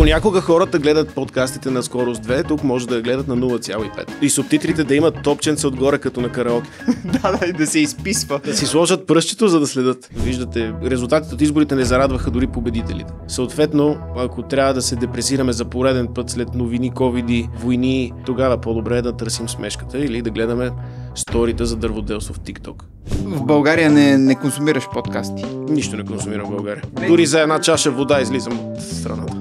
Понякога хората гледат подкастите на скорост 2, тук може да я гледат на 0,5. И субтитрите да имат топченца отгоре като на караоке. да, да, и да се изписва. Да си сложат пръщето, за да следят. Виждате, резултатите от изборите не зарадваха дори победителите. Съответно, ако трябва да се депресираме за пореден път след новини, ковиди, войни, тогава по-добре е да търсим смешката или да гледаме сторите за дърводелство в ТикТок. В България не, не консумираш подкасти. Нищо не консумирам в България. Не. Дори за една чаша вода излизам от страната.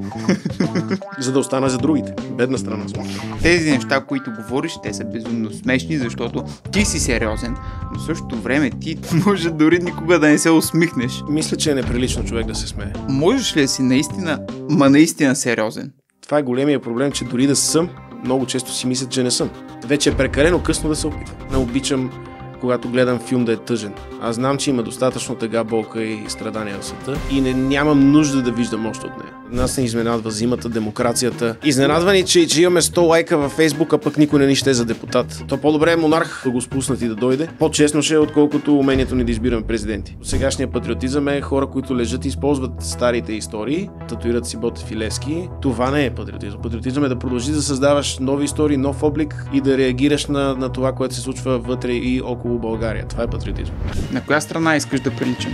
за да остана за другите. Бедна страна сме. Тези неща, които говориш, те са безумно смешни, защото ти си сериозен, но в същото време ти може дори никога да не се усмихнеш. Мисля, че е неприлично човек да се смее. Можеш ли да си наистина, ма наистина сериозен? Това е големия проблем, че дори да съм, много често си мислят, че не съм. Вече е прекалено късно да се опитам. Не обичам когато гледам филм да е тъжен. Аз знам, че има достатъчно тъга, болка и страдания в света и не, нямам нужда да виждам още от нея. Нас не изненадва зимата, демокрацията. Изненадва ни, че, че имаме 100 лайка във Фейсбук, а пък никой не ни ще е за депутат. То по-добре е монарх да го спуснат и да дойде. По-честно ще е, отколкото умението ни да избираме президенти. Сегашният патриотизъм е хора, които лежат и използват старите истории, татуират си Ботев и Лески. Това не е патриотизъм. Патриотизъм е да продължи да създаваш нови истории, нов облик и да реагираш на, на това, което се случва вътре и около около България. Това е патриотизъм. На коя страна искаш да приличам?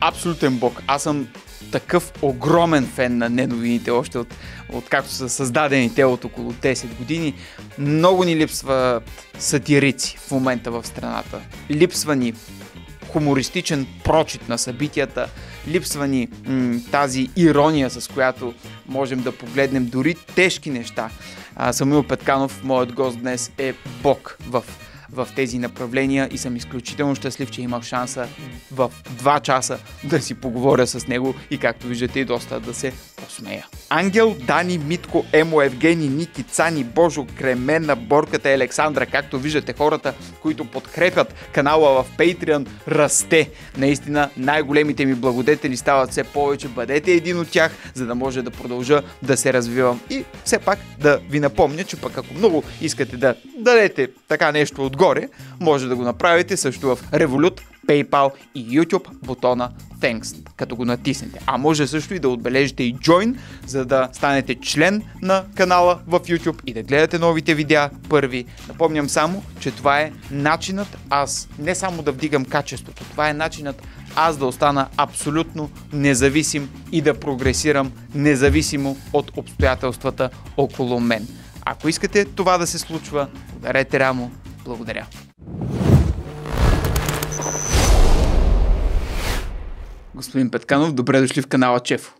Абсолютен бог. Аз съм такъв огромен фен на недовините, още от, от както са създадени те от около 10 години. Много ни липсва сатирици в момента в страната. Липсва ни хумористичен прочит на събитията липсва ни м- тази ирония, с която можем да погледнем дори тежки неща. А, Самуил Петканов, моят гост днес е Бог в в тези направления и съм изключително щастлив, че имах шанса в 2 часа да си поговоря с него и както виждате и доста да се посмея. Ангел, Дани, Митко, Емо, Евгени, Ники, Цани, Божо, Кремена, Борката Александра, както виждате хората, които подкрепят канала в Patreon, расте. Наистина най-големите ми благодетели стават все повече. Бъдете един от тях, за да може да продължа да се развивам. И все пак да ви напомня, че пък ако много искате да дадете така нещо от отгоре, може да го направите също в Revolut, PayPal и YouTube бутона Thanks, като го натиснете. А може също и да отбележите и Join, за да станете член на канала в YouTube и да гледате новите видеа първи. Напомням само, че това е начинът аз не само да вдигам качеството, това е начинът аз да остана абсолютно независим и да прогресирам независимо от обстоятелствата около мен. Ако искате това да се случва, ударете рамо, благодаря. Господин Петканов, добре дошли в канала Чефо.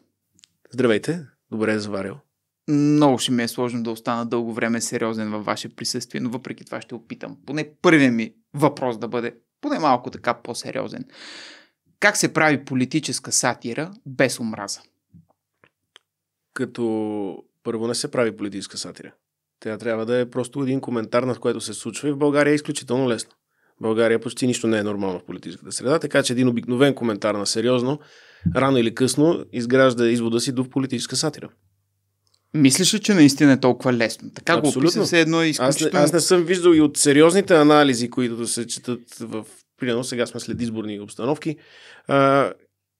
Здравейте, добре е заварил. Много ще ми е сложно да остана дълго време сериозен във ваше присъствие, но въпреки това ще опитам. Поне първият ми въпрос да бъде поне малко така по-сериозен. Как се прави политическа сатира без омраза? Като първо не се прави политическа сатира. Тя трябва да е просто един коментар над което се случва и в България е изключително лесно. В България почти нищо не е нормално в политическата среда, така че един обикновен коментар на сериозно, рано или късно, изгражда извода си до политическа сатира. Мислиш ли, че наистина е толкова лесно? Така Абсолютно. го описа едно изключително... Аз не, аз не съм виждал и от сериозните анализи, които да се четат в... Примерно сега сме след изборни обстановки. А,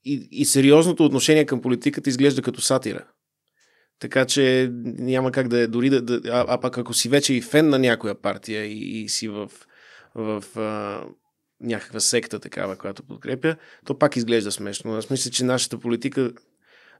и, и сериозното отношение към политиката изглежда като сатира. Така че няма как да е дори да. да а, а пък ако си вече и фен на някоя партия и, и си в, в а, някаква секта такава, която подкрепя, то пак изглежда смешно. Аз мисля, че нашата политика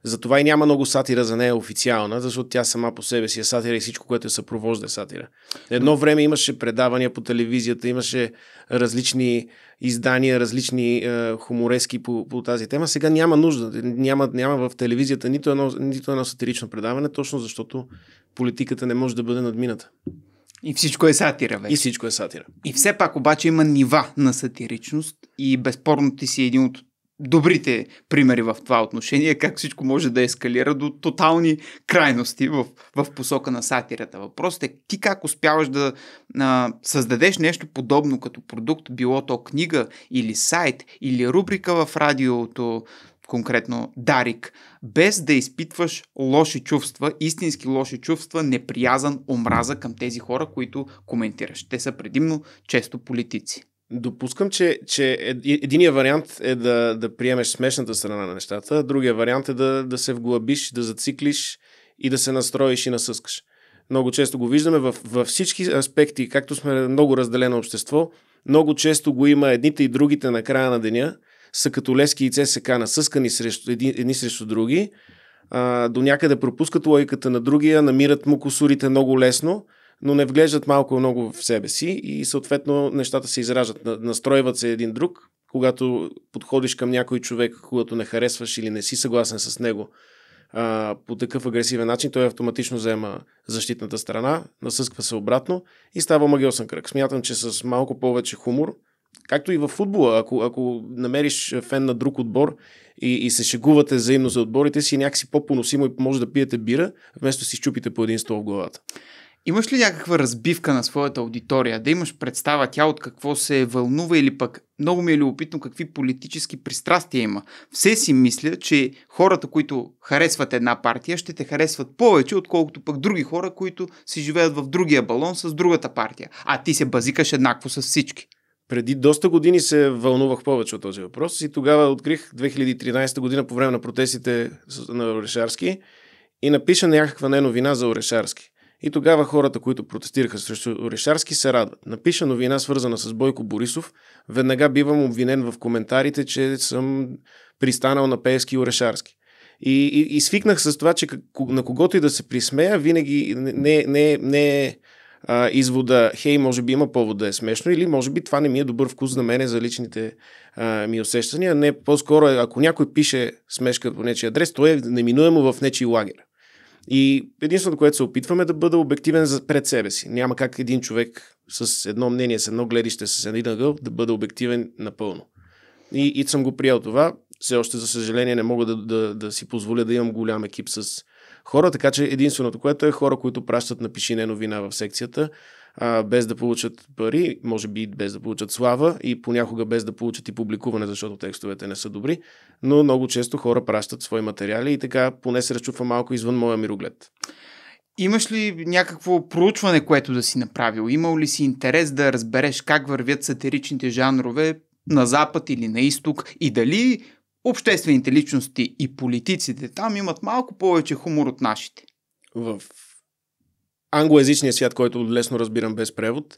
затова и няма много сатира за нея е официална, защото тя сама по себе си е сатира и всичко, което е съпровожда е сатира. Едно време имаше предавания по телевизията, имаше различни издания, различни е, хуморески по, по тази тема. Сега няма нужда. Няма, няма в телевизията нито едно, нито едно сатирично предаване, точно защото политиката не може да бъде надмината. И всичко е сатира вече. И всичко е сатира. И все пак обаче има нива на сатиричност и безспорно ти си един от добрите примери в това отношение, как всичко може да ескалира до тотални крайности в, в посока на сатирата. Въпросът е ти как успяваш да а, създадеш нещо подобно като продукт, било то книга или сайт или рубрика в радиото, конкретно Дарик, без да изпитваш лоши чувства, истински лоши чувства, неприязан омраза към тези хора, които коментираш. Те са предимно често политици. Допускам, че, че е, единият вариант е да, да приемеш смешната страна на нещата, другия вариант е да, да се вглъбиш, да зациклиш и да се настроиш и насъскаш. Много често го виждаме в, във всички аспекти, както сме много разделено общество, много често го има едните и другите на края на деня, са като лески и ЦСК насъскани срещу, едни, едни срещу други, а, до някъде пропускат логиката на другия, намират му косурите много лесно – но не вглеждат малко много в себе си и съответно нещата се изражат. настройват се един друг. Когато подходиш към някой човек, когато не харесваш или не си съгласен с него а, по такъв агресивен начин, той автоматично взема защитната страна, насъсква се обратно и става магиосен кръг. Смятам, че с малко повече хумор, както и в футбола, ако, ако намериш фен на друг отбор и, и се шегувате взаимно за отборите си, някакси по-поносимо и може да пиете бира, вместо си щупите по един стол в главата. Имаш ли някаква разбивка на своята аудитория? Да имаш представа тя от какво се вълнува или пък много ми е любопитно какви политически пристрастия има. Все си мисля, че хората, които харесват една партия, ще те харесват повече, отколкото пък други хора, които си живеят в другия балон с другата партия. А ти се базикаш еднакво с всички. Преди доста години се вълнувах повече от този въпрос и тогава открих 2013 година по време на протестите на Орешарски и напиша някаква не новина за Орешарски. И тогава хората, които протестираха срещу Орешарски, се радват. Напиша новина, свързана с Бойко Борисов. Веднага бивам обвинен в коментарите, че съм пристанал на Пески и Орешарски. И, и, и свикнах с това, че на когото и да се присмея, винаги не, не, не а, извода, хей, може би има повод да е смешно, или може би това не ми е добър вкус на мене за личните а, ми усещания. Не, по-скоро, ако някой пише смешка по нечи адрес, той е неминуемо в нечи лагер. И единственото, което се опитваме е да бъда обективен пред себе си. Няма как един човек с едно мнение, с едно гледище, с един ъгъл да бъде обективен напълно. И, и съм го приел това. Все още, за съжаление, не мога да, да, да си позволя да имам голям екип с хора, така че единственото, което е хора, които пращат напиши не новина в секцията, а, без да получат пари, може би без да получат слава и понякога без да получат и публикуване, защото текстовете не са добри, но много често хора пращат свои материали и така поне се разчупва малко извън моя мироглед. Имаш ли някакво проучване, което да си направил? Имал ли си интерес да разбереш как вървят сатиричните жанрове на запад или на изток и дали обществените личности и политиците там имат малко повече хумор от нашите? В англоязичния свят, който лесно разбирам без превод,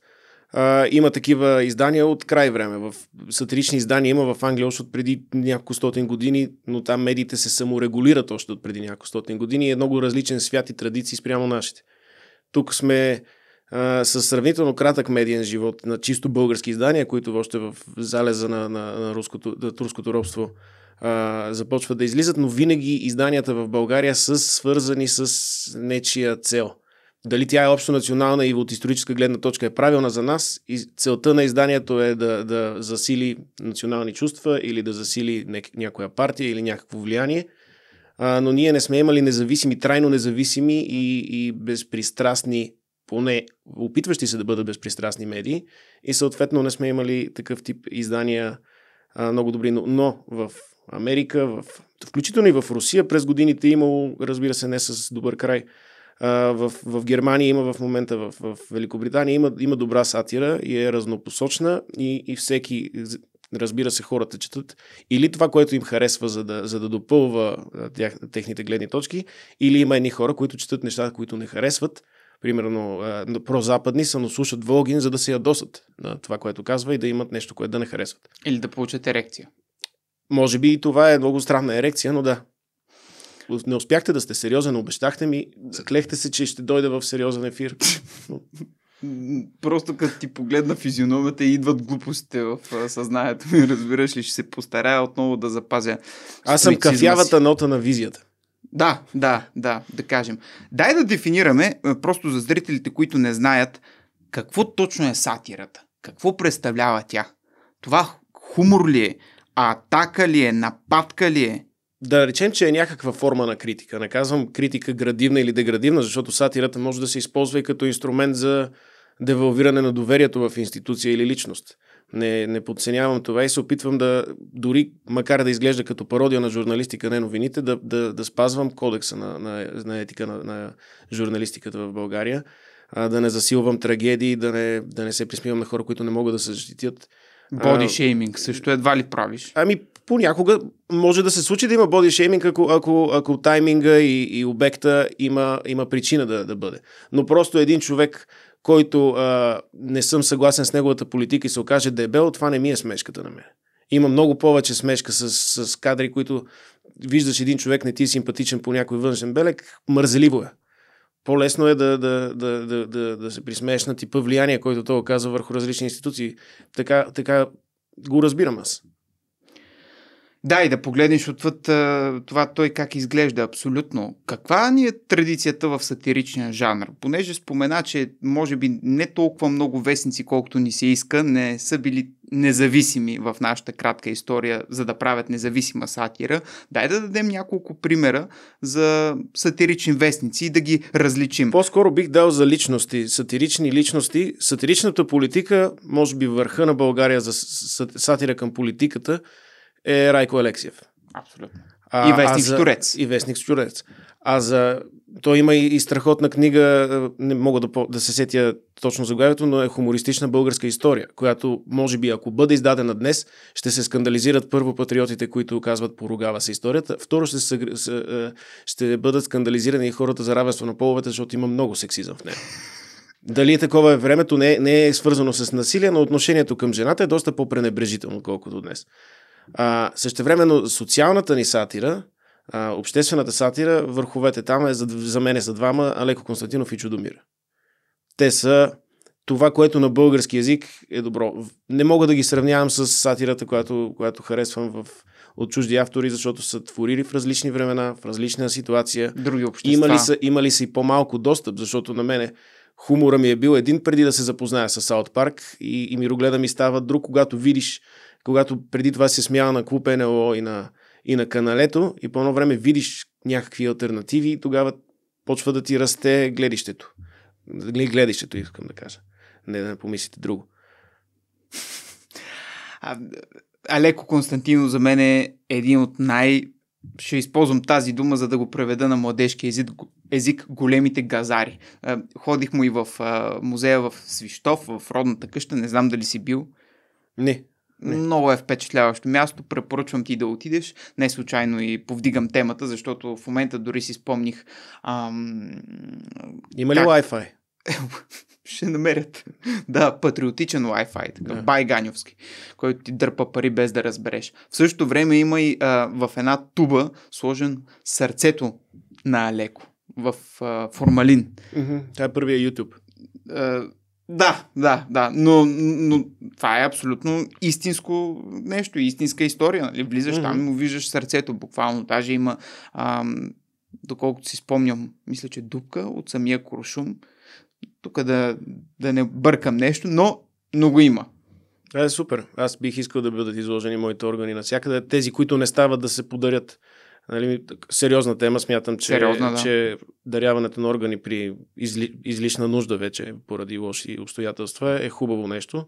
а, има такива издания от край време. В сатирични издания има в Англия още от преди няколко стотин години, но там медиите се саморегулират още от преди няколко стотин години и е много различен свят и традиции спрямо нашите. Тук сме а, с сравнително кратък медиен живот на чисто български издания, които още в залеза на, на, на руското, на турското робство започват да излизат, но винаги изданията в България са свързани с нечия цел – дали тя е общо национална и от историческа гледна точка е правилна за нас. И целта на изданието е да, да засили национални чувства или да засили някоя партия или някакво влияние. А, но ние не сме имали независими, трайно независими и, и безпристрастни, поне опитващи се да бъдат безпристрастни медии. И съответно не сме имали такъв тип издания а, много добри. Но, но в Америка, в, включително и в Русия през годините е имало, разбира се, не с добър край в, в Германия има в момента, в, в Великобритания има, има добра сатира и е разнопосочна и, и всеки, разбира се, хората четат или това, което им харесва, за да, за да допълва тях, техните гледни точки, или има едни хора, които четат неща, които не харесват, примерно прозападни са, но слушат Волгин, за да се ядосат на това, което казва и да имат нещо, което да не харесват. Или да получат ерекция. Може би и това е много странна ерекция, но да не успяхте да сте сериозен, обещахте ми, заклехте се, че ще дойда в сериозен ефир. Просто като ти погледна физиономията, идват глупостите в съзнанието ми, разбираш ли, ще се постарая отново да запазя. Аз съм кафявата си. нота на визията. Да, да, да, да кажем. Дай да дефинираме, просто за зрителите, които не знаят, какво точно е сатирата, какво представлява тя. Това хумор ли е, атака ли е, нападка ли е? да речем, че е някаква форма на критика. Не казвам критика градивна или деградивна, защото сатирата може да се използва и като инструмент за девалвиране на доверието в институция или личност. Не, не подценявам това и се опитвам да, дори макар да изглежда като пародия на журналистика, не новините, да, да, да спазвам кодекса на, на, на етика на, на журналистиката в България, а, да не засилвам трагедии, да не, да не се присмивам на хора, които не могат да се защитят. Боди шейминг също едва ли правиш? Ами понякога може да се случи да има бодишейминг, ако, ако, ако тайминга и, и обекта има, има причина да, да бъде. Но просто един човек, който а, не съм съгласен с неговата политика и се окаже дебел, това не ми е смешката на мен. Има много повече смешка с, с кадри, които виждаш един човек, не ти е симпатичен по някой външен белек, мързеливо е. По-лесно е да, да, да, да, да, да се присмееш на типа влияние, който той оказва върху различни институции. Така, така го разбирам аз. Да, и да погледнеш отвъд това той как изглежда абсолютно. Каква ни е традицията в сатиричния жанр? Понеже спомена, че може би не толкова много вестници, колкото ни се иска, не са били независими в нашата кратка история, за да правят независима сатира. Дай да дадем няколко примера за сатирични вестници и да ги различим. По-скоро бих дал за личности, сатирични личности. Сатиричната политика, може би върха на България за сатира към политиката – е Райко Алексиев. Абсолютно. А, и вестник за, Штурец. И вестник Штурец. А за... Той има и, и страхотна книга, не мога да, да се сетя точно заглавието, но е хумористична българска история, която може би ако бъде издадена днес, ще се скандализират първо патриотите, които казват поругава се историята, второ ще, се, ще бъдат скандализирани и хората за равенство на половете, защото има много сексизъм в нея. Дали е такова е времето, не, е, не е свързано с насилие, но отношението към жената е доста по-пренебрежително, колкото днес. А, същевременно социалната ни сатира, а, обществената сатира, върховете там е за, за мен е за двама, Алеко Константинов и Чудомир. Те са това, което на български язик е добро. Не мога да ги сравнявам с сатирата, която, която харесвам в, от чужди автори, защото са творили в различни времена, в различна ситуация. Други общества. Имали са, имали са и по-малко достъп, защото на мене хумора ми е бил един преди да се запозная с Саут Парк и, и мирогледа ми става друг, когато видиш когато преди това се смяла на клуб НЛО и на, и на каналето и по едно време видиш някакви альтернативи и тогава почва да ти расте гледището. Нали, гледището искам да кажа. Не да не помислите друго. А, Алеко Константино за мен е един от най... Ще използвам тази дума, за да го преведа на младежки език, език големите газари. Ходих му и в музея в Свищов, в родната къща. Не знам дали си бил. Не, не. Много е впечатляващо място. Препоръчвам ти да отидеш. Не случайно и повдигам темата, защото в момента дори си спомних. Ам, Има ли как... Wi-Fi? ще намерят. да, патриотичен Wi-Fi, такъв да. байганевски, който ти дърпа пари без да разбереш. В същото време има и а, в една туба сложен сърцето на Алеко в а, формалин. Това е първия YouTube. А, да, да, да, но, но това е абсолютно истинско нещо, истинска история. Нали? Влизаш mm-hmm. там и му виждаш сърцето, буквално. Даже има, ам, доколкото си спомням, мисля, че дупка от самия Куршум. Тук да, да не бъркам нещо, но, но го има. Е, супер. Аз бих искал да бъдат изложени моите органи навсякъде. Тези, които не стават да се подарят Нали, сериозна тема, смятам, че, Сериозна, да. че даряването на органи при изли, излишна нужда вече поради лоши обстоятелства е хубаво нещо.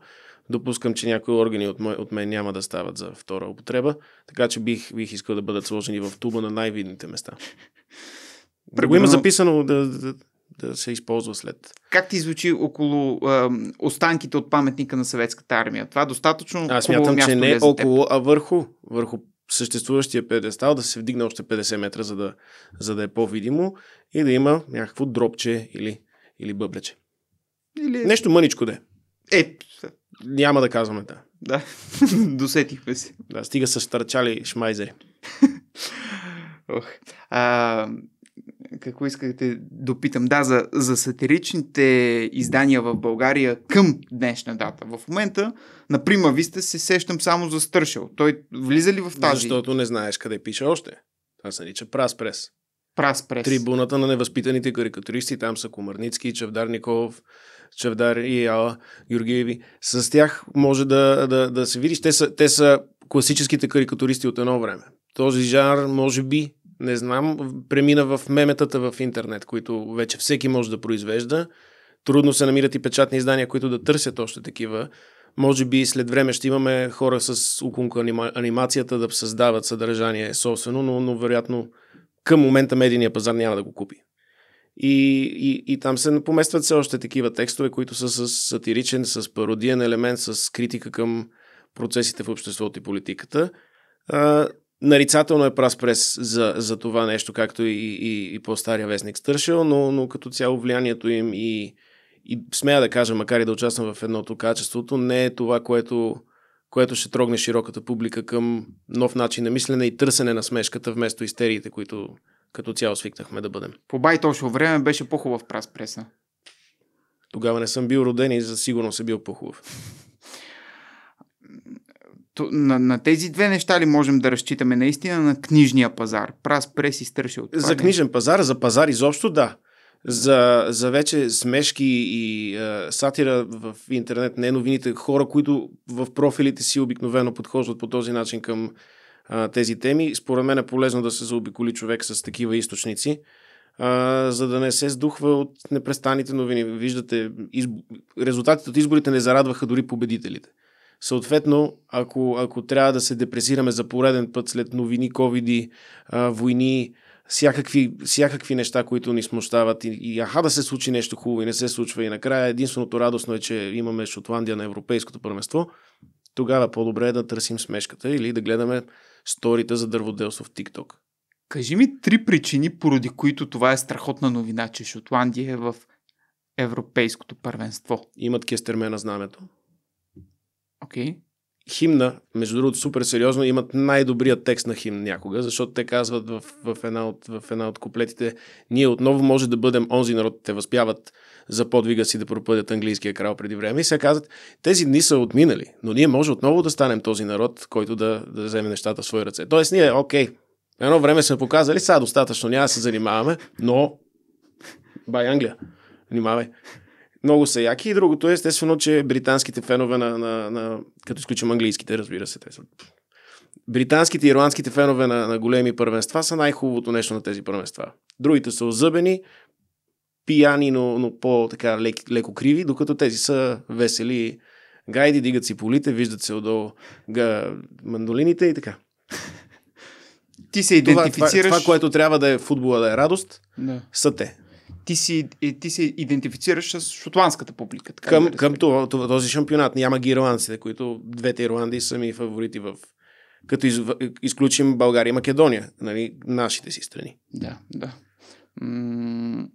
Допускам, че някои органи от, мой, от мен няма да стават за втора употреба, така че бих, бих искал да бъдат сложени в туба на най-видните места. Примерно... Го има записано да, да, да се използва след. Как ти звучи около е, останките от паметника на съветската армия? Това е достатъчно. Аз смятам, че не е около, а върху, върху съществуващия педестал да се вдигне още 50 метра, за да, за да е по-видимо и да има някакво дропче или, или бъблече. Или... Нещо мъничко да е. Е, няма да казваме да. Да, досетихме се. Да, стига с търчали шмайзери. Ох. А, какво исках да допитам? Да, за, за сатиричните издания в България към днешна дата. В момента, например, ви сте се сещам само за Стършел. Той влиза ли в тази? Защото не знаеш къде пише още. Това се нарича праспрес. Праспрес. Трибуната на невъзпитаните карикатуристи, там са Комарницки, Чавдар Николов, Чавдар и Ала Георгиеви. С тях може да, да, да се видиш. Те са, те са класическите карикатуристи от едно време. Този жанр, може би, не знам, премина в меметата в интернет, които вече всеки може да произвежда. Трудно се намират и печатни издания, които да търсят още такива. Може би след време ще имаме хора с уконка анимацията да създават съдържание собствено, но, но вероятно към момента медийния пазар няма да го купи. И, и, и там се поместват все още такива текстове, които са с сатиричен, с пародиен елемент, с критика към процесите в обществото и политиката. А, нарицателно е прас прес за, за това нещо, както и, и, и по-стария вестник Стършел, но, но като цяло влиянието им и, и смея да кажа, макар и да участвам в едното качеството, не е това, което, което ще трогне широката публика към нов начин на мислене и търсене на смешката вместо истериите, които като цяло свикнахме да бъдем. По байтошо време беше по-хубав прас преса. Тогава не съм бил роден и за сигурно съм бил по-хубав на, на тези две неща ли можем да разчитаме наистина на книжния пазар? Праз, прес и стършил. За книжен пазар, за пазар изобщо да. За, за вече смешки и е, сатира в интернет, не новините, хора, които в профилите си обикновено подхождат по този начин към е, тези теми, според мен е полезно да се заобиколи човек с такива източници е, за да не се сдухва от непрестаните новини. Виждате, изб... резултатите от изборите не зарадваха дори победителите. Съответно, ако, ако трябва да се депресираме за пореден път след новини, ковиди, войни, всякакви, всякакви неща, които ни смущават и, и аха да се случи нещо хубаво и не се случва и накрая единственото радостно е, че имаме Шотландия на Европейското първенство, тогава по-добре е да търсим смешката или да гледаме сторите за дърводелство в ТикТок. Кажи ми три причини, поради които това е страхотна новина, че Шотландия е в Европейското първенство. Имат кестерме на знамето. Okay. Химна, между другото, супер сериозно, имат най-добрият текст на химн някога, защото те казват в, в, една от, в една от куплетите, ние отново може да бъдем онзи народ, те възпяват за подвига си да пропъдят английския крал преди време и се казват, тези дни са отминали, но ние може отново да станем този народ, който да, да вземе нещата в свои ръце. Тоест ние, окей, едно време сме показали, сега достатъчно, няма да се занимаваме, но бай Англия, внимавай много са яки. И другото е, естествено, че британските фенове на, на, на като изключим английските, разбира се, те са британските и ирландските фенове на, на големи първенства са най-хубавото нещо на тези първенства. Другите са озъбени, пияни, но, но по-така лек, леко криви, докато тези са весели гайди, дигат си полите, виждат се отдолу га, мандолините и така. Ти се идентифицираш... Това, това, това, което трябва да е футбола да е радост, да. са те ти си, ти си идентифицираш с шотландската публика. Така към, да към това, това, този шампионат няма ги ирландците, които двете Ирландии са ми фаворити в като из, изключим България и Македония, нали, нашите си страни. Да, да. М-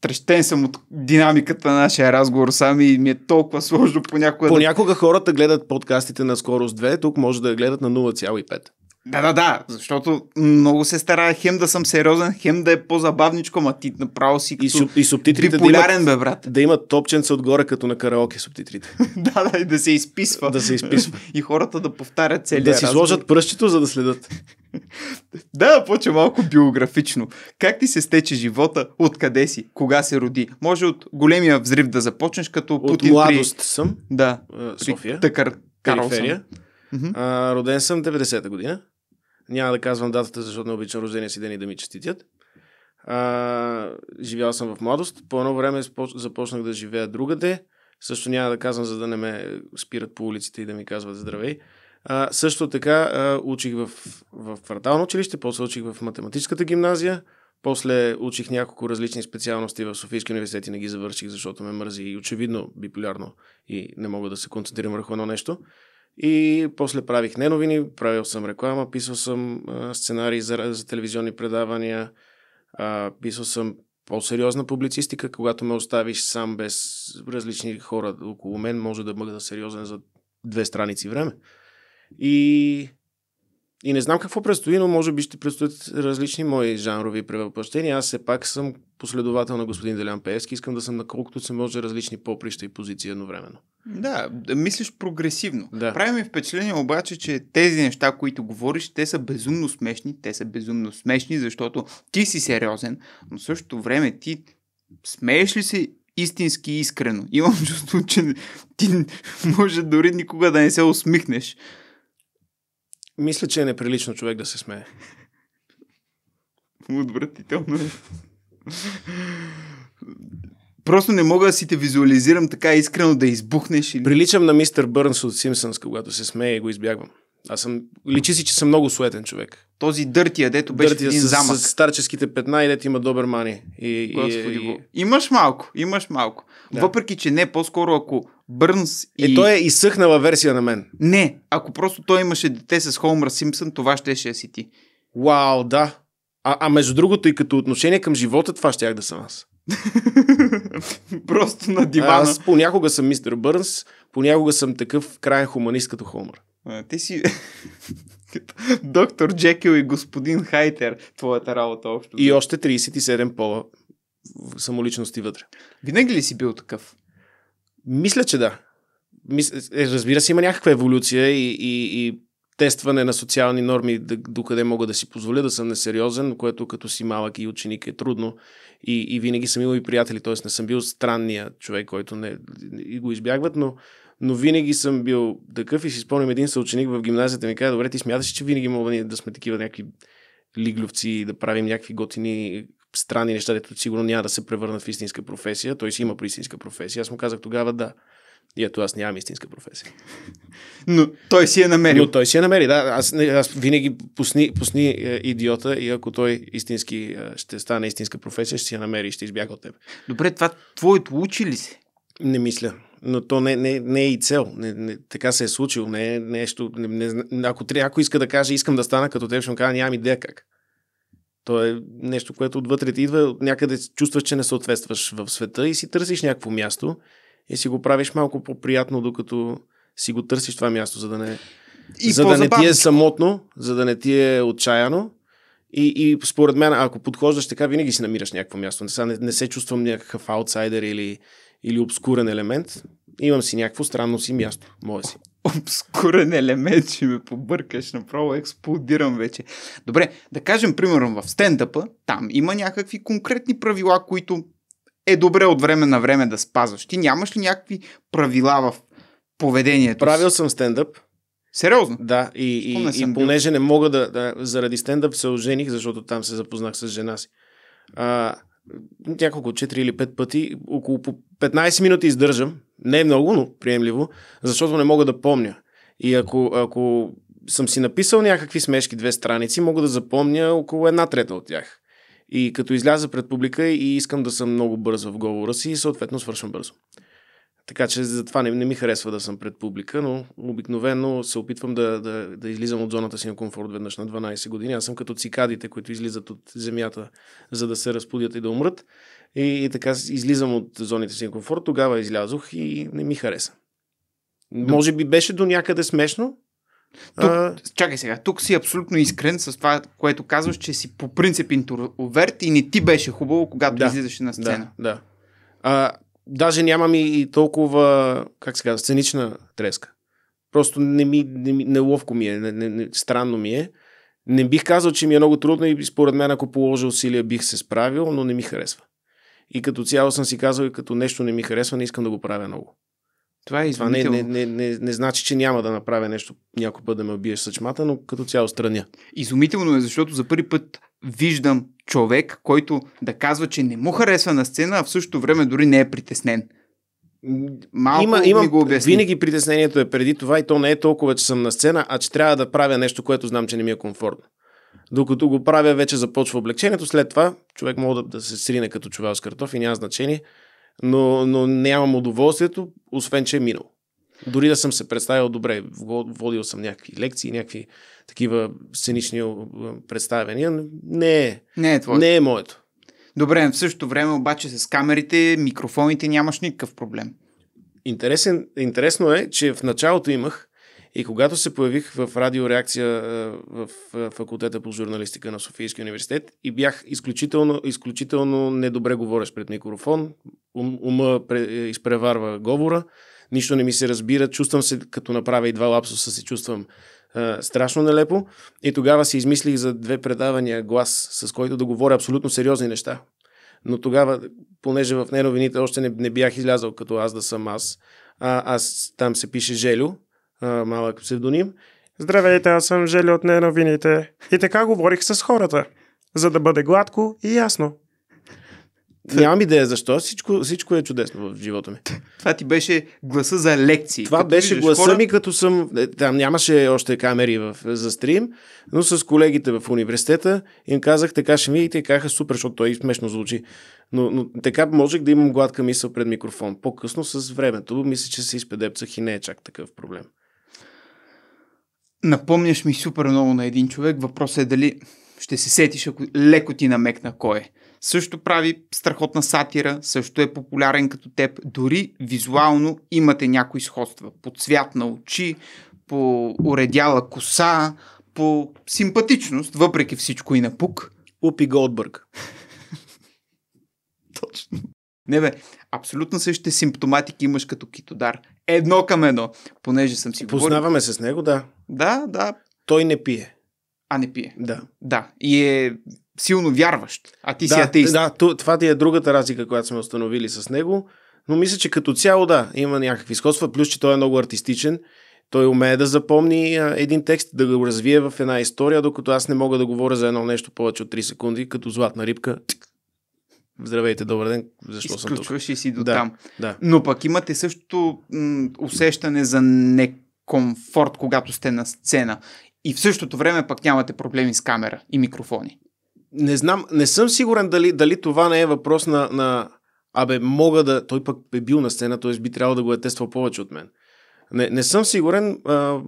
Трещен съм от динамиката на нашия разговор сами и ми е толкова сложно понякога. Понякога хората гледат подкастите на скорост 2, тук може да гледат на 0,5. Да, да, да, защото много се старая хем да съм сериозен, хем да е по-забавничко, ма ти направо си като и, суб, и субтитрите биполярен, да имат, бе, брат. Да имат топченца отгоре, като на караоке субтитрите. да, да, и да се изписва. Да се изписва. и хората да повтарят целия Да си разговор. сложат пръщето, за да следят. да, почва малко биографично. Как ти се стече живота? Откъде си? Кога се роди? Може от големия взрив да започнеш, като от Путин младост при... съм. Да. Е, София. Тъкър Карлсон. Mm-hmm. роден съм 90-та година. Няма да казвам датата, защото не обичам рождения си ден и да ми честитят. А, живял съм в младост. По едно време започнах да живея другаде. Също няма да казвам, за да не ме спират по улиците и да ми казват здравей. А, също така а, учих в, в квартално училище, после учих в математическата гимназия, после учих няколко различни специалности в Софийския университет и не ги завърших, защото ме мързи и очевидно биполярно и не мога да се концентрирам върху едно нещо. И после правих не новини, правил съм реклама, писал съм а, сценарии за, за телевизионни предавания, а, писал съм по-сериозна публицистика, когато ме оставиш сам без различни хора около мен, може да бъда сериозен за две страници време. И и не знам какво предстои, но може би ще предстоят различни мои жанрови превъплъщения. Аз все пак съм последовател на господин Делян Пеевски. Искам да съм на колкото се може различни поприща и позиции едновременно. Да, да мислиш прогресивно. Да. Прави ми впечатление обаче, че тези неща, които говориш, те са безумно смешни. Те са безумно смешни, защото ти си сериозен, но същото време ти смееш ли се истински искрено? Имам чувство, че ти може дори никога да не се усмихнеш. Мисля, че е неприлично човек да се смее. Отвратително е. Просто не мога да си те визуализирам така искрено да избухнеш. Или... Приличам на мистер Бърнс от Симпсънс, когато се смее и го избягвам. Аз съм, личи си, че съм много суетен човек. Този дъртия, дето беше дъртия един с, замък. С, старческите петна и дето има добър мани. И, и, и... Имаш малко, имаш малко. Да. Въпреки, че не, по-скоро ако Бърнс е, и... Е, той е изсъхнала версия на мен. Не, ако просто той имаше дете с Холмър Симпсън, това щеше ще е си ти. Вау, да. А, а между другото и като отношение към живота, това ще ях да съм аз. Просто на дивана. Аз понякога съм мистер Бърнс, понякога съм такъв крайен хуманист като Хомър. Ти си... Доктор Джекил и господин Хайтер, твоята работа общо. И още 37 пола самоличности вътре. Винаги ли си бил такъв? Мисля, че да. Е, разбира се, има някаква еволюция и, и, и тестване на социални норми, докъде мога да си позволя да съм несериозен, което като си малък и ученик е трудно. И, и винаги съм имал и приятели, т.е. не съм бил странния човек, който не, не го избягват, но но винаги съм бил такъв и си спомням един съученик в гимназията ми каза, добре, ти смяташ, че винаги мога да сме такива някакви лигловци и да правим някакви готини странни неща, дето сигурно няма да се превърнат в истинска професия. Той си има при истинска професия. Аз му казах тогава да. И ето аз нямам истинска професия. Но той си е намерил. Но той си е намери, да. Аз, аз винаги пусни, пусни е, идиота и ако той истински е, ще стане истинска професия, ще си я намери и ще избяга от теб. Добре, това твоето учи ли се? Не мисля. Но то не, не, не е и цел. Не, не, така се е случило. Не е нещо. Не, не, ако ако иска да каже, искам да стана като теб, ще му кажа, нямам идея как. То е нещо, което отвътре ти идва, някъде чувстваш, че не съответстваш в света и си търсиш някакво място и си го правиш малко по-приятно, докато си го търсиш това място, за да не, и за да не ти е самотно, за да не ти е отчаяно. И, и според мен, ако подхождаш така, винаги си намираш някакво място. Не, не, не се чувствам някакъв аутсайдер или или обскурен елемент, имам си някакво странно си място. Моя си. Обскурен елемент, ще ме побъркаш, направо експлодирам вече. Добре, да кажем примерно в стендъпа, там има някакви конкретни правила, които е добре от време на време да спазваш. Ти нямаш ли някакви правила в поведението? Правил съм стендъп, Сериозно? Да, и, и, и понеже бил. не мога да, да... Заради стендъп се ожених, защото там се запознах с жена си. А, няколко, 4 или 5 пъти, около 15 минути издържам. Не е много, но приемливо, защото не мога да помня. И ако, ако съм си написал някакви смешки две страници, мога да запомня около една трета от тях. И като изляза пред публика и искам да съм много бърз в говора си, съответно свършвам бързо. Така че затова не, не ми харесва да съм пред публика, но обикновено се опитвам да, да, да излизам от зоната си на комфорт веднъж на 12 години. Аз съм като цикадите, които излизат от земята, за да се разпудят и да умрат. И, и така излизам от зоните си на комфорт. Тогава излязох и не ми хареса. Но... Може би беше до някъде смешно. Тук, а... Чакай сега, тук си абсолютно искрен с това, което казваш, че си по принцип интроверт и не ти беше хубаво, когато да, излизаше на сцена. Да, да. А, даже нямам и толкова, как се казва, сценична треска. Просто не ми, не ми, неловко ми е, не, не, не, странно ми е. Не бих казал, че ми е много трудно и според мен, ако положа усилия, бих се справил, но не ми харесва. И като цяло съм си казал, и като нещо не ми харесва, не искам да го правя много. Това е това Не, не, не, не, не значи, че няма да направя нещо, някой път да ме убиеш съчмата, но като цяло страня. Изумително е, защото за първи път виждам човек, който да казва, че не му харесва на сцена, а в същото време дори не е притеснен. Малко има, имам, го обясни. Винаги притеснението е преди това и то не е толкова, че съм на сцена, а че трябва да правя нещо, което знам, че не ми е комфортно. Докато го правя, вече започва облегчението. След това човек може да, да се срине като чувал с картоф и няма значение но, но нямам удоволствието, освен че е минало. Дори да съм се представил добре, водил съм някакви лекции, някакви такива сценични представения, не е, не е, твой. не е моето. Добре, в същото време обаче с камерите, микрофоните нямаш никакъв проблем. Интересен, интересно е, че в началото имах, и когато се появих в радиореакция в факултета по журналистика на Софийския университет и бях изключително, изключително недобре говорещ пред микрофон, ум, ума изпреварва говора, нищо не ми се разбира, чувствам се като направя и два лапсуса, се чувствам страшно нелепо. И тогава си измислих за две предавания глас, с който да говоря абсолютно сериозни неща. Но тогава, понеже в неновините още не, не бях излязал като аз да съм аз, а, аз там се пише Желю, а, малък псевдоним. Здравейте, аз съм Жели от неновините. И така говорих с хората, за да бъде гладко и ясно. Нямам идея защо. Всичко, всичко е чудесно в живота ми. Това ти беше гласа за лекции. Това като беше гласа хора... ми, като съм... Е, там нямаше още камери в, за стрим, но с колегите в университета им казах така ще ми и те казаха супер, защото той смешно звучи. Но, но така можех да имам гладка мисъл пред микрофон. По-късно с времето мисля, че се изпедепцах и не е чак такъв проблем. Напомняш ми супер много на един човек. Въпросът е дали ще се сетиш, ако леко ти намекна кой е. Също прави страхотна сатира, също е популярен като теб. Дори визуално имате някои сходства. По цвят на очи, по уредяла коса, по симпатичност, въпреки всичко и напук. Упи Голдбърг. Точно. Не бе, абсолютно същите симптоматики имаш като китодар. Едно към едно, понеже съм си Познаваме говорил. с него, да. Да, да. Той не пие. А не пие. Да. Да. И е силно вярващ, а ти да, си атеист. Да, това ти е другата разлика, която сме установили с него. Но мисля, че като цяло да, има някакви изкоства, плюс, че той е много артистичен. Той умее да запомни един текст, да го развие в една история, докато аз не мога да говоря за едно нещо повече от 3 секунди, като златна рибка. Тик, Здравейте, добър ден, защо съм тук? Изключваш и си до да, там. Да. Но пък имате също м- усещане за некомфорт, когато сте на сцена. И в същото време пък нямате проблеми с камера и микрофони. Не знам, не съм сигурен дали, дали това не е въпрос на, на... Абе, мога да... Той пък е бил на сцена, т.е. би трябвало да го е тествал повече от мен. Не, не съм сигурен. А,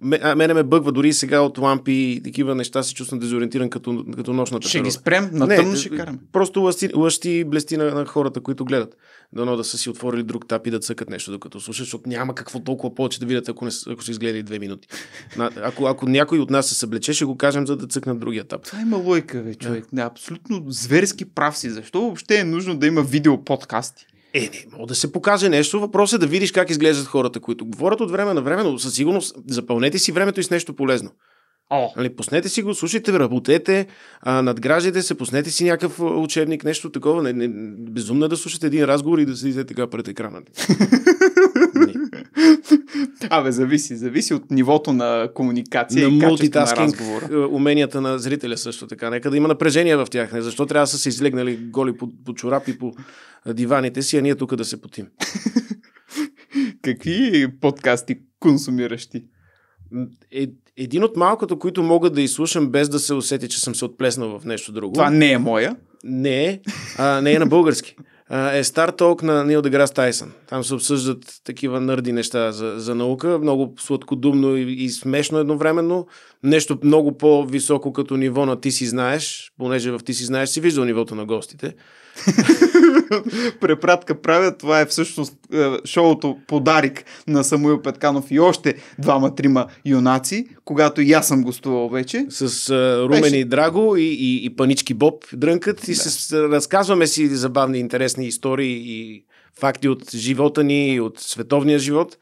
Мене ме бъгва дори сега от лампи и такива неща се чувствам дезориентиран като, като нощната Ще ги спрем, на тъмно не, ще караме. Просто лъщи, лъщи блести на, на, хората, които гледат. Дано да са си отворили друг тап и да цъкат нещо, докато слушат, защото няма какво толкова повече да видят, ако, не, ако са изгледали две минути. ако, ако някой от нас се съблече, ще го кажем, за да цъкнат другия тап. Това има лойка, човек. Да. Не, абсолютно зверски прав си. Защо въобще е нужно да има видео подкасти? Е, не, мога да се покаже нещо. Въпросът е да видиш как изглеждат хората, които говорят от време на време, но със сигурност запълнете си времето и с нещо полезно. О. Нали, поснете си го, слушайте, работете, а, надграждайте се, поснете си някакъв учебник, нещо такова. Не, не, безумно е да слушате един разговор и да седите така пред екрана. Абе, зависи. Зависи от нивото на комуникация на и мултитаскинг, на разговор. Е, уменията на зрителя също така. Нека да има напрежение в тях. Не? Защо трябва да са се излегнали голи по, по чорапи, по диваните си, а ние тук да се потим? Какви подкасти консумираш ти? Е, един от малкото, които мога да изслушам без да се усети, че съм се отплеснал в нещо друго. Това не е моя. Не е, А, не е на български е Star Talk на Нил Деграс Тайсън. Там се обсъждат такива нърди неща за, за наука, много сладкодумно и, и смешно едновременно, нещо много по-високо като ниво на ти си знаеш, понеже в ти си знаеш си виждал нивото на гостите. Препратка правя, това е всъщност е, шоуто подарик на Самуил Петканов и още двама-трима юнаци, когато и аз съм гостувал вече. С uh, Румен Беше... и Драго и, и, и Панички Боб дрънкът и да. с, разказваме си забавни, интересни истории и факти от живота ни и от световния живот.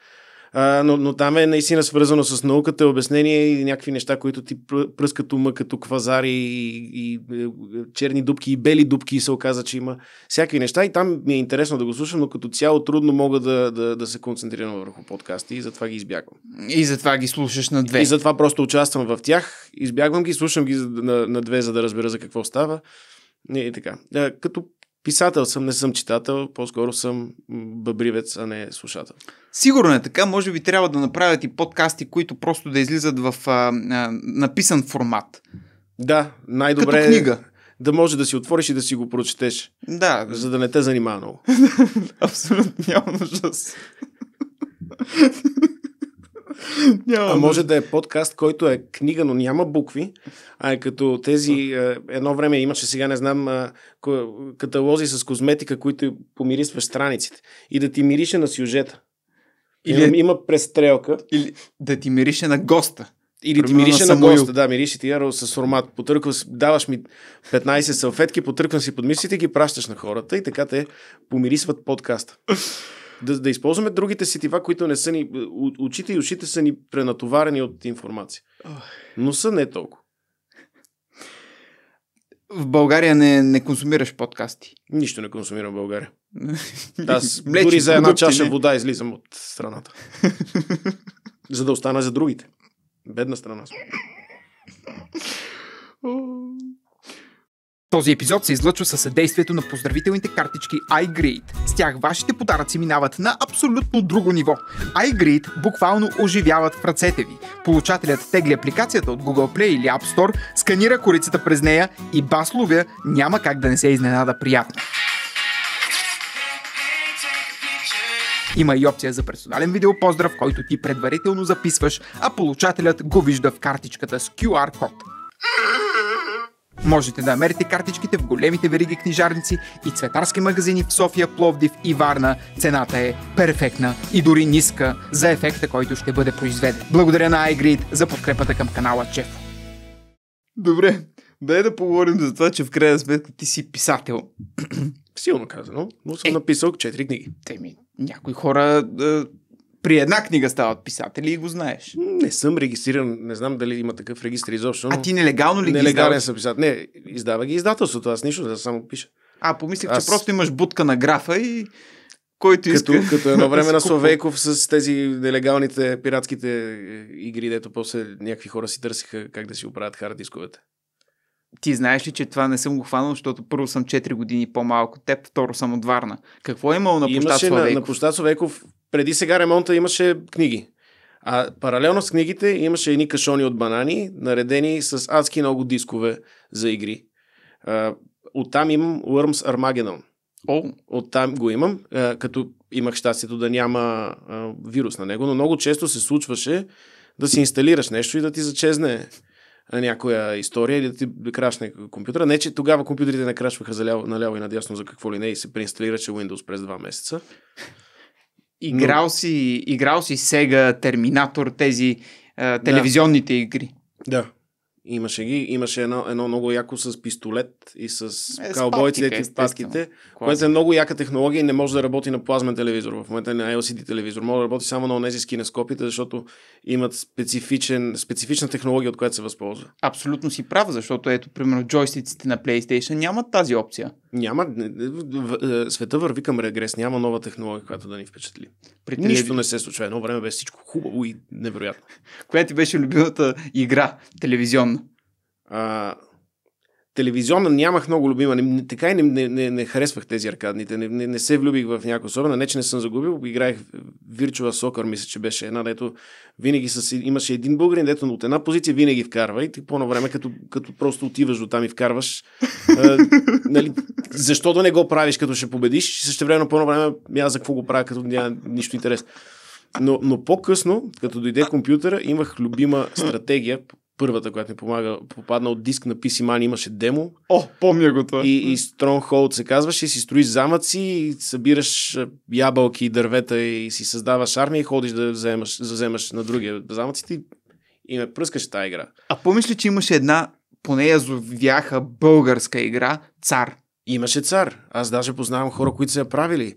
А, но, но там е наистина свързано с науката, обяснение и някакви неща, които ти пръскат ума като квазари и, и, и е, черни дубки и бели дубки и се оказа, че има всякакви неща и там ми е интересно да го слушам, но като цяло трудно мога да, да, да се концентрирам върху подкасти и затова ги избягвам. И затова ги слушаш на две. И затова просто участвам в тях, избягвам ги, слушам ги на, на две, за да разбера за какво става. и така. А, като Писател съм, не съм читател, по-скоро съм бъбривец, а не слушател. Сигурно е така. Може би трябва да направят и подкасти, които просто да излизат в а, а, написан формат. Да, най-добре Като книга. Е да може да си отвориш и да си го прочетеш. Да. За да не те занимава много. Абсолютно няма нужда. Няма, а може да е подкаст, който е книга, но няма букви, а е като тези, е, едно време имаше, сега не знам, е, каталози с козметика, които помирисваш страниците и да ти мирише на сюжета. Или има, има престрелка. Или да ти мирише на госта. Или ти мирише на, на госта, да, мирише ти яро с формат. Потъркваш, даваш ми 15 салфетки, потърквам си подмислите, ги пращаш на хората и така те помирисват подкаста. да, да използваме другите сетива, които не са ни. Очите и ушите са ни пренатоварени от информация. Но са не толкова. В България не, не консумираш подкасти. Нищо не консумирам в България. Аз Млечи, дори за една чаша не. вода излизам от страната. за да остана за другите. Бедна страна сме. Този епизод се излъчва със съдействието на поздравителните картички iGrid. С тях вашите подаръци минават на абсолютно друго ниво. iGrid буквално оживяват в ръцете ви. Получателят тегли апликацията от Google Play или App Store, сканира корицата през нея и басловия няма как да не се изненада приятно. Има и опция за персонален видео поздрав, който ти предварително записваш, а получателят го вижда в картичката с QR код. Можете да намерите картичките в големите вериги книжарници и цветарски магазини в София, Пловдив и Варна. Цената е перфектна и дори ниска за ефекта, който ще бъде произведен. Благодаря на iGrid за подкрепата към канала Чеф. Добре, дай да поговорим за това, че в крайна сметка ти си писател. Силно казано, но съм е, написал 4 книги. Теми, някои хора при една книга стават писатели и го знаеш. Не съм регистриран, не знам дали има такъв регистр изобщо. Но... А ти нелегално ли ги Нелегален съм писател. Не, издава ги издателството, аз нищо, да само пиша. А, помислих, аз... че просто имаш бутка на графа и който иска. Като, като едно време на Словейков с тези нелегалните пиратските е, игри, дето после някакви хора си търсиха как да си оправят хард дисковете. Ти знаеш ли, че това не съм го хванал, защото първо съм 4 години по-малко теб, второ съм от Варна. Какво е имало на площад Словейков? На, на площад Словейков преди сега ремонта имаше книги. А паралелно с книгите имаше едни кашони от банани, наредени с адски много дискове за игри. А, оттам имам Worms Armageddon. Oh. Оттам го имам, а, като имах щастието да няма а, вирус на него, но много често се случваше да си инсталираш нещо и да ти зачезне някоя история или да ти крашне компютъра. Не, че тогава компютрите не крашваха заляво, наляво и надясно за какво ли не и се преинсталираше Windows през два месеца. Играл, Но... си, играл си Сега, Терминатор, тези а, е, телевизионните да. игри. Да. Имаше ги. Имаше едно, едно много яко с пистолет и с е, каубойците и с паските. Което е много яка технология и не може да работи на плазмен телевизор. В момента е на LCD телевизор. Може да работи само на тези с кинескопите, защото имат специфичен, специфична технология, от която се възползва. Абсолютно си прав, защото ето, примерно, джойстиците на PlayStation нямат тази опция. Няма. Света върви към регрес. Няма нова технология, която да ни впечатли. При Нищо не се случва. Едно време беше всичко хубаво и невероятно. Коя ти беше любимата игра телевизионна? А, телевизионна нямах много любима. Не, така и не, не, не, не харесвах тези аркадните. Не, не, не се влюбих в някой особена. Не, че не съм загубил. Играех вирчова сокър, мисля, че беше една, дето винаги с, имаше един българин, дето от една позиция винаги вкарва. И ти по-на време, като, като просто отиваш до там и вкарваш. А, нали, защо да не го правиш, като ще победиш? И също време, по-на време, аз за какво го правя, като няма нищо интересно. Но, но по-късно, като дойде компютъра, имах любима стратегия, първата, която ми помага, попадна от диск на PC Man, имаше демо. О, помня го това. И, и Stronghold се казваше, си строиш замъци, и събираш ябълки и дървета и си създаваш армия и ходиш да вземаш, да вземаш на другия замъците и ме пръскаше тази игра. А помниш ли, че имаше една, поне я зовяха българска игра, Цар? Имаше Цар. Аз даже познавам хора, които са я правили.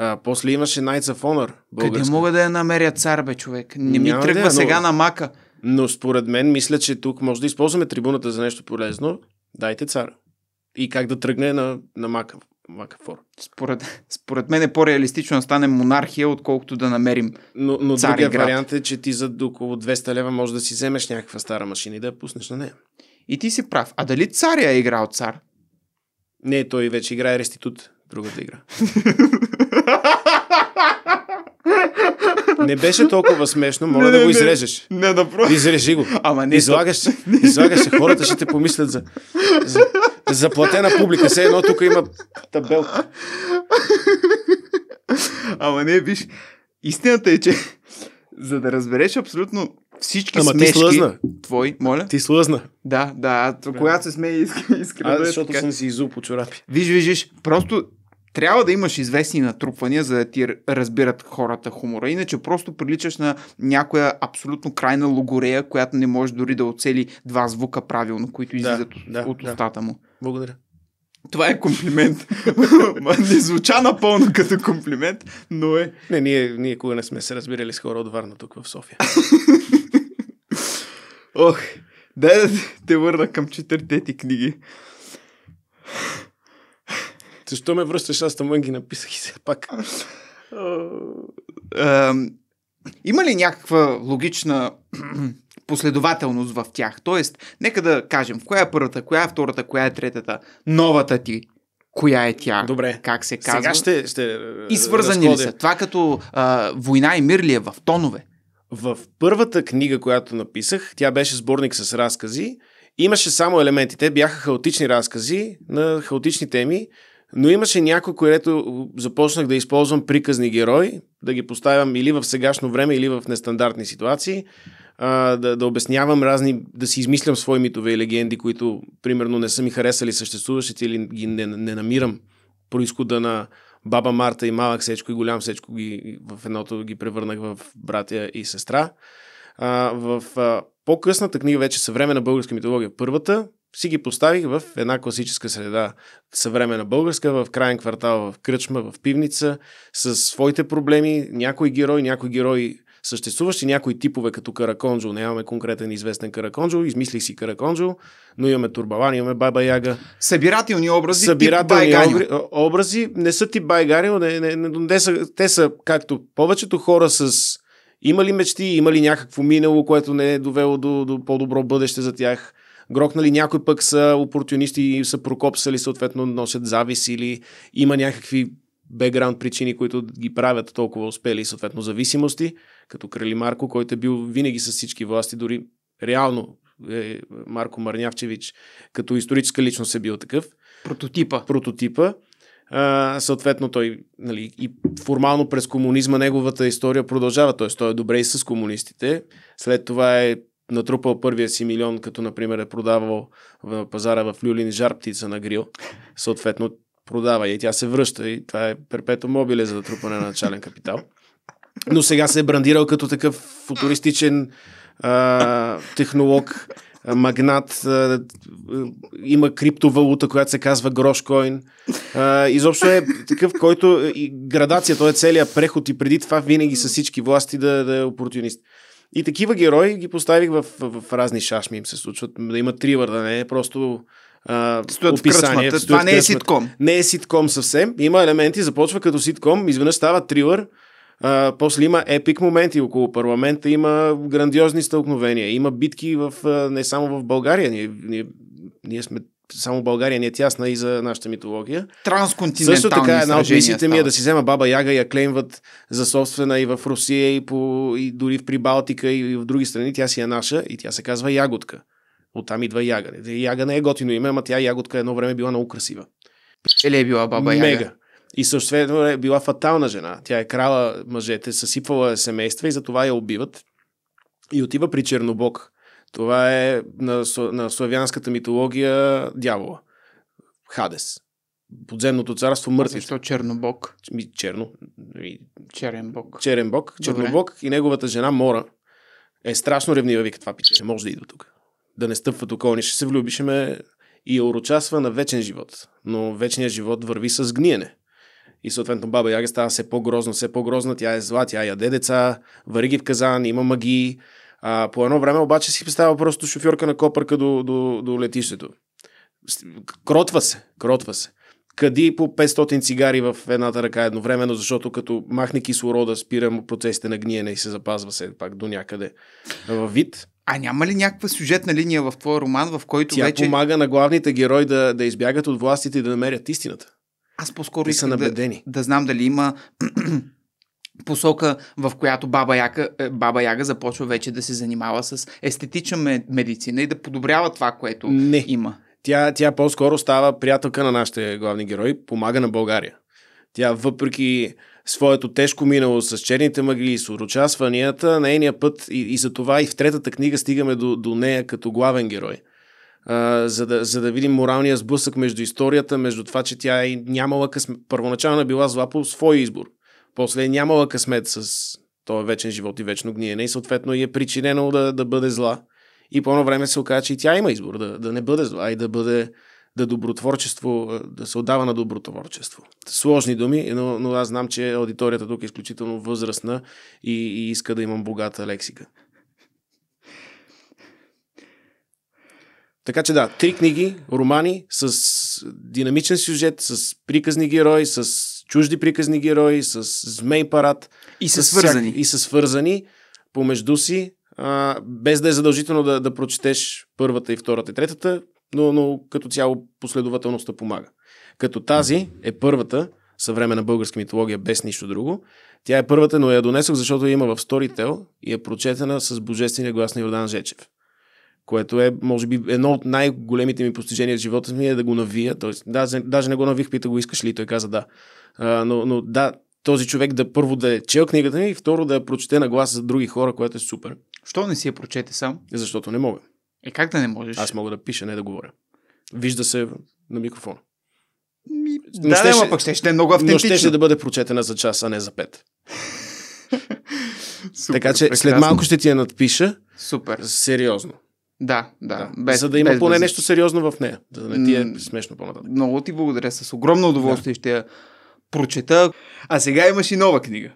А, после имаше Knights of Honor. Българска. Къде мога да я намеря цар, бе, човек? Не ми Няма тръгва идея, сега но... на мака. Но според мен, мисля, че тук може да използваме трибуната за нещо полезно. Дайте цара. И как да тръгне на, на мака, макафор. Според, според мен е по-реалистично да стане монархия, отколкото да намерим Но, но другия град. вариант е, че ти за около 200 лева може да си вземеш някаква стара машина и да я пуснеш на нея. И ти си прав. А дали царя е играл цар? Не, той вече играе реститут. Другата игра. Не беше толкова смешно, моля не, да го изрежеш. Не, не Изрежи го. Ама не. Излагаш, се. излагаш се, хората ще те помислят за, за, за платена публика. Все едно тук има табел. Ама не, виж, истината е, че за да разбереш абсолютно всички Ама смешки ти слъзна. моля? Ти слъзна. Да, да, когато се смее искрено. Искр, да защото е така. съм си изул по чорапи. Виж, виж, виж, просто трябва да имаш известни натрупвания, за да ти разбират хората хумора. Иначе просто приличаш на някоя абсолютно крайна логорея, която не може дори да оцели два звука правилно, които излизат да, да, от да. устата му. Благодаря. Това е комплимент. не звуча напълно като комплимент, но е. Не, ние, ние кога не сме се разбирали с хора от Варна тук в София. Ох, дай да те върна към четирите ти книги. Защо ме връщаш? Аз тъмън ги написах и все пак. Има ли някаква логична последователност в тях? Тоест, нека да кажем, коя е първата, коя е втората, коя е третата, новата ти, коя е тя, Добре. как се казва. Сега ще, ще е, и свързани разходя. ли са? Това като а, война и мир ли е в тонове? В първата книга, която написах, тя беше сборник с разкази. Имаше само елементите, бяха хаотични разкази на хаотични теми, но имаше някои, което започнах да използвам приказни герои, да ги поставям или в сегашно време, или в нестандартни ситуации, а, да, да обяснявам разни, да си измислям свои митове и легенди, които примерно не са ми харесали съществуващите или ги не, не намирам происхода на баба Марта и малък Сечко и голям Сечко ги, в едното ги превърнах в братя и сестра. А, в а, по-късната книга, вече съвременна българска митология, първата, си ги поставих в една класическа среда, съвременна българска, в крайен квартал, в кръчма, в пивница, с своите проблеми, някой герой, някой герой съществуващи, някои типове като Караконджо, нямаме конкретен известен Караконджо, измислих си Караконджо, но имаме Турбалан, имаме Баба Яга. Събирателни образи, Събирателни образи, образи не са тип Байгарио, не, не, не, не са, те са както повечето хора с има ли мечти, има ли някакво минало, което не е довело до, до по-добро бъдеще за тях – Грокнали Някои пък са опортунисти и са прокопсали, съответно носят завис или има някакви бекграунд причини, които ги правят толкова успели и съответно зависимости, като Крали Марко, който е бил винаги с всички власти, дори реално е, Марко Марнявчевич като историческа личност е бил такъв. Прототипа. Прототипа. Uh, съответно той нали, и формално през комунизма неговата история продължава, т.е. той е добре и с комунистите. След това е натрупал първия си милион, като например е продавал в пазара в Люлин жар птица на грил, съответно продава и тя се връща и това е перпето мобиле за натрупане на начален капитал. Но сега се е брандирал като такъв футуристичен а, технолог, а, магнат, а, има криптовалута, която се казва Грошкоин. А, изобщо е такъв, който и градация, той е целият преход и преди това винаги с всички власти да, да е опортунист. И такива герои ги поставих в, в, в разни шашми им се случват. Да има тривър, да не е просто а, стоят описание. В стоят Това не е ситком. Не е ситком съвсем. Има елементи, започва като ситком, изведнъж става тривър, Uh, после има епик моменти около парламента, има грандиозни стълкновения, има битки в, uh, не само в България. Ние, ние, ние сме само България не е тясна и за нашата митология. Трансконтинентални Също така една от мисиите ми е да си взема Баба Яга и я клеймват за собствена и в Русия, и, по, и дори в Прибалтика, и в други страни. Тя си е наша и тя се казва Ягодка. Оттам идва Яга. Яга не е готино име, ама тя Ягодка едно време била много красива. Печели е била Баба Мега. Яга. И съответно е била фатална жена. Тя е крала мъжете, съсипвала е семейства и затова я убиват. И отива при Чернобог това е на, на славянската митология дявола. Хадес. Подземното царство мъртвите. Защо Чернобог? Ми, черно. Ми... Черен бог. Черен бог. Чернобог и неговата жена Мора е страшно ревнива. Вика, това пиче, може да идва тук. Да не стъпва околни, ще се влюбишеме ме и я урочасва на вечен живот. Но вечният живот върви с гниене. И съответно баба Яга става все по-грозна, все по-грозна. Тя е зла, тя яде деца, вари ги в казан, има магии. А, по едно време обаче си представя просто шофьорка на копърка до, до, до летището. Кротва се, кротва се. Къди по 500 цигари в едната ръка едновременно, защото като махне кислорода спира процесите на гниене и се запазва се пак до някъде в вид. А няма ли някаква сюжетна линия в твоя роман, в който Тя вече... помага на главните герои да, да избягат от властите и да намерят истината. Аз по-скоро искам да, да знам дали има посока, в която Баба Яга, е, Баба Яга започва вече да се занимава с естетична медицина и да подобрява това, което Не. има. Тя, тя по-скоро става приятелка на нашите главни герои, помага на България. Тя, въпреки своето тежко минало с черните и с урочасванията, нейния път и, и за това и в третата книга стигаме до, до нея като главен герой. А, за, да, за да видим моралния сблъсък между историята, между това, че тя е нямала късмет. Първоначално е била зла по свой избор после нямала късмет с този вечен живот и вечно гниене и съответно и е причинено да, да бъде зла. И по едно време се оказа, че и тя има избор да, да не бъде зла и да бъде да добротворчество, да се отдава на добротворчество. Сложни думи, но, но аз знам, че аудиторията тук е изключително възрастна и, и иска да имам богата лексика. Така че да, три книги, романи с динамичен сюжет, с приказни герои, с чужди приказни герои, с змей парад. И са свързани. Всяк... И са свързани помежду си, а, без да е задължително да, да прочетеш първата и втората и третата, но, но като цяло последователността помага. Като тази е първата, съвременна българска митология без нищо друго. Тя е първата, но я донесох, защото я има в Storytel и е прочетена с божествения глас на Йордан Жечев което е, може би, едно от най-големите ми постижения в живота ми е да го навия. Тоест, даже, даже не го навих, пита го искаш ли, той каза да. А, но, но да, този човек да първо да е чел книгата ми и второ да я прочете на глас за други хора, което е супер. Що не си я прочете сам? Защото не мога. Е, как да не можеш? Аз мога да пиша, не да говоря. Вижда се на микрофона. Ми, но да, ще, пък ще, ще е много автентично. Но ще, ще да бъде прочетена за час, а не за пет. Супер, така че прекрасно. след малко ще ти я надпиша. Супер. Сериозно. Да, да. да. Без, За да има без, поне без... нещо сериозно в нея. Да не ти е смешно по-нататък. Много ти благодаря. С огромно удоволствие да. ще я прочета. А сега имаш и нова книга.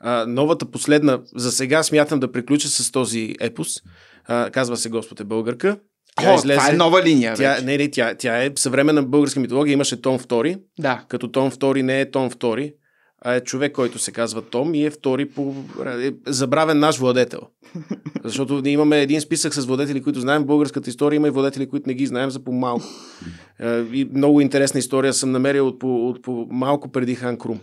А, новата, последна, за сега смятам да приключа с този епос. А, казва се Господ е българка. Тя О, излезе, това е нова линия. Тя, вече. не, не, тя, тя е съвременна българска митология. Имаше том II. Да. Като том Втори, не е том Втори а е човек, който се казва Том и е втори по... Е забравен наш владетел. Защото ние имаме един списък с владетели, които знаем в българската история, има и владетели, които не ги знаем за по-малко. Е, и много интересна история съм намерил от по, от по малко преди Хан Крум.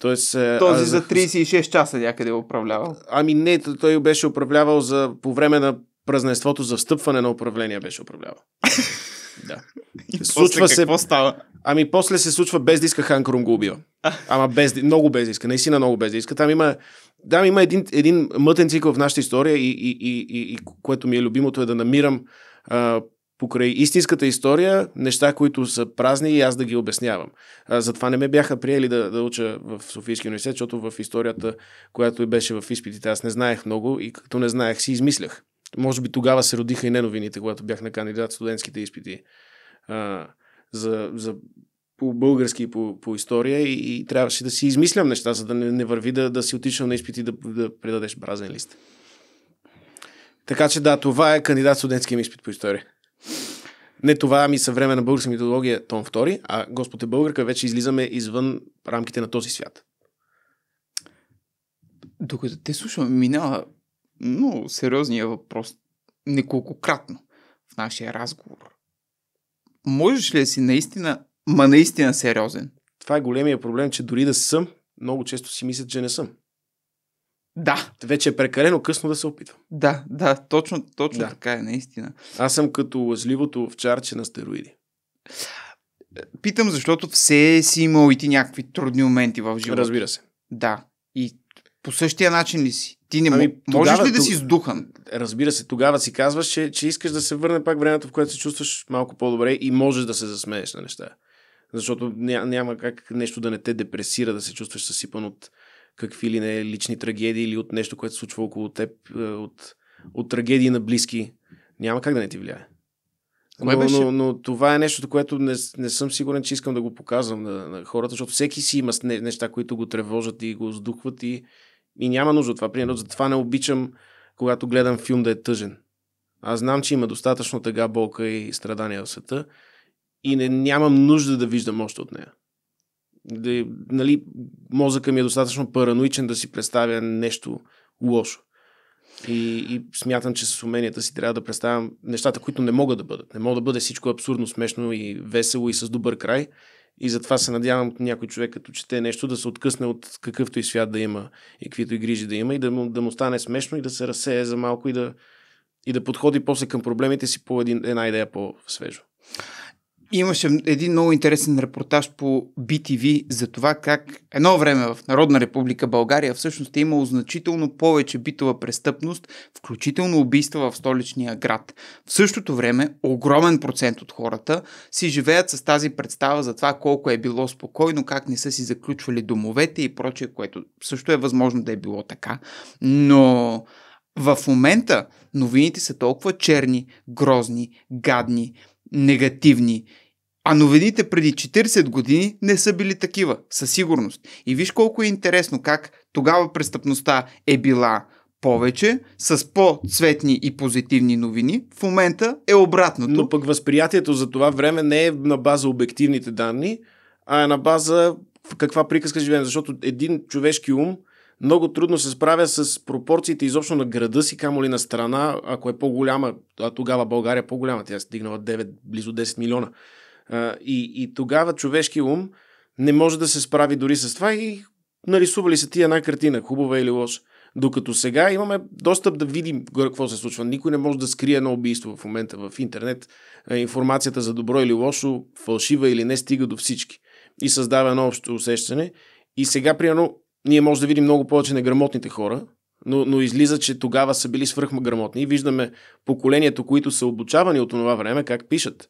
Тоест, е, Този а, за 36 часа някъде е управлявал. Ами не, той беше управлявал за, по време на празненството за встъпване на управление беше управлявал. Да. И случва после, се. става? Ами после се случва без диска Хан Крум го убива. Ама без, много без диска, наистина много без диска. Там има, да, има един, един мътен цикъл в нашата история и, и, и, и, и което ми е любимото е да намирам а, покрай истинската история неща, които са празни и аз да ги обяснявам. А, затова не ме бяха приели да, да уча в Софийския университет, защото в историята, която беше в изпитите, аз не знаех много и като не знаех си измислях. Може би тогава се родиха и неновините, когато бях на кандидат в студентските изпити а, за, за по български и по, по история и, и трябваше да си измислям неща, за да не, не върви да, да си отишъл на изпити да, да предадеш празен лист. Така че да, това е кандидат студентския ми изпит по история. Не това, ми съвременна българска митология, том втори, а Господ е българка, вече излизаме извън рамките на този свят. Докато те слушам, минава но, сериозния въпрос неколкократно в нашия разговор. Можеш ли да си наистина, ма наистина сериозен? Това е големия проблем, че дори да съм, много често си мислят, че не съм. Да. Вече е прекалено късно да се опитам. Да, да, точно, точно да. така е, наистина. Аз съм като лъжливото овчарче на стероиди. Питам, защото все е си имал и ти някакви трудни моменти в живота. Разбира се. Да. И по същия начин ли си? Ти не ами, можеш ли да си сдухан? Разбира се, тогава си казваш, че, че искаш да се върне пак времето, в което се чувстваш малко по-добре и можеш да се засмееш на неща. Защото няма как нещо да не те депресира, да се чувстваш съсипан от какви ли не лични трагедии или от нещо, което се случва около теб, е, от, от трагедии на близки. Няма как да не ти влияе. но, беше? Но, но това е нещо, което не, не съм сигурен, че искам да го показвам на, на хората, защото всеки си има неща, които го тревожат и го сдухват и и няма нужда от това. Примерно, затова не обичам, когато гледам филм да е тъжен. Аз знам, че има достатъчно тъга, болка и страдания в света и не, нямам нужда да виждам още от нея. Да, нали, мозъка ми е достатъчно параноичен да си представя нещо лошо. И, и смятам, че с уменията си трябва да представям нещата, които не могат да бъдат. Не мога да бъде всичко абсурдно смешно и весело и с добър край. И затова се надявам някой човек, като чете нещо, да се откъсне от какъвто и свят да има и каквито и грижи да има и да му, да му стане смешно и да се разсее за малко и да, и да подходи после към проблемите си по един, една идея по-свежо. Имаше един много интересен репортаж по BTV за това как едно време в Народна република България всъщност е имало значително повече битова престъпност, включително убийства в столичния град. В същото време огромен процент от хората си живеят с тази представа за това колко е било спокойно, как не са си заключвали домовете и прочее, което също е възможно да е било така. Но в момента новините са толкова черни, грозни, гадни, негативни. А новините преди 40 години не са били такива, със сигурност. И виж колко е интересно как тогава престъпността е била повече, с по-цветни и позитивни новини. В момента е обратното. Но пък възприятието за това време не е на база обективните данни, а е на база каква приказка живеем. Защото един човешки ум много трудно се справя с пропорциите изобщо на града си, камо ли на страна, ако е по-голяма, а тогава България е по-голяма, тя е стигнала 9, близо 10 милиона. И, и тогава човешки ум не може да се справи дори с това и нарисували се ти една картина, хубава или лоша. Докато сега имаме достъп да видим какво се случва. Никой не може да скрие едно убийство в момента в интернет. Информацията за добро или лошо, фалшива или не, стига до всички. И създава едно общо усещане. И сега, примерно, ние може да видим много повече неграмотните хора, но, но излиза, че тогава са били свръхграмотни. Виждаме поколението, които са обучавани от това време, как пишат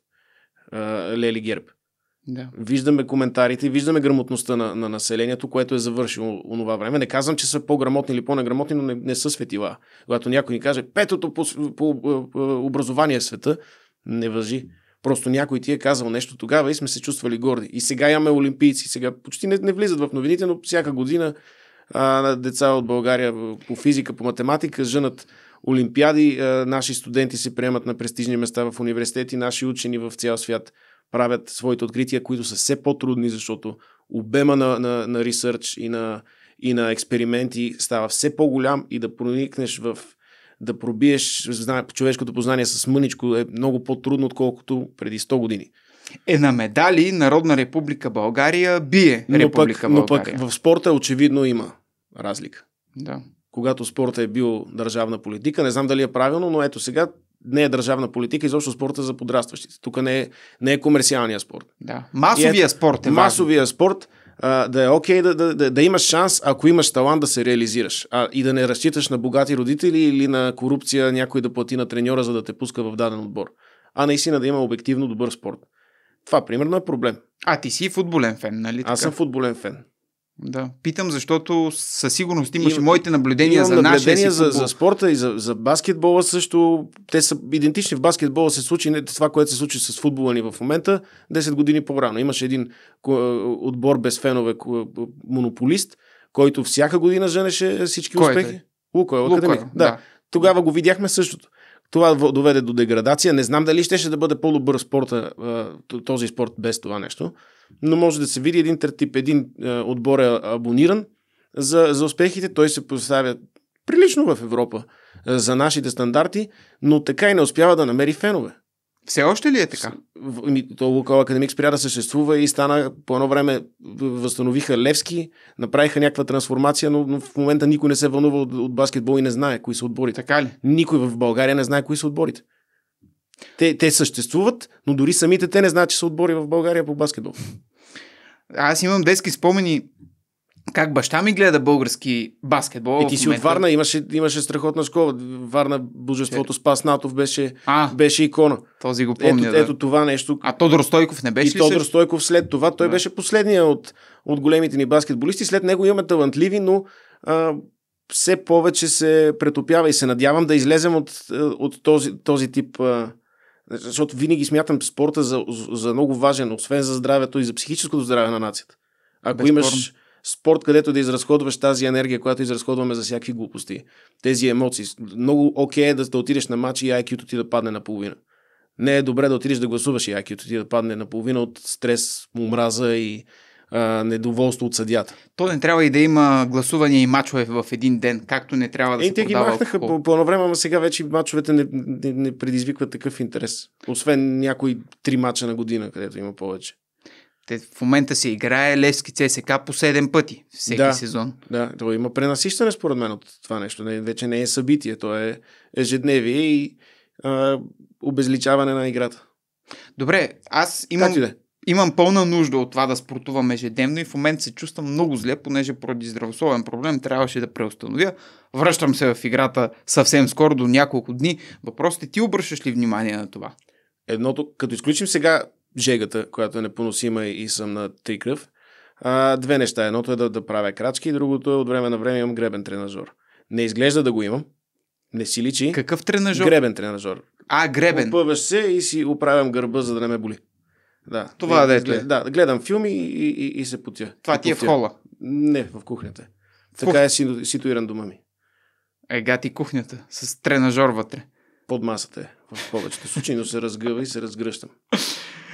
а, Лели Герб. Да. Виждаме коментарите, виждаме грамотността на, на населението, което е завършило онова време. Не казвам, че са по-грамотни или по-неграмотни, но не, не са светила. Когато някой ни каже, петото по, по, по, по образование в света, не въжи. Просто някой ти е казал нещо тогава и сме се чувствали горди. И сега имаме олимпийци. Сега почти не, не влизат в новините, но всяка година а, деца от България по физика, по математика женат олимпиади. А, наши студенти се приемат на престижни места в университети. Наши учени в цял свят правят своите открития, които са все по-трудни, защото обема на, на, на ресърч и на, и на експерименти става все по-голям и да проникнеш в да пробиеш човешкото познание с мъничко е много по-трудно, отколкото преди 100 години. Е на медали Народна република България бие но Република пък, България. Но пък в спорта очевидно има разлика. Да. Когато спорта е бил държавна политика, не знам дали е правилно, но ето сега не е държавна политика, изобщо спорта за подрастващите. Тук не е, не е комерциалния спорт. Да. Масовия е, спорт е Масовия важен. спорт а, да е окей okay, да, да, да, да имаш шанс, ако имаш талант да се реализираш а, и да не разчиташ на богати родители или на корупция някой да плати на треньора, за да те пуска в даден отбор. А наистина да има обективно добър спорт. Това примерно е проблем. А ти си футболен фен, нали? Аз съм футболен фен. Да. Питам, защото със сигурност имаш и, моите наблюдения за наблюдения за, за спорта и за, за баскетбола също. Те са идентични. В баскетбола се случи не това, което се случи с футбола ни в момента, 10 години по-рано. Имаше един е, отбор без фенове, е, монополист, който всяка година женеше всички Кой е успехи. Е? Луко е да. да. Тогава го видяхме същото. Това доведе до деградация. Не знам дали ще, да бъде по-добър спорта, този спорт без това нещо, но може да се види един тип, един отбор е абониран за, за успехите. Той се поставя прилично в Европа за нашите стандарти, но така и не успява да намери фенове. Все още ли е така? То Лукал Академик спря да съществува и стана по едно време възстановиха Левски, направиха някаква трансформация, но, но в момента никой не се вълнува от, от баскетбол и не знае кои са отборите. Така ли? Никой в България не знае кои са отборите. Те, те съществуват, но дори самите те не знаят, че са отбори в България по баскетбол. Аз имам детски спомени как баща ми гледа български баскетбол. И ти си от Варна, имаше, имаше страхотна школа. Варна, божеството Спас Натов беше, а, беше икона. Този го помня, ето, да. ето това нещо. А Тодор Стойков не беше и ли? Тодор Стойков след това, той да. беше последния от, от големите ни баскетболисти. След него имаме талантливи, но а, все повече се претопява и се надявам да излезем от, е, от този, този тип... А, защото винаги смятам спорта за, за много важен, освен за здравето и за психическото здраве на нацията. Ако Безспорно. имаш спорт, където да изразходваш тази енергия, която изразходваме за всякакви глупости, тези емоции. Много окей okay е да, да отидеш на матч и IQ-то ти да падне наполовина. Не е добре да отидеш да гласуваш и IQ-то ти да падне наполовина от стрес, омраза и а, недоволство от съдята. То не трябва и да има гласувания и мачове в един ден, както не трябва да е, се те ги махнаха по, по едно време, но сега вече мачовете не, не, не предизвикват такъв интерес. Освен някои три мача на година, където има повече. Те в момента се играе Левски ЦСК по 7 пъти всеки да, сезон. Да, то има пренасищане според мен от това нещо. Не, вече не е събитие, то е ежедневие и а, обезличаване на играта. Добре, аз имам, е. имам пълна нужда от това да спортувам ежедневно и в момента се чувствам много зле, понеже поради здравословен проблем трябваше да преустановя. Връщам се в играта съвсем скоро до няколко дни. Въпросът е ти обръщаш ли внимание на това? Едното, като изключим сега жегата, която е непоносима и съм на три кръв. А, две неща. Едното е да, да правя крачки, другото е от време на време имам гребен тренажор. Не изглежда да го имам. Не си личи. Какъв тренажор? Гребен тренажор. А, гребен. Опъваш се и си оправям гърба, за да не ме боли. Да. Това да е. Да, гледам филми и, и, и се потя. Това ти е в хола? Не, в кухнята. В така е ситуиран дома ми. Ега ти кухнята, с тренажор вътре. Под масата е, в повечето случаи, но се разгъва и се разгръщам.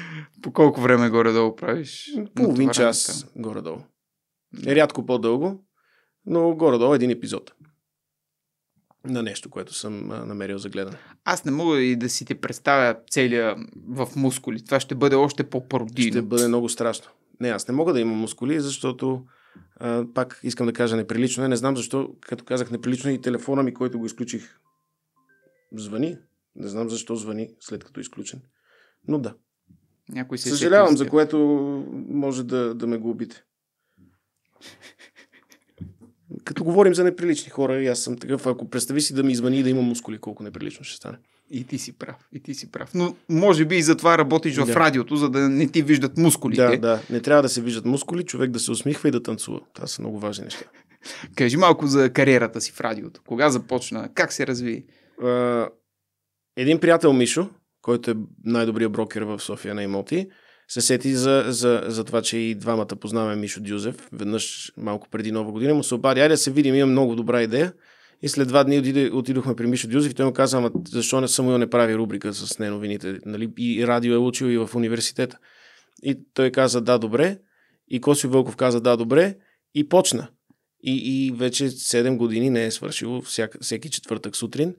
По колко време горе-долу правиш? Половин час горе-долу. Рядко по-дълго, но горе-долу един епизод на нещо, което съм намерил за гледане. Аз не мога и да си те представя целия в мускули. Това ще бъде още по-пародийно. Ще бъде много страшно. Не, аз не мога да имам мускули, защото а, пак искам да кажа неприлично. Не знам защо, като казах неприлично и телефона ми, който го изключих, звъни. Не знам защо звъни, след като е изключен. Но да. Някой се Съжалявам, за което може да, да ме губите. Като говорим за неприлични хора, и аз съм такъв, ако представи си да ми извъни и да има мускули, колко неприлично ще стане. И ти си прав, и ти си прав. Но може би и затова работиш да. в радиото, за да не ти виждат мускулите. Да, да. Не трябва да се виждат мускули, човек да се усмихва и да танцува. Това са много важни неща. Кажи малко за кариерата си в радиото. Кога започна? Как се разви? един приятел Мишо, който е най-добрият брокер в София на имоти, се сети за, за, за това, че и двамата познаваме Мишо Дюзев. Веднъж малко преди Нова година му се обади, айде да се видим, имам много добра идея. И след два дни отидохме при Мишо Дюзев и той му каза, ама защо не Самуил не прави рубрика с неновините, Нали? И радио е учил и в университета. И той каза, да, добре. И Косио Вълков каза, да, добре. И почна. И, и вече 7 години не е свършило всяк, всеки четвъртък сутрин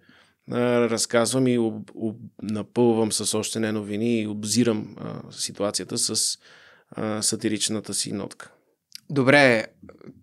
разказвам и об, об, напълвам с още не новини и обзирам а, ситуацията с а, сатиричната си нотка. Добре,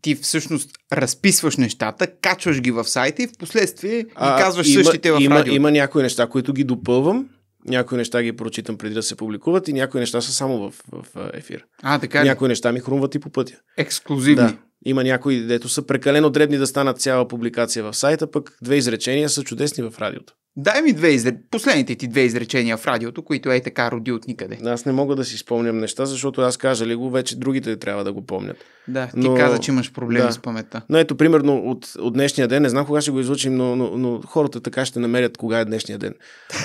ти всъщност разписваш нещата, качваш ги в сайта и в последствие ги казваш има, същите в има, радио. Има някои неща, които ги допълвам, някои неща ги прочитам преди да се публикуват и някои неща са само в, в ефир. А, така ли? Някои неща ми хрумват и по пътя. Ексклюзивни. Да. Има някои, дето са прекалено дребни да станат цяла публикация в сайта, пък две изречения са чудесни в радиото. Дай ми две изр... последните ти две изречения в радиото, които е така роди от никъде. Аз не мога да си спомням неща, защото аз кажа ли го, вече другите трябва да го помнят. Да, ти но... каза, че имаш проблеми да. с паметта. Но ето, примерно, от, от днешния ден, не знам кога ще го излучим, но, но, но хората така ще намерят кога е днешния ден.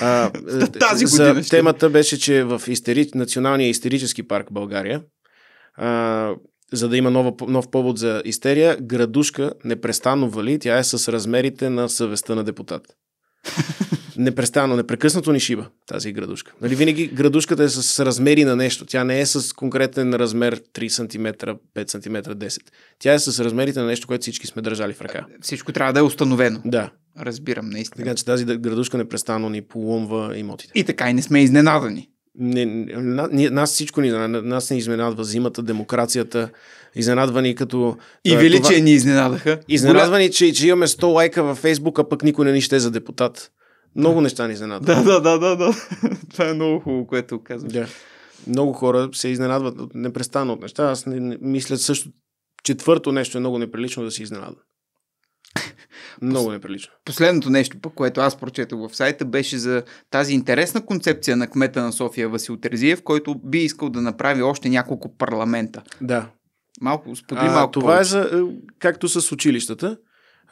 А, е, Тази година за... ще... Темата беше, че в истери... Националния истерически парк България а, за да има нова, нов повод за истерия, градушка непрестанно вали, тя е с размерите на съвестта на депутат. непрестанно, непрекъснато ни шиба тази градушка. Нали, винаги градушката е с размери на нещо. Тя не е с конкретен размер 3 см, 5 см, 10. Тя е с размерите на нещо, което всички сме държали в ръка. Всичко трябва да е установено. Да. Разбирам, наистина. Така че тази градушка непрестанно ни поломва имотите. И така и не сме изненадани не, не, нас всичко ни нас не изненадва зимата, демокрацията, изненадвани като... И величие това... ни изненадаха. Изненадвани, че, че имаме 100 лайка във Фейсбук, а пък никой не ни ще е за депутат. Много неща ни изненадва. Да, да, да, да, да. Това е много хубаво, което казваш. Да. Много хора се изненадват непрестанно от неща. Аз не, не, мисля също четвърто нещо е много неприлично да се изненадва. Много неприлично. Последното нещо, пък, което аз прочетох в сайта, беше за тази интересна концепция на кмета на София Васил Терзиев, който би искал да направи още няколко парламента. Да. Малко, сподели а, малко. Това е повече. е за, както с училищата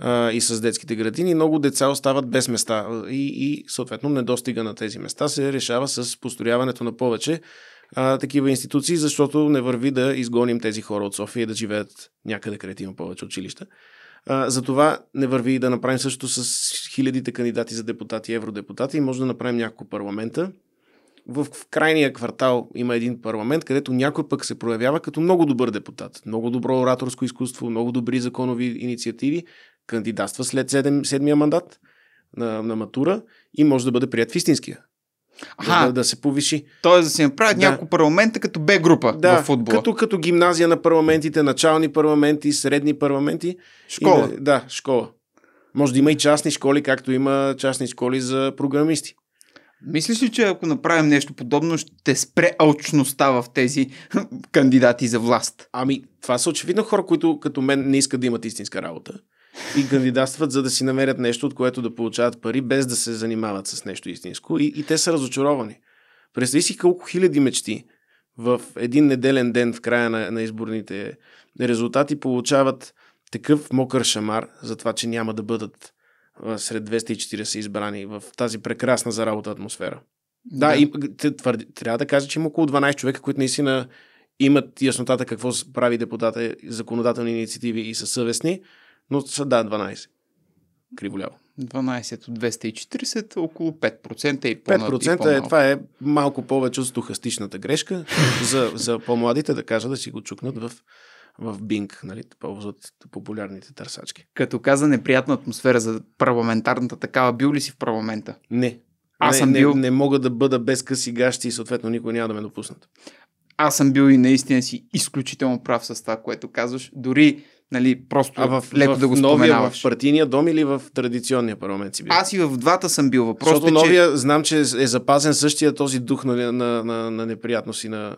а, и с детските градини, много деца остават без места и, и съответно недостига на тези места се решава с построяването на повече а, такива институции, защото не върви да изгоним тези хора от София и да живеят някъде, където има повече училища. А, затова не върви да направим също с хилядите кандидати за депутати и евродепутати може да направим няколко парламента. В, крайния квартал има един парламент, където някой пък се проявява като много добър депутат, много добро ораторско изкуство, много добри законови инициативи, кандидатства след седмия мандат на, на матура и може да бъде прият в истинския. Аха, да, да се повиши. Тоест да си направят да. няколко парламента като Б група да, в футбола. Като, като гимназия на парламентите, начални парламенти, средни парламенти. Школа. И, да, школа. Може да има и частни школи, както има частни школи за програмисти. Мислиш ли, че ако направим нещо подобно, ще спре алчността в тези кандидати за власт? Ами, това са очевидно хора, които като мен не искат да имат истинска работа и кандидатстват, за да си намерят нещо, от което да получават пари, без да се занимават с нещо истинско. И, и те са разочаровани. Представи си колко хиляди мечти в един неделен ден в края на, на изборните резултати получават такъв мокър шамар за това, че няма да бъдат сред 240 избрани в тази прекрасна за работа атмосфера. Да, да. И, твърди, трябва да кажа, че има около 12 човека, които наистина имат яснотата какво прави депутата, законодателни инициативи и са съвестни, но са да, 12. Криволяво. 12 от 240, около 5% и е, по-малко. 5% и е, това е малко повече от стохастичната грешка. за, за по-младите да кажа да си го чукнат в в нали, ползват популярните търсачки. Като каза неприятна атмосфера за парламентарната такава, бил ли си в парламента? Не. Аз не, съм бил... Не, не мога да бъда без къси гащи и съответно никой няма да ме допуснат. Аз съм бил и наистина си изключително прав с това, което казваш. Дори Нали, просто а в, леко в, да го новия, в партийния дом или в традиционния парламент си бил? Аз и в двата съм бил. Въпрос Защото е, новия, че... знам, че е запазен същия този дух на, на, на, на неприятност и на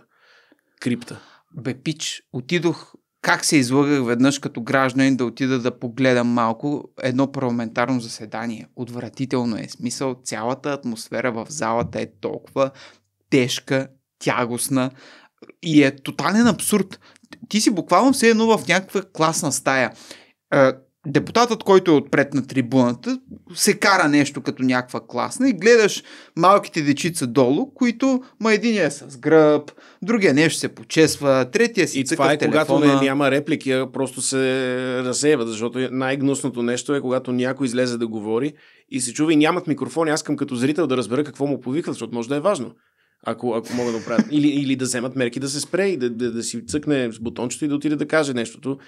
крипта. Бе, пич, отидох как се излагах веднъж като гражданин да отида да погледам малко едно парламентарно заседание. Отвратително е. Смисъл, цялата атмосфера в залата е толкова тежка, тягостна и е тотален абсурд ти си буквално все едно в някаква класна стая. Депутатът, който е отпред на трибуната, се кара нещо като някаква класна и гледаш малките дечица долу, които, ма един е с гръб, другия нещо се почесва, третия си И това е телефона. когато не, няма реплики, а просто се разсеява, защото най-гнусното нещо е когато някой излезе да говори и се чува и нямат микрофони. Аз към като зрител да разбера какво му повикват, защото може да е важно ако, ако могат да правят, Или, или да вземат мерки да се спре и да, да, да си цъкне с бутончето и да отиде да каже нещото,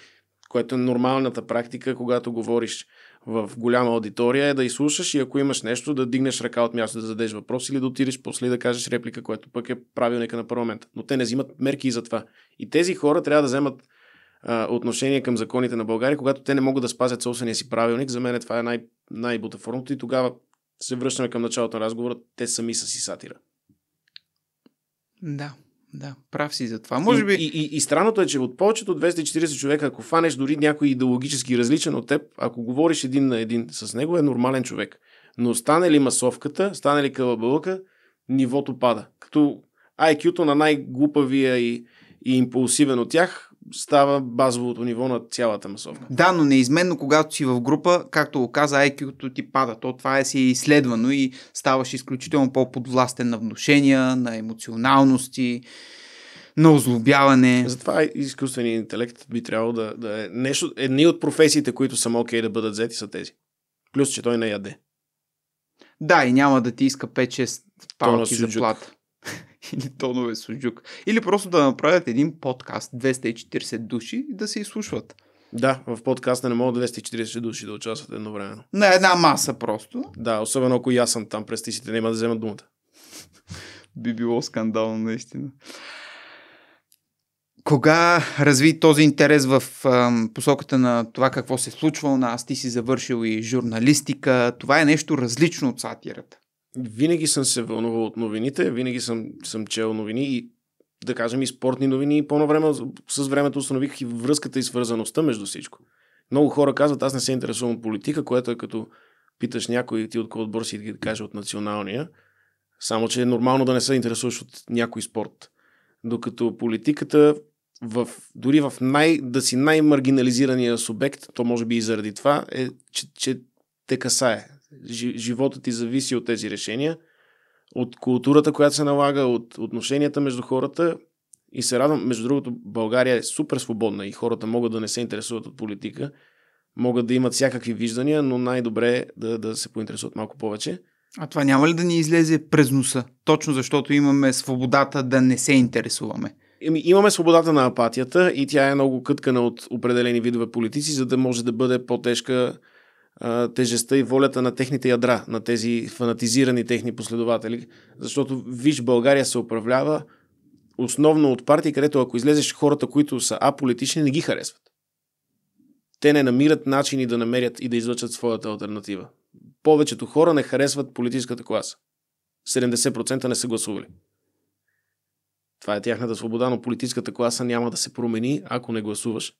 което е нормалната практика, когато говориш в голяма аудитория, е да изслушаш и ако имаш нещо, да дигнеш ръка от място да зададеш въпрос или да отидеш после да кажеш реплика, което пък е правилника на парламента. Но те не взимат мерки и за това. И тези хора трябва да вземат а, отношение към законите на България, когато те не могат да спазят собствения си правилник. За мен е това е най- най-бутафорното и тогава се връщаме към началото на разговора. Те сами са си сатира. Да. Да, прав си за това. Може би... И, и, и странното е, че от повечето 240 човека, ако фанеш дори някой идеологически различен от теб, ако говориш един на един с него, е нормален човек. Но стане ли масовката, стане ли кълъбълъка, нивото пада. Като IQ-то на най-глупавия и, и импулсивен от тях става базовото ниво на цялата масовка. Да, но неизменно, когато си в група, както го каза, IQ-то ти пада. То това е си изследвано и ставаш изключително по-подвластен на вношения, на емоционалности на озлобяване. Затова изкуственият интелект би трябвало да, да е нещо. Едни от професиите, които са окей okay да бъдат взети, са тези. Плюс, че той не яде. Да, и няма да ти иска 5-6 палки за плата. или тонове суджук. Или просто да направят един подкаст, 240 души и да се изслушват. Да, в подкаста не могат 240 души да участват едновременно. На една маса просто. Да, особено ако и аз съм там, през тисите, няма да вземат думата. Би било скандално, наистина. Кога разви този интерес в ам, посоката на това какво се е случва у нас? Ти си завършил и журналистика. Това е нещо различно от сатирата винаги съм се вълнувал от новините, винаги съм, съм чел новини и да кажем и спортни новини и по време, с времето установих и връзката и свързаността между всичко. Много хора казват, аз не се интересувам от политика, което е като питаш някой ти от кой отбор си да каже от националния, само че е нормално да не се интересуваш от някой спорт. Докато политиката в, дори в най, да си най-маргинализирания субект, то може би и заради това, е, че, че те касае живота ти зависи от тези решения, от културата, която се налага, от отношенията между хората. И се радвам, между другото, България е супер свободна и хората могат да не се интересуват от политика, могат да имат всякакви виждания, но най-добре е да, да се поинтересуват малко повече. А това няма ли да ни излезе през носа? Точно защото имаме свободата да не се интересуваме. Имаме свободата на апатията и тя е много къткана от определени видове политици, за да може да бъде по-тежка тежестта и волята на техните ядра, на тези фанатизирани техни последователи. Защото, виж, България се управлява основно от партии, където ако излезеш хората, които са аполитични, не ги харесват. Те не намират начини да намерят и да излъчат своята альтернатива. Повечето хора не харесват политическата класа. 70% не са гласували. Това е тяхната свобода, но политическата класа няма да се промени, ако не гласуваш.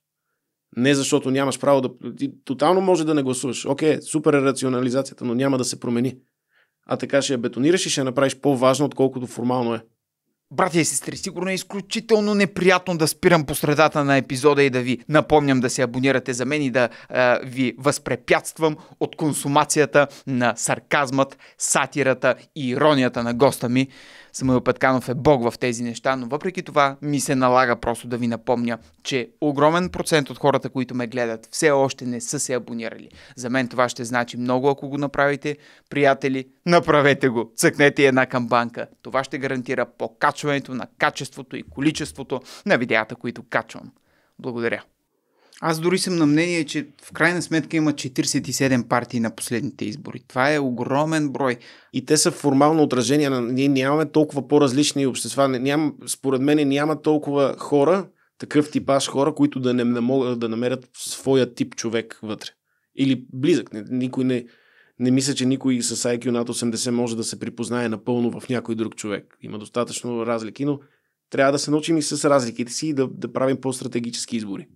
Не защото нямаш право да... Ти тотално може да не гласуваш. Окей, супер е рационализацията, но няма да се промени. А така ще я бетонираш и ще я направиш по-важно, отколкото формално е. Братя и сестри, сигурно е изключително неприятно да спирам по средата на епизода и да ви напомням да се абонирате за мен и да е, ви възпрепятствам от консумацията на сарказмът, сатирата и иронията на госта ми. Самуил Петканов е бог в тези неща, но въпреки това ми се налага просто да ви напомня, че огромен процент от хората, които ме гледат, все още не са се абонирали. За мен това ще значи много, ако го направите. Приятели, направете го! Цъкнете една камбанка. Това ще гарантира покачването на качеството и количеството на видеята, които качвам. Благодаря! Аз дори съм на мнение, че в крайна сметка има 47 партии на последните избори. Това е огромен брой. И те са формално отражение на... Ние нямаме толкова по-различни общества. Ням... Според мен няма толкова хора, такъв типаж хора, които да не, могат да намерят своя тип човек вътре. Или близък. Никой не... Не мисля, че никой с IQ над 80 може да се припознае напълно в някой друг човек. Има достатъчно разлики, но трябва да се научим и с разликите си и да, да правим по-стратегически избори.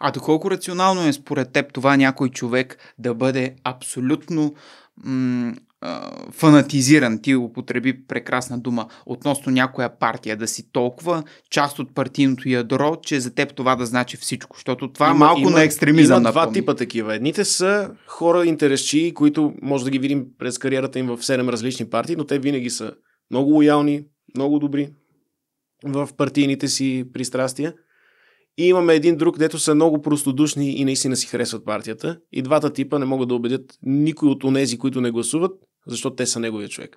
А доколко рационално е според теб това някой човек да бъде абсолютно м- фанатизиран, ти употреби прекрасна дума, относно някоя партия, да си толкова част от партийното ядро, че за теб това да значи всичко, защото това има, малко има, на екстремизъм. Има два типа такива. Едните са хора интересчи, които може да ги видим през кариерата им в 7 различни партии, но те винаги са много лоялни, много добри в партийните си пристрастия. И имаме един друг, дето са много простодушни и наистина си харесват партията. И двата типа не могат да убедят никой от онези, които не гласуват, защото те са неговия човек.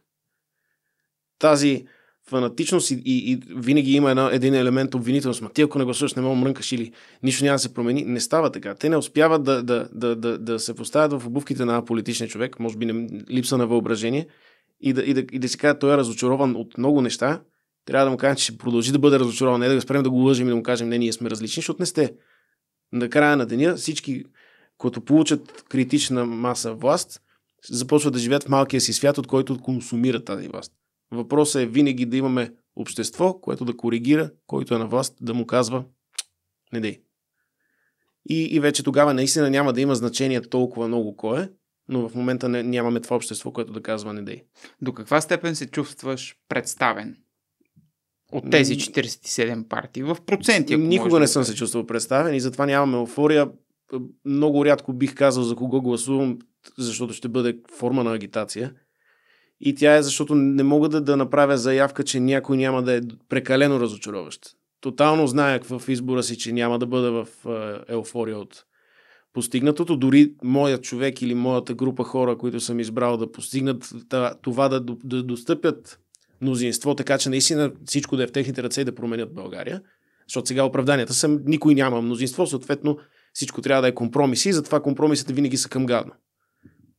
Тази фанатичност и, и, и винаги има една, един елемент обвинителност. Ма ти ако не гласуваш, не мога мрънкаш или нищо няма да се промени. Не става така. Те не успяват да, да, да, да, да се поставят в обувките на политичния човек, може би не, липса на въображение, и да, и да, и да си кажат, той е разочарован от много неща, трябва да му кажем, че ще продължи да бъде разочарован, не да го спрем да го лъжим и да му кажем, не, ние сме различни, защото не сте. На края на деня всички, които получат критична маса власт, започват да живеят в малкия си свят, от който консумират тази власт. Въпросът е винаги да имаме общество, което да коригира, който е на власт, да му казва не дей. И, и вече тогава наистина няма да има значение толкова много кое, но в момента не, нямаме това общество, което да казва не дей. До каква степен се чувстваш представен? от тези 47 партии в проценти. Ако Никога може не да съм се чувствал представен и затова нямаме еуфория. Много рядко бих казал за кого гласувам, защото ще бъде форма на агитация. И тя е защото не мога да, да направя заявка, че някой няма да е прекалено разочароващ. Тотално знаех в избора си, че няма да бъда в е, еуфория от постигнатото. Дори моят човек или моята група хора, които съм избрал да постигнат това, да, да достъпят мнозинство, така че наистина всичко да е в техните ръце и да променят България. Защото сега оправданията са никой няма мнозинство, съответно всичко трябва да е компромиси и затова компромисите винаги са към гадно.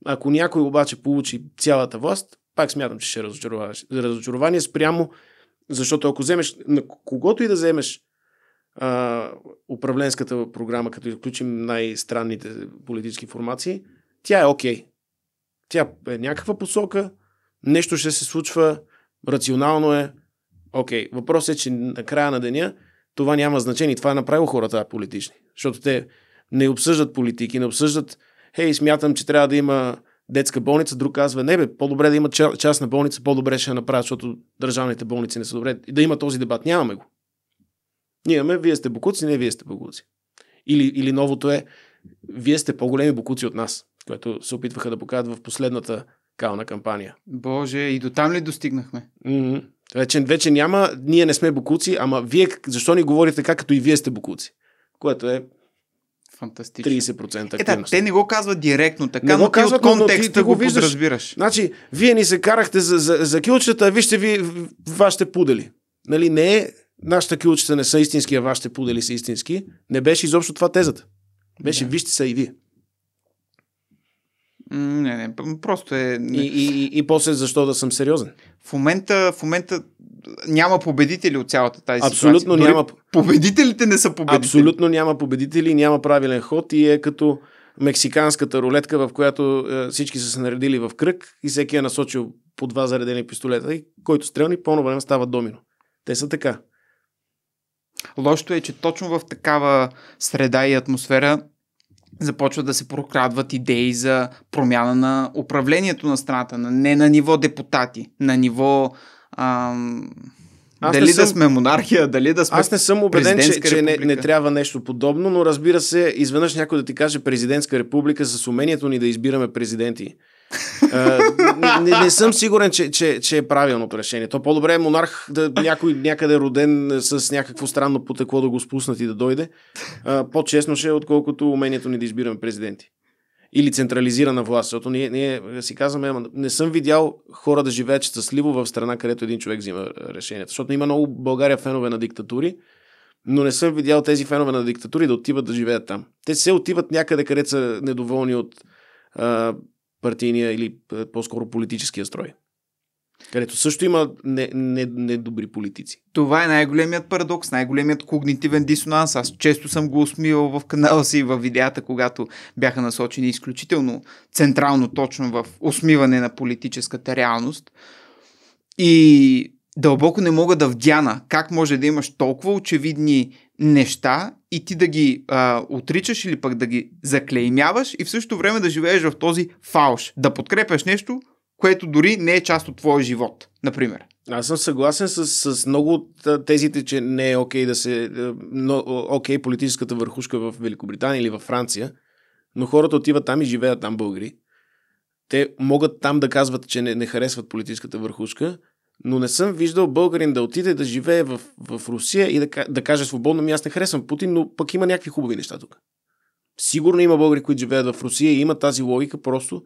Ако някой обаче получи цялата власт, пак смятам, че ще е разочарова, разочарование спрямо, защото ако вземеш на когото и да вземеш а, управленската програма, като изключим най-странните политически формации, тя е окей. Okay. Тя е някаква посока, нещо ще се случва, рационално е. Окей, okay. въпросът е, че на края на деня това няма значение. Това е направило хората политични. Защото те не обсъждат политики, не обсъждат, хей, смятам, че трябва да има детска болница, друг казва, не бе, по-добре да има частна болница, по-добре ще я направят, защото държавните болници не са добре. И да има този дебат, нямаме го. Ние имаме, вие сте бокуци, не вие сте бокуци. Или, или новото е, вие сте по-големи бокуци от нас, което се опитваха да покажат в последната кална кампания. Боже, и до там ли достигнахме? Mm-hmm. Вече, вече няма, ние не сме букуци, ама вие защо ни говорите така, като и вие сте букуци? Което е Фантастично. 30% активност. Е, да, те не го казват директно, така, не но го казват, ти от контекста но ти, ти го, го виждаш. разбираш. Значи, вие ни се карахте за, за, за килчета, вижте ви вашите пудели. Нали, не е, нашите килчета не са истински, а вашите пудели са истински. Не беше изобщо това тезата. Беше, да. вижте са и вие. Не, не, просто е... Не. И, и, и после защо да съм сериозен? В момента, в момента няма победители от цялата тази Абсолютно ситуация. Абсолютно няма... Победителите не са победители. Абсолютно няма победители, няма правилен ход и е като мексиканската рулетка, в която е, всички са се наредили в кръг и всеки е насочил по два заредени пистолета и който стрелни, пълно време става домино. Те са така. Лошото е, че точно в такава среда и атмосфера започват да се прокрадват идеи за промяна на управлението на страната, не на ниво депутати, на ниво ам, аз дали съм... да сме монархия, дали да сме. Аз не съм убеден, че, че не, не трябва нещо подобно, но разбира се, изведнъж някой да ти каже президентска република с умението ни да избираме президенти. Е, не, не съм сигурен, че, че, че е правилното решение. То по-добре е монарх да някой някъде роден е, с някакво странно потекло да го спуснат и да дойде. Е, по-честно ще е, отколкото умението ни да избираме президенти. Или централизирана власт, защото ние, ние си казваме, ама не съм видял хора да живеят щастливо в страна, където един човек взима решението. Защото има много България фенове на диктатури, но не съм видял тези фенове на диктатури да отиват да живеят там. Те се отиват някъде, където са недоволни от а, партийния или е, по-скоро политическия строй. Където също има недобри не, не, политици. Това е най-големият парадокс, най-големият когнитивен дисонанс. Аз често съм го усмивал в канала си и в видеята, когато бяха насочени изключително централно точно в усмиване на политическата реалност. И дълбоко не мога да вдяна как може да имаш толкова очевидни неща и ти да ги а, отричаш или пък да ги заклеймяваш и в същото време да живееш в този фалш. Да подкрепяш нещо, което дори не е част от твоя живот, например. Аз съм съгласен с, с много от тезите, че не е окей okay да се... Но, окей okay, политическата върхушка в Великобритания или във Франция, но хората отиват там и живеят там българи. Те могат там да казват, че не, не харесват политическата върхушка, но не съм виждал българин да отиде да живее в, в Русия и да, да каже свободно, ми аз не харесвам Путин, но пък има някакви хубави неща тук. Сигурно има българи, които живеят в Русия и има тази логика, просто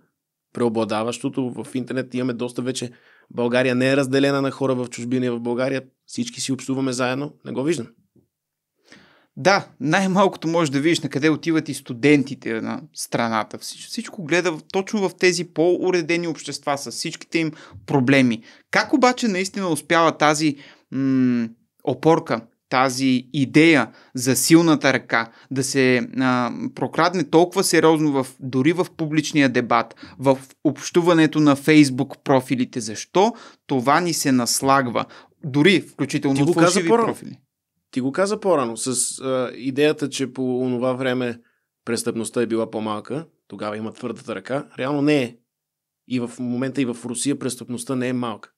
преобладаващото в интернет имаме доста вече. България не е разделена на хора в чужбина и в България. Всички си общуваме заедно. Не го виждам. Да, най-малкото можеш да видиш на къде отиват и студентите на страната. Всичко, всичко гледа точно в тези по-уредени общества с всичките им проблеми. Как обаче наистина успява тази м- опорка, тази идея за силната ръка да се а, прокрадне толкова сериозно в, дори в публичния дебат, в общуването на фейсбук профилите. Защо това ни се наслагва? Дори включително Ти фалшиви профили. Ти го каза по-рано с а, идеята, че по това време престъпността е била по-малка, тогава има твърдата ръка. Реално не е. И в момента и в Русия престъпността не е малка.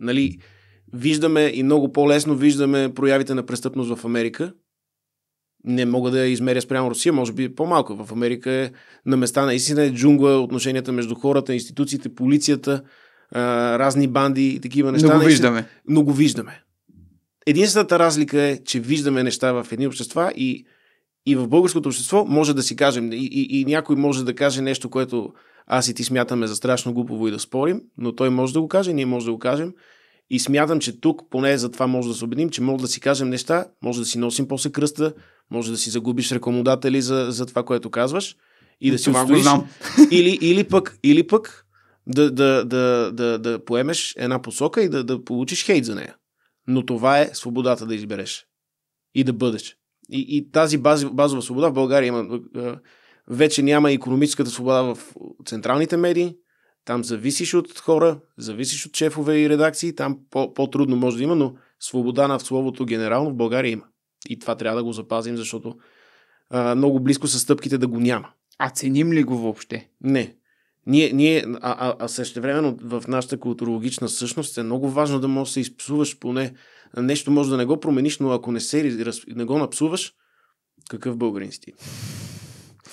Нали, виждаме и много по-лесно виждаме проявите на престъпност в Америка. Не мога да я измеря спрямо Русия, може би е по-малко. В Америка е на места наистина е джунгла, отношенията между хората, институциите, полицията, а, разни банди и такива неща. Но го виждаме. Но го виждаме. Единствената разлика е, че виждаме неща в едни общества и, и в българското общество може да си кажем, и, и, и някой може да каже нещо, което аз и ти смятаме за страшно глупово и да спорим, но той може да го каже, ние може да го кажем. И смятам, че тук поне за това може да се убедим, че може да си кажем неща, може да си носим после кръста, може да си загубиш рекомодатели за, за това, което казваш и да си това устоиш. знам. Или, или пък, или пък да, да, да, да, да поемеш една посока и да, да получиш хейт за нея. Но това е свободата да избереш и да бъдеш. И, и тази баз, базова свобода в България има. Вече няма економическата свобода в централните медии. Там зависиш от хора, зависиш от шефове и редакции. Там по- по-трудно може да има, но свобода на словото генерално в България има. И това трябва да го запазим, защото а, много близко са стъпките да го няма. А ценим ли го въобще? Не. Ние, ние а, а, а същевременно в нашата културологична същност е много важно да можеш да се изпсуваш поне. Нещо може да не го промениш, но ако не, се, не го напсуваш, какъв българин си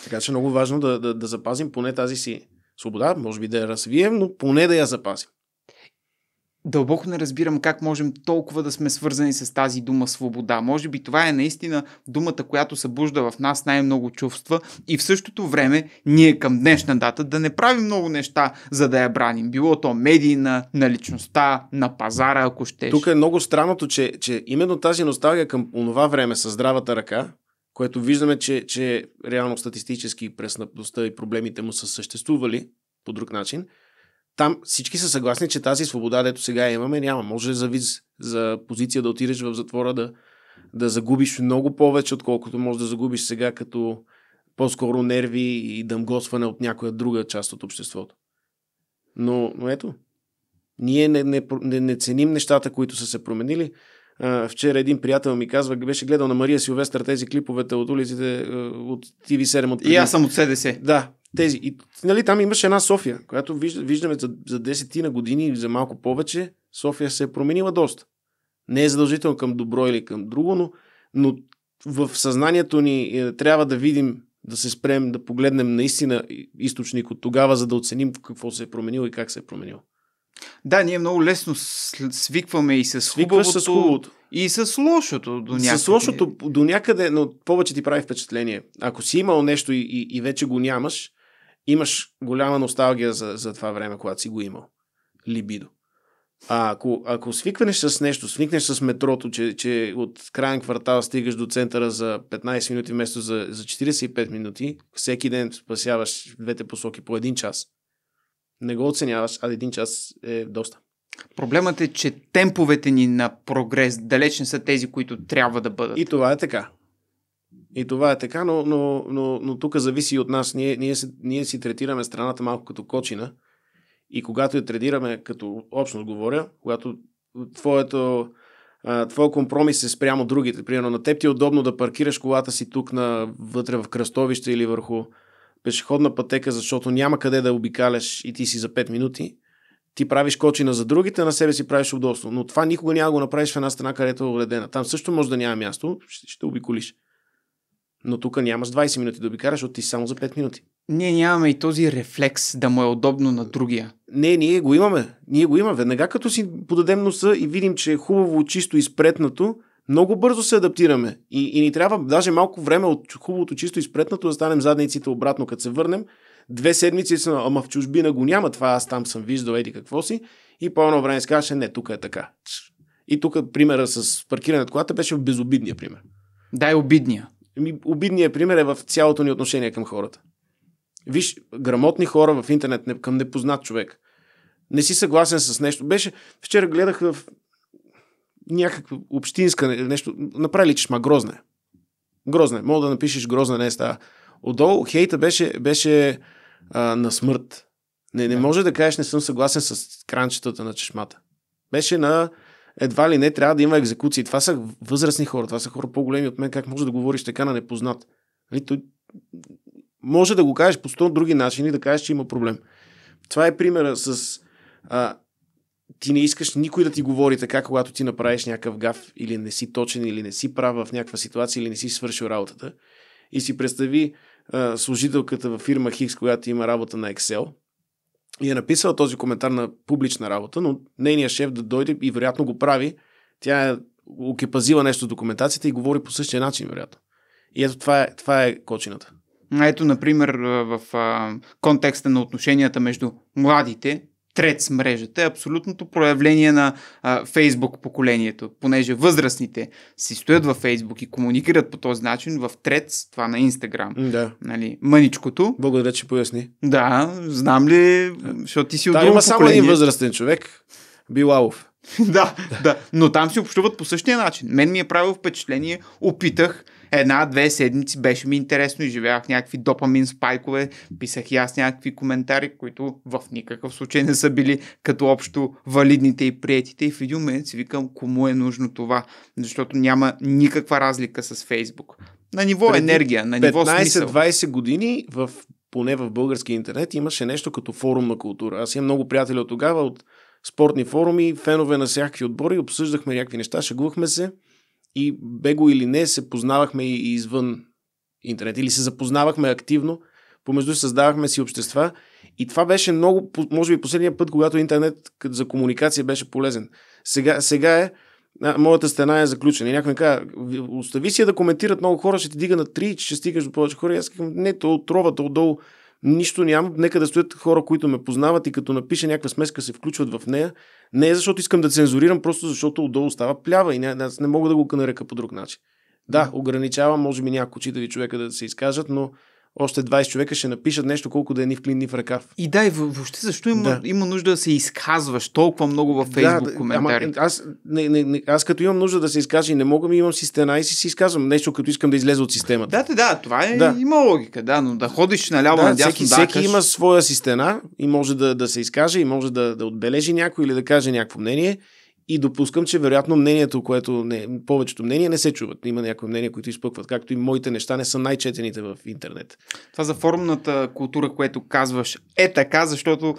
Така че е много важно да, да, да запазим поне тази си свобода, може би да я развием, но поне да я запазим дълбоко не разбирам как можем толкова да сме свързани с тази дума свобода. Може би това е наистина думата, която събужда в нас най-много чувства и в същото време ние към днешна дата да не правим много неща, за да я браним. Било то медийна, на личността, на пазара, ако ще. Тук е много странното, че, че именно тази носталгия към онова време с здравата ръка, което виждаме, че, че реално статистически престъпността и проблемите му са съществували по друг начин – там всички са съгласни, че тази свобода, дето сега имаме, няма. Може за виз, за позиция да отидеш в затвора, да, да загубиш много повече, отколкото може да загубиш сега като по-скоро нерви и дъмгосване от някоя друга част от обществото. Но, но ето, ние не, не, не, не ценим нещата, които са се променили. А, вчера един приятел ми казва, беше гледал на Мария Силвестър тези клиповете от улиците е, от TV7. От... И аз съм от СДС. Да, тези. И, нали, там имаше една София, която виждаме за, за 10 на години, за малко повече, София се е променила доста. Не е задължително към добро или към друго, но, но в съзнанието ни е, трябва да видим, да се спрем, да погледнем наистина източник от тогава, за да оценим какво се е променило и как се е променило. Да, ние много лесно свикваме и с хубавото, с хубавото. и с лошото до някъде. С лошото до някъде, но повече ти прави впечатление. Ако си имал нещо и, и, и вече го нямаш, имаш голяма носталгия за, за това време, когато си го имал. Либидо. А ако, ако свикнеш с нещо, свикнеш с метрото, че, че от крайен квартал стигаш до центъра за 15 минути вместо за, за 45 минути, всеки ден спасяваш двете посоки по един час. Не го оценяваш, а един час е доста. Проблемът е, че темповете ни на прогрес далеч не са тези, които трябва да бъдат. И това е така. И това е така, но, но, но, но тук зависи от нас. Ние, ние, си, ние си третираме страната малко като кочина и когато я третираме като общност, говоря, когато твоето, твой компромис е спрямо другите. Примерно на теб ти е удобно да паркираш колата си тук на, вътре в кръстовище или върху пешеходна пътека, защото няма къде да обикаляш и ти си за 5 минути. Ти правиш кочина за другите, на себе си правиш удобство. Но това никога няма да го направиш в една страна, където е уредена. Там също може да няма място, ще, ще обиколиш. Но тук нямаш 20 минути да обикараш, защото ти само за 5 минути. Ние нямаме и този рефлекс да му е удобно на другия. Не, ние го имаме. Ние го имаме. Веднага като си подадем носа и видим, че е хубаво, чисто и спретнато, много бързо се адаптираме. И, и ни трябва даже малко време от хубавото, чисто и спретнато да станем задниците обратно, като се върнем. Две седмици са, ама в чужбина го няма, това аз там съм виждал, еди какво си. И по едно време скаше, казваше, не, тук е така. И тук примера с паркирането колата беше безобидния пример. Да, е обидния. Ами, обидният пример е в цялото ни отношение към хората. Виж, грамотни хора в интернет, не, към непознат човек. Не си съгласен с нещо. Беше, вчера гледах в някаква общинска нещо. Направили чешма, грозна е. Грозна е. Мога да напишеш грозна, не е става. Отдолу хейта беше, беше а, на смърт. Не, не да. може да кажеш, не съм съгласен с кранчетата на чешмата. Беше на едва ли не трябва да има екзекуции. Това са възрастни хора, това са хора по-големи от мен. Как може да говориш така на непознат? Нали, той... Може да го кажеш по 100 други начини, да кажеш, че има проблем. Това е примера с а, ти не искаш никой да ти говори така, когато ти направиш някакъв гав или не си точен, или не си прав в някаква ситуация, или не си свършил работата. И си представи а, служителката във фирма Хикс, която има работа на Excel – и е написала този коментар на публична работа, но нейният шеф да дойде и вероятно го прави. Тя е окепазила нещо с документацията и говори по същия начин, вероятно. И ето това е, това е кочината. Ето, например, в а, контекста на отношенията между младите трец мрежата е абсолютното проявление на а, Фейсбук поколението, понеже възрастните си стоят във Фейсбук и комуникират по този начин в трец, това на Инстаграм. Да. Нали, мъничкото. Благодаря, че поясни. Да, знам ли, защото ти си от Там има само един възрастен човек, Билалов. да, да, но там си общуват по същия начин. Мен ми е правил впечатление, опитах, една-две седмици беше ми интересно и живях някакви допамин спайкове, писах и аз някакви коментари, които в никакъв случай не са били като общо валидните и приетите и в един момент си викам кому е нужно това, защото няма никаква разлика с Фейсбук. На ниво Преди енергия, на ниво 15, смисъл. 15-20 години в поне в българския интернет, имаше нещо като форум на култура. Аз имам много приятели от тогава, от спортни форуми, фенове на всякакви отбори, обсъждахме някакви неща, шегувахме се и бего или не се познавахме и извън интернет или се запознавахме активно, помежду си създавахме си общества и това беше много, може би последния път, когато интернет за комуникация беше полезен. Сега, сега е, а, моята стена е заключена. И някой ми каза, остави си я да коментират много хора, ще ти дига на 3, ще стигаш до повече хора. И аз казвам, не, то отровата отдолу нищо нямам. Нека да стоят хора, които ме познават и като напиша някаква смеска се включват в нея. Не е защото искам да цензурирам, просто защото отдолу става плява и не, аз не мога да го нарека по друг начин. Да, ограничавам, може би някои 4 човека да се изкажат, но още 20 човека ще напишат нещо, колко да е ни в клин, ни в ръкав. И да, и въобще защо има, да. има нужда да се изказваш толкова много във Facebook да, коментарите? аз, не, не, не, аз като имам нужда да се изкажа и не мога, ми имам си стена и си, си изказвам нещо, като искам да излезе от системата. Да, да, да, това е, да. има логика, да, но да ходиш наляво, да, надясно, всеки, да, всеки има своя си стена и може да, да се изкаже и може да, да отбележи някой или да каже някакво мнение и допускам, че вероятно мнението, което не, повечето мнения не се чуват. Има някои мнения, които изпъкват, както и моите неща не са най-четените в интернет. Това за форумната култура, което казваш, е така, защото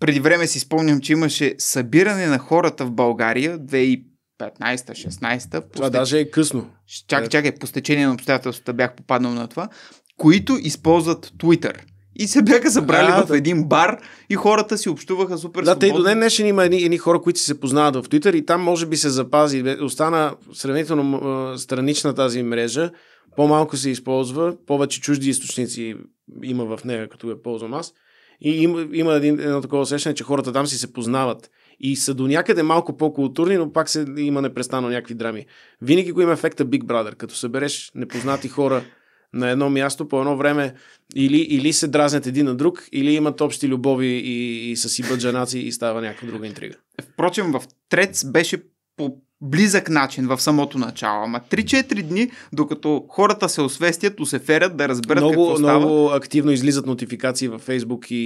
преди време си спомням, че имаше събиране на хората в България 2015-16. Това постеч... даже е късно. Чакай, чакай, по стечение на обстоятелствата бях попаднал на това, които използват Twitter и се бяха събрали да, в един бар и хората си общуваха супер Да, те и до ден днешен има едни, едни хора, които се познават в Твитър и там може би се запази. Остана сравнително странична тази мрежа. По-малко се използва, повече чужди източници има в нея, като я ползвам аз. И има, има един, едно такова усещане, че хората там си се познават и са до някъде малко по-културни, но пак се, има непрестанно някакви драми. Винаги го има ефекта Big Brother. Като събереш непознати хора на едно място, по едно време или, или се дразнят един на друг, или имат общи любови и, и са си бъджанаци и става някаква друга интрига. Впрочем, в Трец беше по близък начин в самото начало. Ама 3-4 дни, докато хората се освестят, усеферят да разберат много, какво става. Много активно излизат нотификации във Facebook и,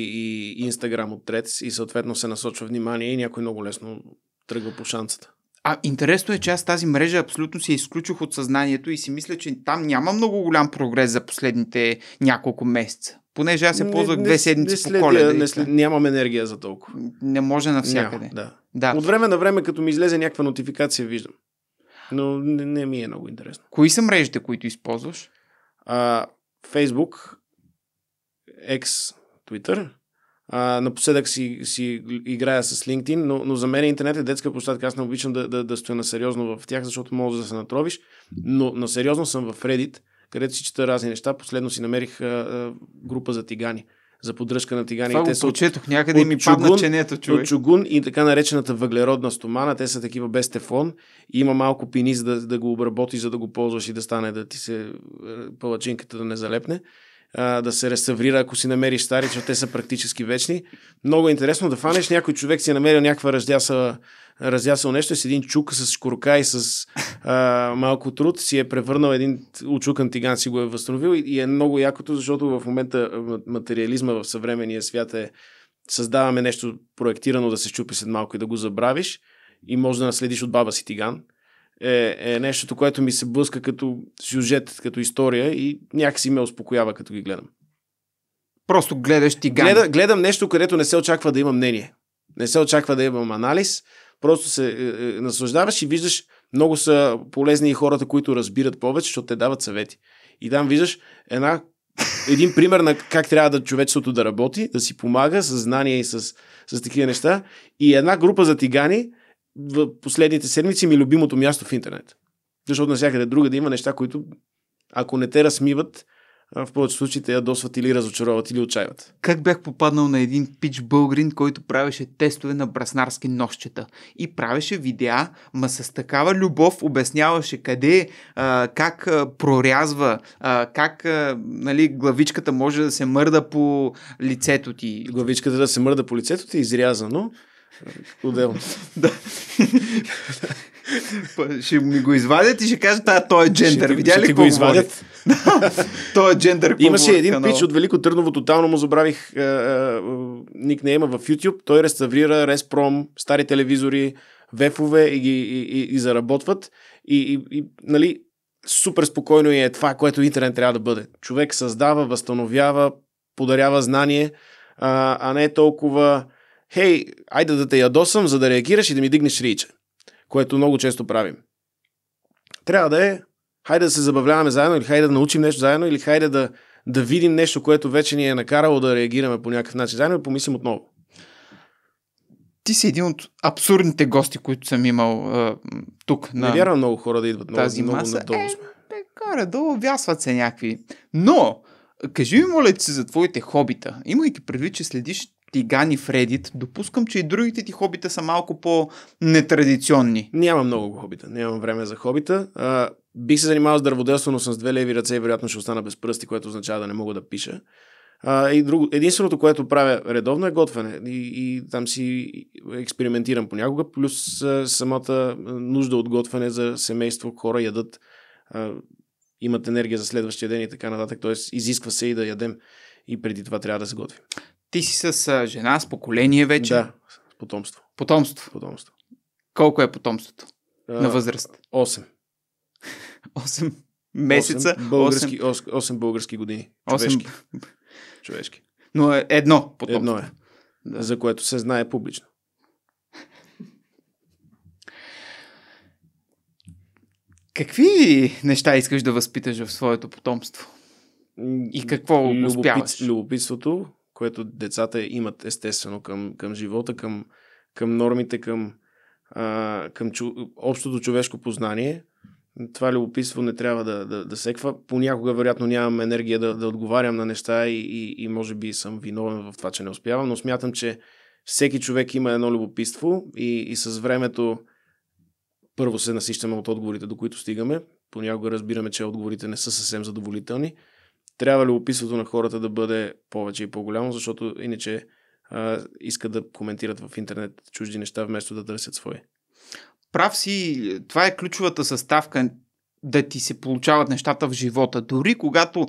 и Instagram от Трец и съответно се насочва внимание и някой много лесно тръгва по шанцата. А интересно е, че аз тази мрежа абсолютно се изключих от съзнанието и си мисля, че там няма много голям прогрес за последните няколко месеца. Понеже аз се ползвах не, две седмици не следя, по коледа. Не след... Нямам енергия за толкова. Не може навсякъде. Няма, да. да. От време на време, като ми излезе някаква нотификация, виждам. Но не, не ми е много интересно. Кои са мрежите, които използваш? А, Facebook, X, Twitter а, напоследък си, си играя с LinkedIn, но, но за мен интернет е детска площадка. Аз не обичам да, да, да стоя на сериозно в тях, защото може да се натровиш, но на сериозно съм в Reddit, където си чета разни неща. Последно си намерих а, а, група за тигани за поддръжка на тигани. Това те са прочетох някъде от, ми чугун, падна ченето, човек. От чугун и така наречената въглеродна стомана, те са такива без тефон, И има малко пини, за да, да го обработи, за да го ползваш и да стане, да ти се е, палачинката да не залепне а, да се реставрира, ако си намериш стари, защото те са практически вечни. Много е интересно да фанеш някой човек си е намерил някаква раздяса, разясал нещо, с един чук, с шкурка и с а, малко труд си е превърнал един очукан тиган, си го е възстановил и, и е много якото, защото в момента материализма в съвременния свят е създаваме нещо проектирано да се щупи след малко и да го забравиш и може да наследиш от баба си тиган е, е нещото, което ми се блъска като сюжет, като история и някакси ме успокоява, като ги гледам. Просто гледаш ти Гледа, Гледам нещо, където не се очаква да има мнение. Не се очаква да имам анализ. Просто се е, е, наслаждаваш и виждаш много са полезни и хората, които разбират повече, защото те дават съвети. И там виждаш една, един пример на как трябва да човечеството да работи, да си помага с знания и с, с такива неща. И една група за тигани – в последните седмици ми е любимото място в интернет. Защото навсякъде друга да има неща, които ако не те размиват, в повечето случаи те ядосват или разочароват или отчаиват. Как бях попаднал на един пич българин, който правеше тестове на браснарски нощчета и правеше видеа, ма с такава любов обясняваше къде, а, как а, прорязва, а, как а, нали, главичката може да се мърда по лицето ти. Главичката да се мърда по лицето ти е изрязано. Отделно. да. ще ми го извадят и ще кажат, а, той е джендър. Видя ли го извадят? той е джендър. Имаше един канал. пич от Велико Търново, тотално му забравих е, е, никнейма в YouTube. Той реставрира Респром, стари телевизори, вефове и ги и, и, и заработват. И, и, и нали, супер спокойно е това, което интернет трябва да бъде. Човек създава, възстановява, подарява знание, а, а не толкова хей, айде да те ядосам, за да реагираш и да ми дигнеш рича, което много често правим. Трябва да е, хайде да се забавляваме заедно, или хайде да научим нещо заедно, или хайде да, да видим нещо, което вече ни е накарало да реагираме по някакъв начин заедно и помислим отново. Ти си един от абсурдните гости, които съм имал а, тук. На... Не вярвам много хора да идват. Много, тази много, маса. надолу Е, бе, горе-долу вясват се някакви. Но, кажи ми, моля ти, за твоите хобита. Имайки предвид, че следиш тигани в Reddit, допускам, че и другите ти хобита са малко по-нетрадиционни. Няма много хобита, нямам време за хобита. А, бих се занимавал с дърводелство, но с две леви ръце и вероятно ще остана без пръсти, което означава да не мога да пиша. А, и друго, единственото, което правя редовно е готвене. И, и там си експериментирам понякога, плюс а, самата нужда от готвене за семейство, хора ядат, а, имат енергия за следващия ден и така нататък. Тоест, изисква се и да ядем и преди това трябва да се готвим. Ти си с жена, с поколение вече. Да, с потомство. Потомство. Потомство. Колко е потомството? А, на възраст? 8. 8 месеца? 8 български, 8, 8 български години. Човешки. 8... Човешки. Но е едно потомство. Едно е. Да. За което се знае публично. Какви неща искаш да възпиташ в своето потомство? И какво Любопит... успяваш? Любопитството, което децата имат естествено към, към живота, към, към нормите, към, а, към чу, общото човешко познание. Това любопитство не трябва да, да, да секва. Понякога, вероятно, нямам енергия да, да отговарям на неща и, и, и може би съм виновен в това, че не успявам, но смятам, че всеки човек има едно любопитство и, и с времето първо се насищаме от отговорите, до които стигаме. Понякога разбираме, че отговорите не са съвсем задоволителни, трябва ли описването на хората да бъде повече и по-голямо, защото иначе а, искат да коментират в интернет чужди неща, вместо да търсят свои. Прав си, това е ключовата съставка да ти се получават нещата в живота. Дори когато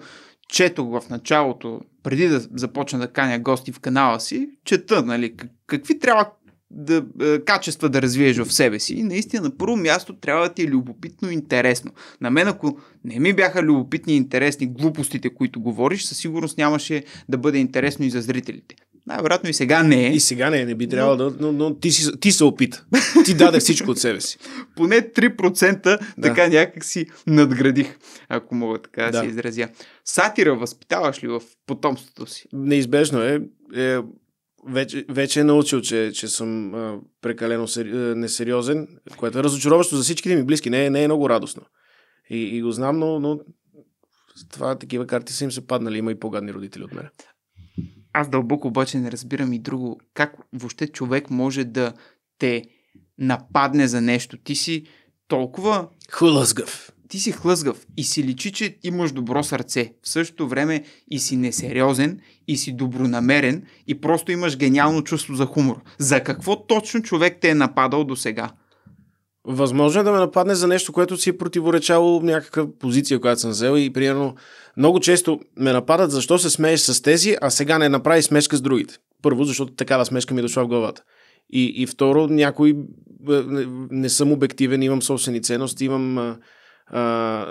четох в началото, преди да започна да каня гости в канала си, чета, нали, какви трябва да, е, качества да развиеш в себе си. И наистина, на първо място трябва да ти е любопитно и интересно. На мен, ако не ми бяха любопитни и интересни глупостите, които говориш, със сигурност нямаше да бъде интересно и за зрителите. Най-вероятно и сега не е. И сега не е, не би трябвало но... да. Но, но ти, си, ти се опита. Ти даде всичко от себе си. Поне 3% да. така някак си надградих, ако мога така да, да се изразя. Сатира възпитаваш ли в потомството си? Неизбежно е. е вече, вече е научил, че, че съм а, прекалено сери, а, несериозен, което е разочароващо за всичките ми близки. Не е, не е много радостно. И, и го знам, но, но това такива карти са им се паднали. Има и по-гадни родители от мен. Аз дълбоко обаче не разбирам и друго. Как въобще човек може да те нападне за нещо? Ти си толкова... Хулъзгъв ти си хлъзгав и си личи, че имаш добро сърце. В същото време и си несериозен, и си добронамерен, и просто имаш гениално чувство за хумор. За какво точно човек те е нападал до сега? Възможно е да ме нападне за нещо, което си е противоречало някаква позиция, която съм взел и примерно много често ме нападат защо се смееш с тези, а сега не направи смешка с другите. Първо, защото такава смешка ми е дошла в главата. И, и второ, някой е, не съм обективен, имам собствени ценности, имам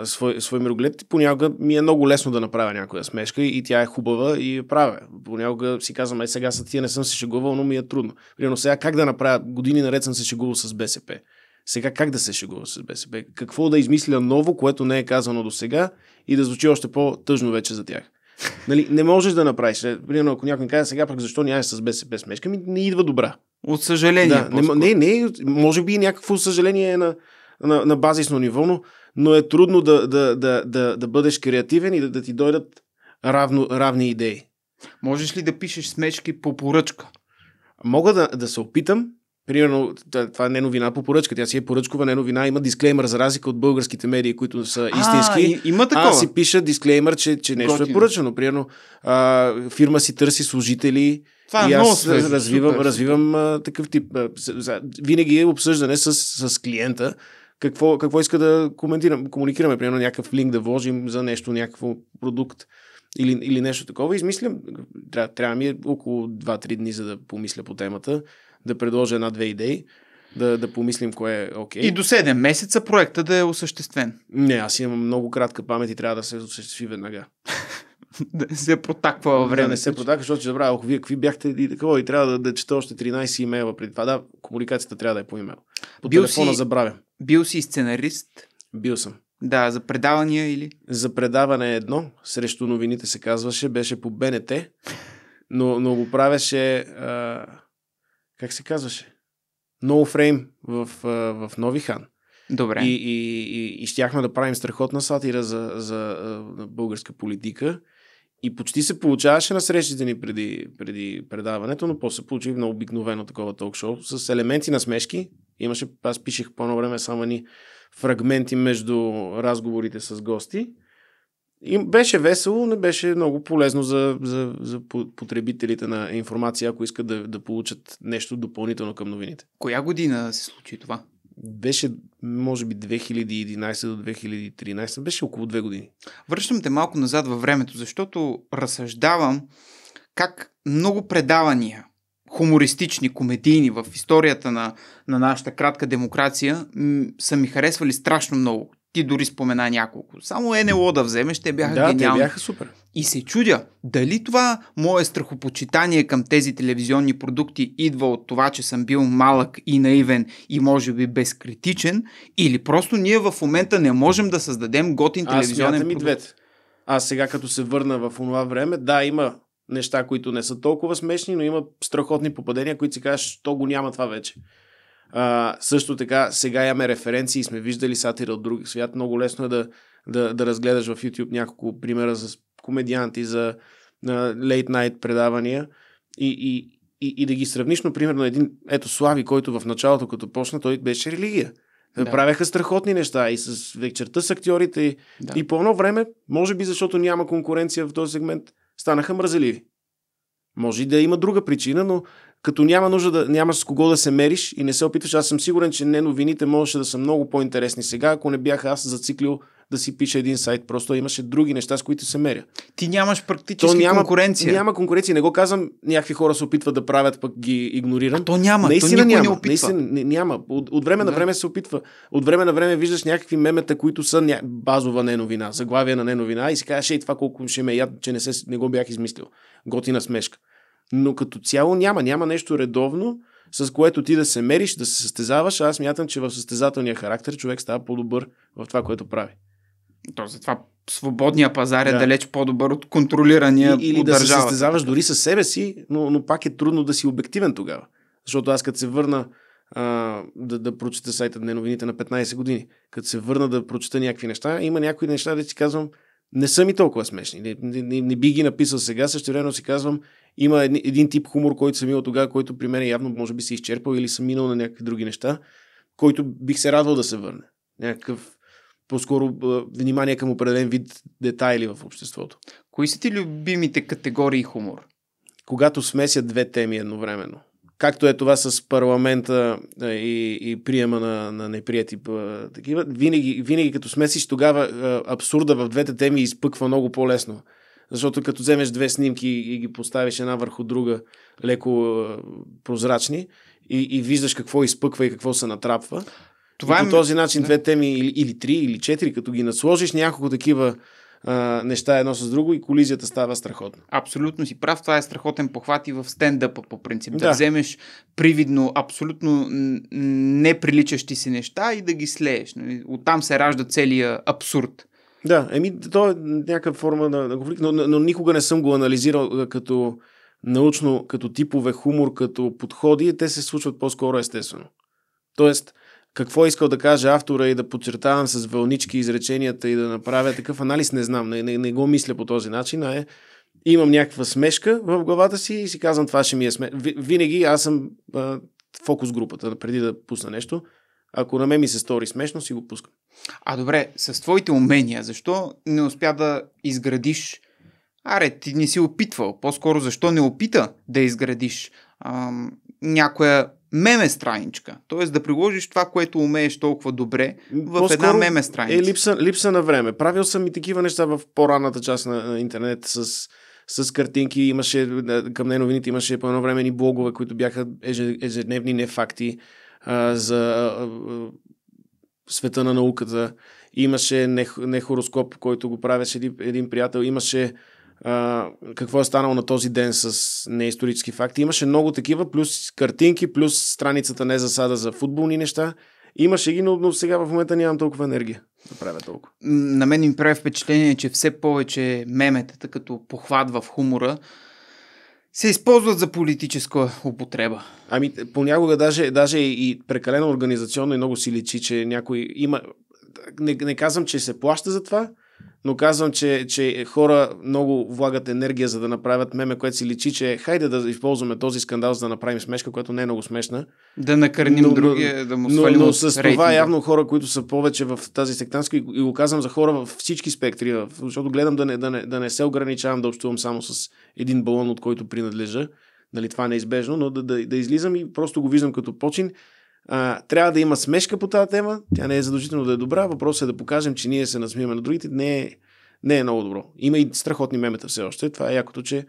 свой, свой мироглед, понякога ми е много лесно да направя някоя смешка и, тя е хубава и я правя. Понякога си казвам, е сега са тия не съм се шегувал, но ми е трудно. Примерно сега как да направя, години наред съм се шегувал с БСП. Сега как да се шегува с БСП? Какво да измисля ново, което не е казано до сега и да звучи още по-тъжно вече за тях? Нали, не можеш да направиш. Е, примерно, ако някой каже сега пък защо нямаш с БСП смешка, ми не идва добра. От съжаление. Да, не, не, не, може би някакво съжаление е на, на, на базисно ниво, но но е трудно да, да, да, да, да бъдеш креативен и да, да ти дойдат равно, равни идеи. Можеш ли да пишеш смечки по поръчка? Мога да, да се опитам. Примерно, това не е новина по поръчка. Тя си е поръчкова, не е новина. Има дисклеймер, за разлика от българските медии, които са истински. А, има такова. Аз си пиша дисклеймер, че, че нещо Готин. е поръчано. Примерно, а, фирма си търси служители. Това е и е аз свежо, развивам, развивам а, такъв тип. А, винаги е обсъждане с, с клиента какво, какво иска да коментирам, комуникираме, примерно някакъв линк да вложим за нещо, някакво продукт или, или нещо такова. Измислям, трябва, трябва ми е около 2-3 дни, за да помисля по темата, да предложа една-две идеи, да, да помислим кое е окей. Okay. И до 7 месеца проекта да е осъществен. Не, аз имам много кратка памет и трябва да се осъществи веднага. да не се протаква във време. Да, не се протаква, защото ще забравя, ако вие какви бяхте и такова, и трябва да, да чета още 13 имейла преди това. Да, комуникацията трябва да е по имейл. По бил телефона си, забравя. Бил си сценарист? Бил съм. Да, за предавания или? За предаване е едно, срещу новините се казваше, беше по БНТ, но, но го правеше, а, как се казваше? No Frame в, а, в Нови Хан. Добре. И, и, и, и щяхме да правим страхотна сатира за, за, за българска политика и почти се получаваше на срещите ни преди, преди предаването, но после получих много обикновено такова ток-шоу с елементи на смешки. Имаше, аз пишех по едно време само ни фрагменти между разговорите с гости. И беше весело, не беше много полезно за, за, за потребителите на информация, ако искат да, да получат нещо допълнително към новините. Коя година се случи това? Беше може би 2011 до 2013, беше около две години. Връщам те малко назад във времето, защото разсъждавам как много предавания, хумористични, комедийни в историята на, на нашата кратка демокрация м- са ми харесвали страшно много ти дори спомена няколко. Само НЛО да вземеш, те бяха да, гениални. Те бяха супер. И се чудя, дали това мое страхопочитание към тези телевизионни продукти идва от това, че съм бил малък и наивен и може би безкритичен, или просто ние в момента не можем да създадем готин Аз телевизионен продукт. и двете. Аз сега като се върна в това време, да, има неща, които не са толкова смешни, но има страхотни попадения, които си кажеш, то го няма това вече. А, също така, сега имаме референции и сме виждали сатира от друг свят. Много лесно е да, да, да разгледаш в YouTube няколко примера за комедианти, за лейт-найт предавания и, и, и, и да ги сравниш, но примерно един, ето Слави, който в началото като почна, той беше религия. Да. Правяха страхотни неща и с вечерта с актьорите и, да. и по едно време, може би защото няма конкуренция в този сегмент, станаха мразеливи. Може и да има друга причина, но като няма нужда да нямаш с кого да се мериш и не се опитваш. Аз съм сигурен, че не новините можеше да са много по-интересни сега, ако не бях аз зациклил да си пиша един сайт. Просто имаше други неща, с които се меря. Ти нямаш практически то няма, конкуренция. Няма конкуренция. Не го казвам, някакви хора се опитват да правят, пък ги игнорирам. А то няма. Наистина то няма. Не опитва. Наистина, не, няма. От, от време да. на време се опитва. От време на време виждаш някакви мемета, които са ня... базова неновина, заглавия на неновина и си казваш, ей, това колко ще ме яд, че не, се, не го бях измислил. Готина смешка но като цяло няма, няма нещо редовно, с което ти да се мериш, да се състезаваш. Аз мятам, че в състезателния характер човек става по-добър в това, което прави. То затова свободния пазар е да. далеч по-добър от контролирания И, Или от да се състезаваш дори със себе си, но, но пак е трудно да си обективен тогава. Защото аз като се върна а, да, да прочета сайта на новините на 15 години, като се върна да прочета някакви неща, има някои неща, да ти казвам – не са ми толкова смешни. Не, не, не, не би ги написал сега, също време си казвам, има един, един тип хумор, който съм имал тогава, който при мен е явно може би се е изчерпал или съм минал на някакви други неща, който бих се радвал да се върне. Някакъв по-скоро внимание към определен вид детайли в обществото. Кои са ти любимите категории хумор? Когато смесят две теми едновременно както е това с парламента и, и приема на, на неприяти такива, винаги, винаги като смесиш, тогава абсурда в двете теми изпъква много по-лесно. Защото като вземеш две снимки и ги поставиш една върху друга, леко прозрачни, и, и виждаш какво изпъква и какво се натрапва. Това и по е този начин да. две теми, или, или три, или четири, като ги насложиш няколко такива а, неща едно с друго и колизията става страхотна. Абсолютно си прав, това е страхотен похват и в стендъпа по принцип. Да, да вземеш привидно, абсолютно неприличащи си неща и да ги слееш. Нали? Оттам се ражда целият абсурд. Да, еми, то е някаква форма на, на конфликт, но, но, но никога не съм го анализирал като научно, като типове хумор, като подходи. Те се случват по-скоро естествено. Тоест, какво е искал да каже автора и да подчертавам с вълнички изреченията и да направя такъв анализ, не знам, не, не, не го мисля по този начин, а е имам някаква смешка в главата си и си казвам това ще ми е смешно. Винаги аз съм а, фокус групата, преди да пусна нещо. Ако на мен ми се стори смешно, си го пускам. А добре, с твоите умения, защо не успя да изградиш Аре, ти не си опитвал. По-скоро защо не опита да изградиш ам, някоя меме страничка. Тоест да приложиш това, което умееш толкова добре в По-скоро една меме е страничка. Е липса, липса на време. Правил съм и такива неща в по-ранната част на, на интернет с с картинки, имаше, е, към неновините новините имаше по едно време ни блогове, които бяха ежедневни нефакти а, за а, света на науката. Имаше не, не хороскоп, който го правеше един, един приятел. Имаше какво е станало на този ден с неисторически факти. Имаше много такива, плюс картинки, плюс страницата не е засада за футболни неща. Имаше ги, но, но сега в момента нямам толкова енергия да правя толкова. На мен ми прави впечатление, че все повече меметата, като похват в хумора, се използват за политическа употреба. Ами, понякога даже, даже и прекалено организационно и много си личи, че някой има... Не, не казвам, че се плаща за това, но казвам, че, че хора много влагат енергия, за да направят меме, което си личи, че хайде да използваме този скандал, за да направим смешка, която не е много смешна. Да накърним но, другия, да му свалим Но, с рейтинга. това явно хора, които са повече в тази сектантска, и, и го казвам за хора във всички спектри, защото гледам да не, да не, да не се ограничавам да общувам само с един балон, от който принадлежа. Нали, това е неизбежно, но да, да, да излизам и просто го виждам като почин а, трябва да има смешка по тази тема. Тя не е задължително да е добра. Въпросът е да покажем, че ние се насмиваме на другите. Не е, не е много добро. Има и страхотни мемета все още. Това е якото, че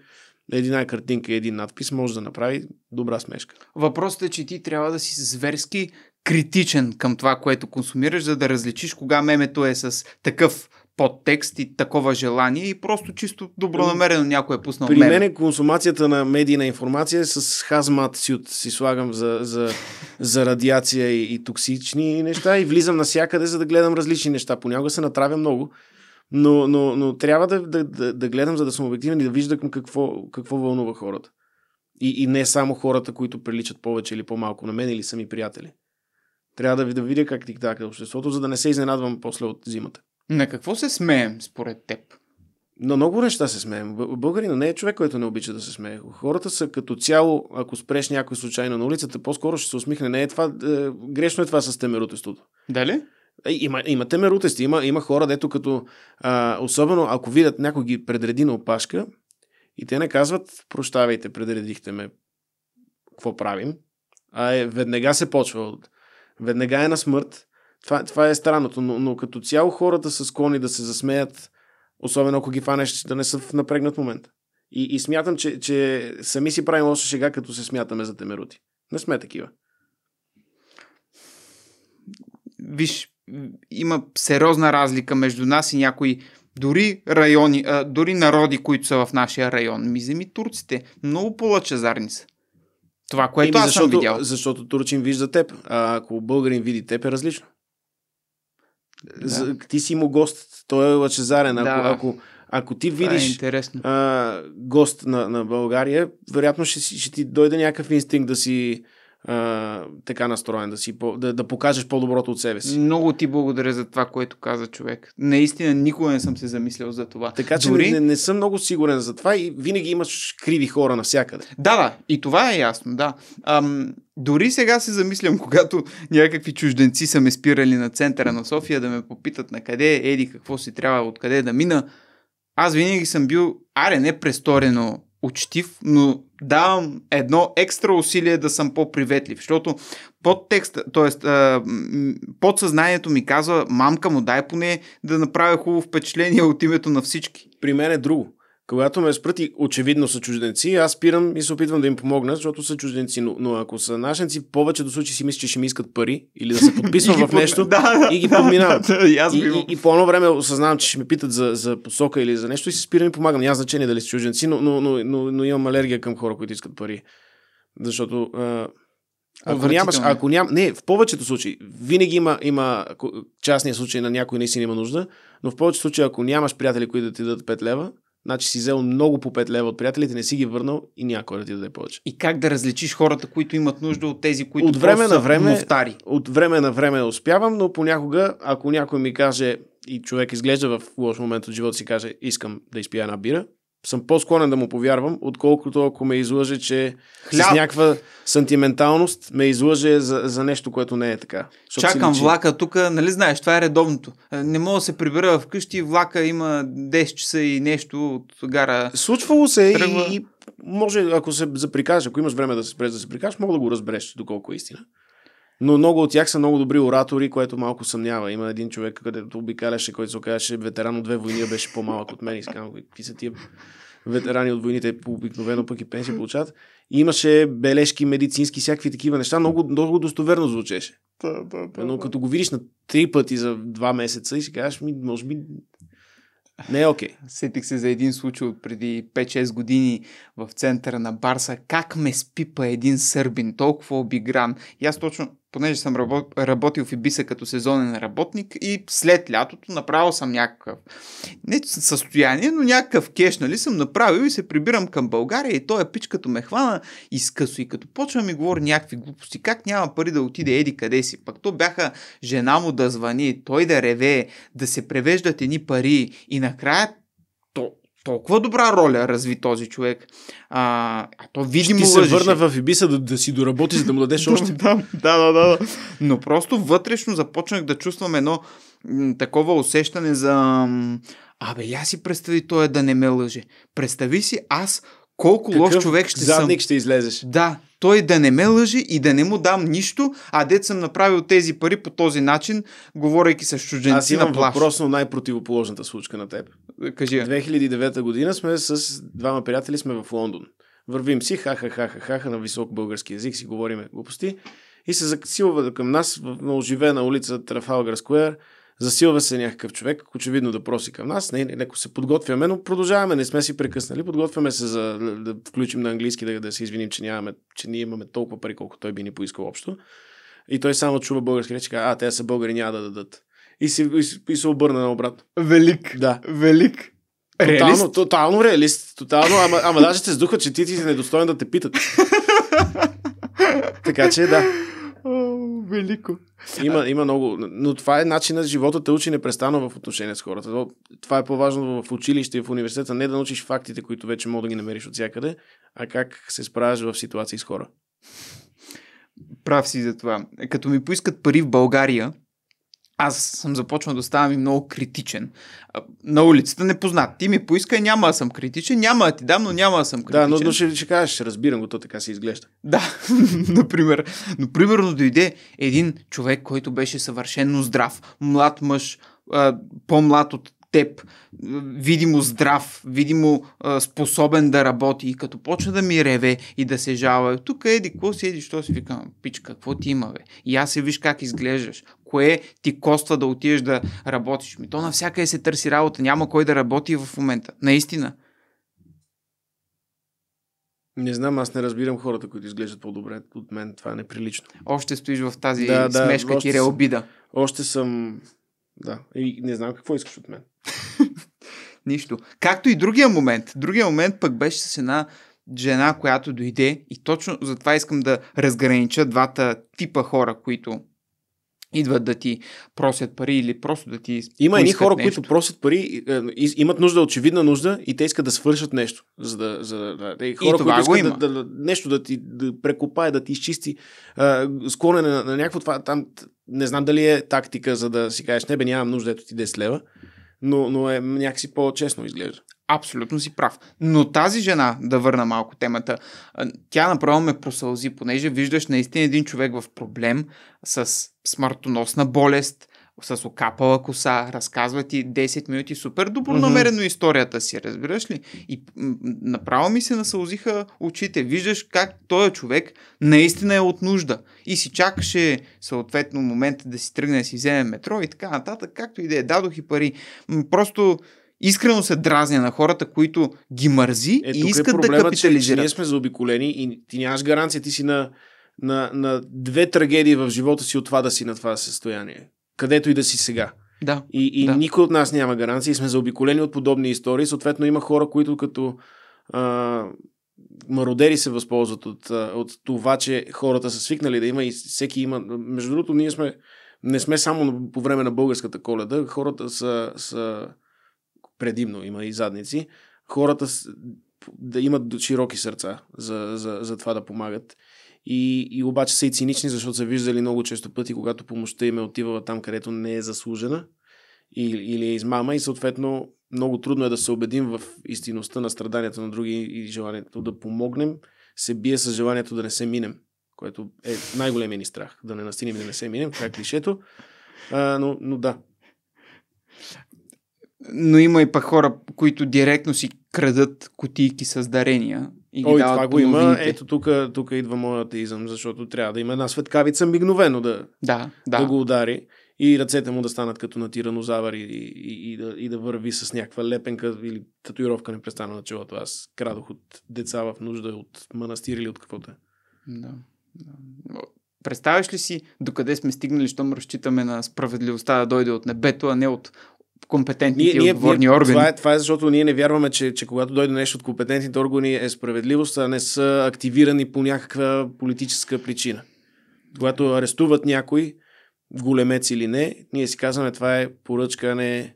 една картинка и един надпис може да направи добра смешка. Въпросът е, че ти трябва да си зверски критичен към това, което консумираш, за да различиш кога мемето е с такъв подтекст и такова желание и просто чисто добронамерено някой е пуснал При мен. мен консумацията на медийна информация е с хазмат си, от, си слагам за, за, за радиация и, и токсични неща и влизам навсякъде, за да гледам различни неща. Понякога се натравя много, но, но, но трябва да, да, да, да гледам, за да съм обективен и да виждам какво, какво вълнува хората. И, и не само хората, които приличат повече или по-малко на мен или са ми приятели. Трябва да, да видя как тиктака обществото, за да не се изненадвам после от зимата. На какво се смеем според теб? На много неща се смеем. Българина не е човек, който не обича да се смее. Хората са като цяло, ако спреш някой случайно на улицата, по-скоро ще се усмихне. Не е това, е, грешно е това с темеротестото. Дали? Е, има, има темеротести. има, има хора, дето като, а, особено ако видят някой ги предреди на опашка и те не казват, прощавайте, предредихте ме, какво правим, а е, веднага се почва. Веднага е на смърт това, това е странното, но, но като цяло хората са склонни да се засмеят, особено ако ги фанеш да не са в напрегнат момент. И, и смятам, че, че сами си правим лоша шега, като се смятаме за темерути. Не сме такива. Виж, има сериозна разлика между нас и някои дори райони, а, дори народи, които са в нашия район. Ми турците. Много по-лъчезарни са. Това, което Ими, аз защото, съм видял. Защото турчин вижда теб. А ако българин види теб е различно. Да. Ти си му гост, той е лъчезарен. Ако, да. ако, ако ти е видиш е а, гост на, на България, вероятно ще, ще ти дойде някакъв инстинкт да си а, така настроен, да, си, да, да покажеш по-доброто от себе си. Много ти благодаря за това, което каза човек. Наистина никога не съм се замислял за това. Така че Дори... не, не съм много сигурен за това и винаги имаш криви хора навсякъде. Да, да, и това е ясно, да. Ам, дори сега се замислям, когато някакви чужденци са ме спирали на центъра на София да ме попитат на къде, е, еди, какво си трябва, откъде да мина. Аз винаги съм бил, аре, не престорено учтив, но давам едно екстра усилие да съм по-приветлив, защото под текст, т.е. подсъзнанието ми казва, мамка му дай поне да направя хубаво впечатление от името на всички. При мен е друго. Когато ме спрат и очевидно са чужденци, аз спирам и се опитвам да им помогна, защото са чужденци. Но, но ако са нашенци, повечето до случаи си мисля, че ще ми искат пари или да се подписвам в нещо да, и ги да, подминавам. Да, да, и, и, и, и, по едно време осъзнавам, че ще ме питат за, за посока или за нещо и се спирам и помагам. Няма значение дали са чужденци, но, но, но, но, но имам алергия към хора, които искат пари. Защото а, ако нямаш, е. ако ням, не, в повечето случаи, винаги има, има частния случай на някой наистина има нужда, но в повечето случаи, ако нямаш приятели, които да ти дадат 5 лева, Значи си взел много по 5 лева от приятелите, не си ги върнал и някой да ти даде повече. И как да различиш хората, които имат нужда от тези, които от време на време, муфтари? От време на време успявам, но понякога, ако някой ми каже и човек изглежда в лош момент от живота си каже, искам да изпия една бира, съм по-склонен да му повярвам, отколкото ако ме излъже, че Хляб. с някаква сантименталност ме излъже за, за нещо, което не е така. Чакам влака тук, нали знаеш, това е редовното. Е, не мога да се прибера вкъщи, влака има 10 часа и нещо от гара. Случвало се Тръгва... и, и може, ако се заприкажеш, ако имаш време да се спреш да се прикажеш, мога да го разбереш доколко е истина но много от тях са много добри оратори, което малко съмнява. Има един човек, където обикаляше, който се оказаше ветеран от две войни, беше по-малък от мен. Искам, какви са тия ветерани от войните, обикновено пък и пенсии получават. И имаше бележки, медицински, всякакви такива неща. Много, много достоверно звучеше. Да, да, да, но като го видиш на три пъти за два месеца и си кажеш, ми, може би не е окей. Okay. Сетих се за един случай от преди 5-6 години в центъра на Барса. Как ме спипа един сърбин, толкова обигран. И аз точно понеже съм работил в Ибиса като сезонен работник и след лятото направил съм някакъв, не състояние, но някакъв кеш, нали съм направил и се прибирам към България и той е пич като ме хвана изкъсо и като почвам и говори някакви глупости, как няма пари да отиде еди къде си, пък то бяха жена му да звъни, той да реве, да се превеждат едни пари и накрая толкова добра роля разви този човек. А, а то видимо Ти се лъжеше. върна в Ибиса да, да си доработи, за да му дадеш още. да, да, да, да. Но просто вътрешно започнах да чувствам едно м, такова усещане за... Абе, я си представи той да не ме лъже. Представи си аз колко Какъв лош човек ще задник съм. ще излезеш. Да, той да не ме лъжи и да не му дам нищо, а дет съм направил тези пари по този начин, говорейки с чужденци Аз имам на въпрос на най-противоположната случка на теб. Кажи. 2009 година сме с двама приятели, сме в Лондон. Вървим си, ха-ха-ха-ха-ха, на висок български язик си говориме глупости. И се засилва към нас в оживена улица Трафалгар Скуер. Засилва се някакъв човек, очевидно да проси към нас. Не, не, леко се подготвяме, но продължаваме, не сме си прекъснали. Подготвяме се за да, включим на английски, да, да се извиним, че, нямаме, че ние имаме толкова пари, колко той би ни поискал общо. И той само чува български речи, а, те са българи, няма да дадат и се, и, и се обърна обратно. Велик. Да. Велик. Реалист? Тотално, тотално реалист. Тотално, ама, ама даже се сдуха, че ти, си недостоен да те питат. така че, да. О, велико. Има, има много. Но това е начинът живота те учи непрестанно в отношения с хората. Това е по-важно в училище и в университета. Не да научиш фактите, които вече мога да ги намериш от всякъде, а как се справяш в ситуации с хора. Прав си за това. Е, като ми поискат пари в България, аз съм започнал да ставам и много критичен. На улицата непознат. Ти ми поиска и няма да съм критичен, няма да ти дам, но няма да съм критичен. Да, но, но ще, ще кажеш, разбирам го, то така се изглежда. Да, например. Но примерно дойде един човек, който беше съвършенно здрав, млад мъж, по-млад от теб, видимо здрав, видимо способен да работи и като почна да ми реве и да се жава, тук еди, какво си еди, що си викам, пичка, какво ти има, бе? И аз се виж как изглеждаш кое ти коства да отидеш да работиш. Ми то навсякъде се търси работа, няма кой да работи в момента. Наистина. Не знам, аз не разбирам хората, които изглеждат по-добре от мен. Това е неприлично. Още стоиш в тази да, да, смешка, още, кире обида. Още съм... Да. И не знам какво искаш от мен. Нищо. Както и другия момент. Другия момент пък беше с една жена, която дойде и точно затова искам да разгранича двата типа хора, които идват да ти просят пари или просто да ти. Има едни хора, нещо. които просят пари, е, имат нужда, очевидна нужда и те искат да свършат нещо. За да, за да, и хора, и това които искат да, да, нещо да ти да прекопае, да ти изчисти а, склонене на, на някакво това. Там не знам дали е тактика, за да си кажеш, не бе, нямам нужда, ето ти 10 лева, но, но е някакси по-честно изглежда. Абсолютно си прав. Но тази жена, да върна малко темата, тя направо ме просълзи, понеже виждаш наистина един човек в проблем с смъртоносна болест, с окапала коса, разказва ти 10 минути супер добронамерено mm-hmm. историята си, разбираш ли? И направо ми се насълзиха очите. Виждаш как този човек наистина е от нужда и си чакаше съответно момента да си тръгне да си вземе метро и така нататък, както и да е. Дадох и пари. Просто Искрено се дразня на хората, които ги мързи е, и е искат е проблема, да капитализират. Че, че ние сме заобиколени и ти нямаш гаранция, ти си на, на, на две трагедии в живота си от това да си на това състояние. Където и да си сега. Да, и и да. никой от нас няма гаранция и сме заобиколени от подобни истории. Съответно има хора, които като а, мародери се възползват от, от това, че хората са свикнали да има и всеки има. Между другото, ние сме, не сме само по време на българската коледа. Хората са, са предимно има и задници, хората да имат широки сърца за, за, за това да помагат. И, и обаче са и цинични, защото са виждали много често пъти, когато помощта им е отивала там, където не е заслужена или, или е измама и съответно много трудно е да се убедим в истинността на страданията на други и желанието да помогнем се бие с желанието да не се минем, което е най-големият ни страх. Да не настинем и да не се минем, това е клишето. А, но, но да, но има и пък хора, които директно си крадат кутийки с дарения. И Ой, това го има. Ето тук, тук идва моят атеизъм, защото трябва да има една светкавица мигновено да, да, да. да го удари и ръцете му да станат като на тиранозавър и, и, и, и, да, и да върви с някаква лепенка или татуировка не престана на челото. Аз крадох от деца в нужда, от манастир или от каквото е. Да, да. Представяш ли си докъде сме стигнали, щом разчитаме на справедливостта да дойде от небето, а не от компетентните ние, и отговорни ние, органи. Това е, това е защото ние не вярваме, че, че когато дойде нещо от компетентните органи е справедливост, а не са активирани по някаква политическа причина. Когато арестуват някой, големец или не, ние си казваме това е поръчка, не е,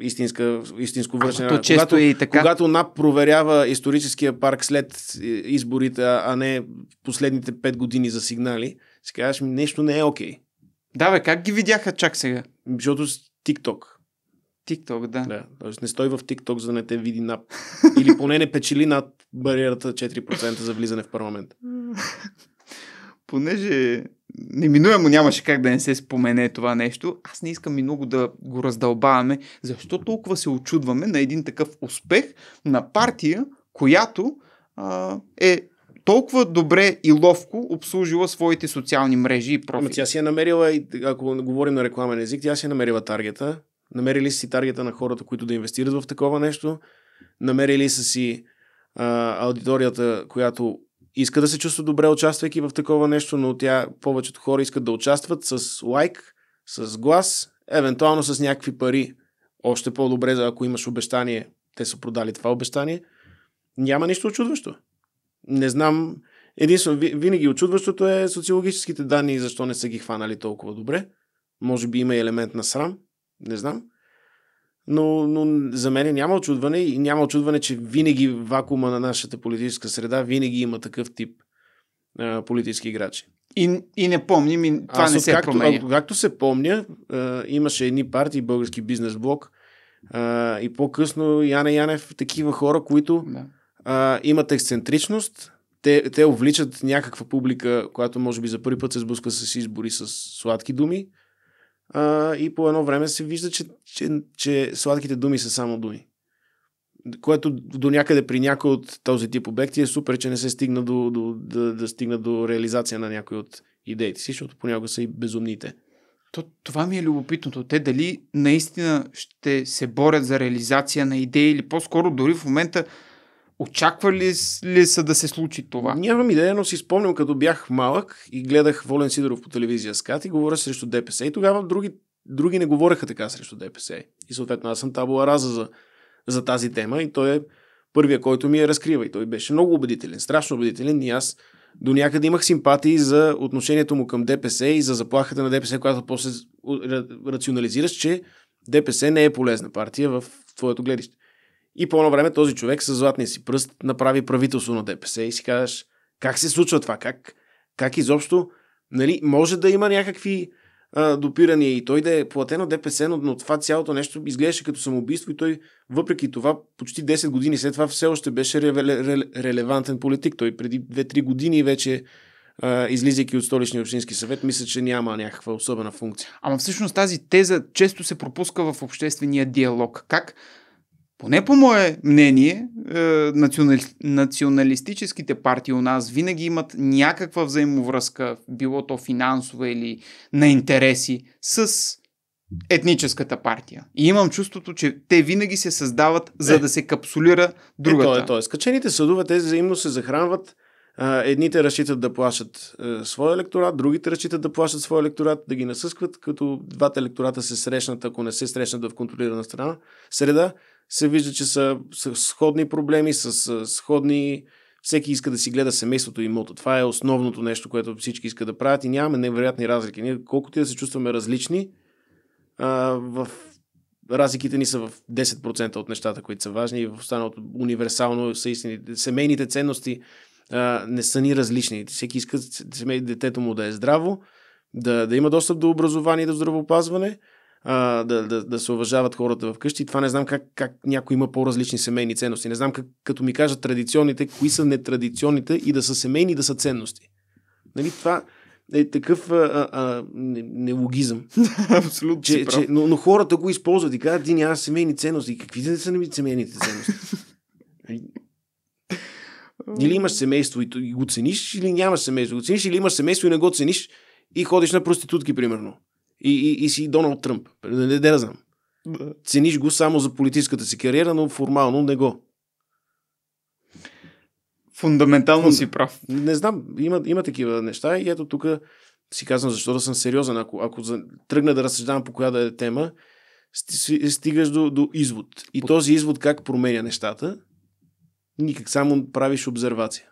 истинска, истинско връщане. Когато, често и така... когато НАП проверява историческия парк след изборите, а не последните пет години за сигнали, си казваш, нещо не е окей. Okay. Да, бе, как ги видяха чак сега? Защото TikTok. TikTok, да. да. Тоест не стой в TikTok, за да не те види нап. Или поне не печели над бариерата 4% за влизане в парламент. Понеже неминуемо нямаше как да не се спомене това нещо, аз не искам и много да го раздълбаваме. Защо толкова се очудваме на един такъв успех на партия, която а, е толкова добре и ловко обслужила своите социални мрежи и профили. Но тя си е намерила, и, ако говорим на рекламен език, тя си е намерила таргета, намерили си таргета на хората, които да инвестират в такова нещо, намерили са си а, аудиторията, която иска да се чувства добре, участвайки в такова нещо, но тя, повечето хора искат да участват с лайк, с глас, евентуално с някакви пари. Още по-добре, ако имаш обещание, те са продали това обещание. Няма нищо очудващо. Не знам. Единствено, винаги очудващото е социологическите данни и защо не са ги хванали толкова добре. Може би има и елемент на срам. Не знам. Но, но за мен няма очудване и няма очудване, че винаги вакуума на нашата политическа среда винаги има такъв тип а, политически играчи. И, и не помним, и това а, не се както, променя. А, както се помня, а, имаше едни партии, Български бизнес блок а, и по-късно Яна Янев, такива хора, които да а, имат ексцентричност, те, те увличат някаква публика, която може би за първи път се сблъсква с избори с сладки думи. А, и по едно време се вижда, че, че, че сладките думи са само думи. Което до някъде при някой от този тип обекти е супер, че не се стигна до, до, да, да стигна до реализация на някой от идеите си, защото понякога са и безумните. То, това ми е любопитното. Те дали наистина ще се борят за реализация на идеи или по-скоро дори в момента Очаквали ли са да се случи това? Нямам идея, но си спомням като бях малък и гледах Волен Сидоров по телевизия Скат и говоря срещу ДПС. И тогава други, други не говореха така срещу ДПС. И съответно аз съм табула раза за, за тази тема и той е първия, който ми я разкрива. И той беше много убедителен, страшно убедителен и аз до някъде имах симпатии за отношението му към ДПС и за заплахата на ДПС, която после рационализираш, че ДПС не е полезна партия в твоето гледище. И по едно време този човек с златния си пръст направи правителство на ДПС и си казваш как се случва това, как, как изобщо нали, може да има някакви а, допирания и той да е платен от ДПС, но, но това цялото нещо изглеждаше като самоубийство и той въпреки това почти 10 години след това все още беше релевантен политик. Той преди 2-3 години вече излизайки от столичния общински съвет, мисля, че няма някаква особена функция. Ама всъщност тази теза често се пропуска в обществения диалог. Как поне по мое мнение, е, националистическите партии у нас винаги имат някаква взаимовръзка, било то финансова или на интереси, с етническата партия. И имам чувството, че те винаги се създават, за е. да се капсулира другата. Е, то е, то е. Скачените съдове, те взаимно се захранват. едните разчитат да плашат е, своя електорат, другите разчитат да плашат своя електорат, да ги насъскват, като двата електората се срещнат, ако не се срещнат в контролирана страна, среда, се вижда, че са, са сходни проблеми, са, сходни... Всеки иска да си гледа семейството и имота. Това е основното нещо, което всички искат да правят и нямаме невероятни разлики. Ние колкото и да се чувстваме различни, а, в разликите ни са в 10% от нещата, които са важни и в останалото универсално са истини. Семейните ценности а, не са ни различни. Всеки иска семей, детето му да е здраво, да, да има достъп до образование и до здравеопазване, а, да, да, да се уважават хората вкъщи. Това не знам как, как някой има по-различни семейни ценности. Не знам как, като ми кажат традиционните, кои са нетрадиционните и да са семейни, да са ценности. Нали, това, е такъв а, а, нелогизъм. Абсолютно. Че, че, но, но хората го използват и казват, ти няма семейни ценности. Какви да са ми семейните ценности? Нали? или имаш семейство и го цениш, или нямаш семейство го цениш, или имаш семейство и не го цениш и ходиш на проститутки, примерно и, и, и си Доналд Тръмп. Не, не, не знам. Цениш го само за политическата си кариера, но формално не го. Фундаментално Фунда... си прав. Не знам, има, има такива неща и ето тук си казвам защо да съм сериозен. Ако, ако за... тръгна да разсъждавам по коя да е тема, стигаш до, до извод. И по... този извод как променя нещата? Никак, само правиш обсервация.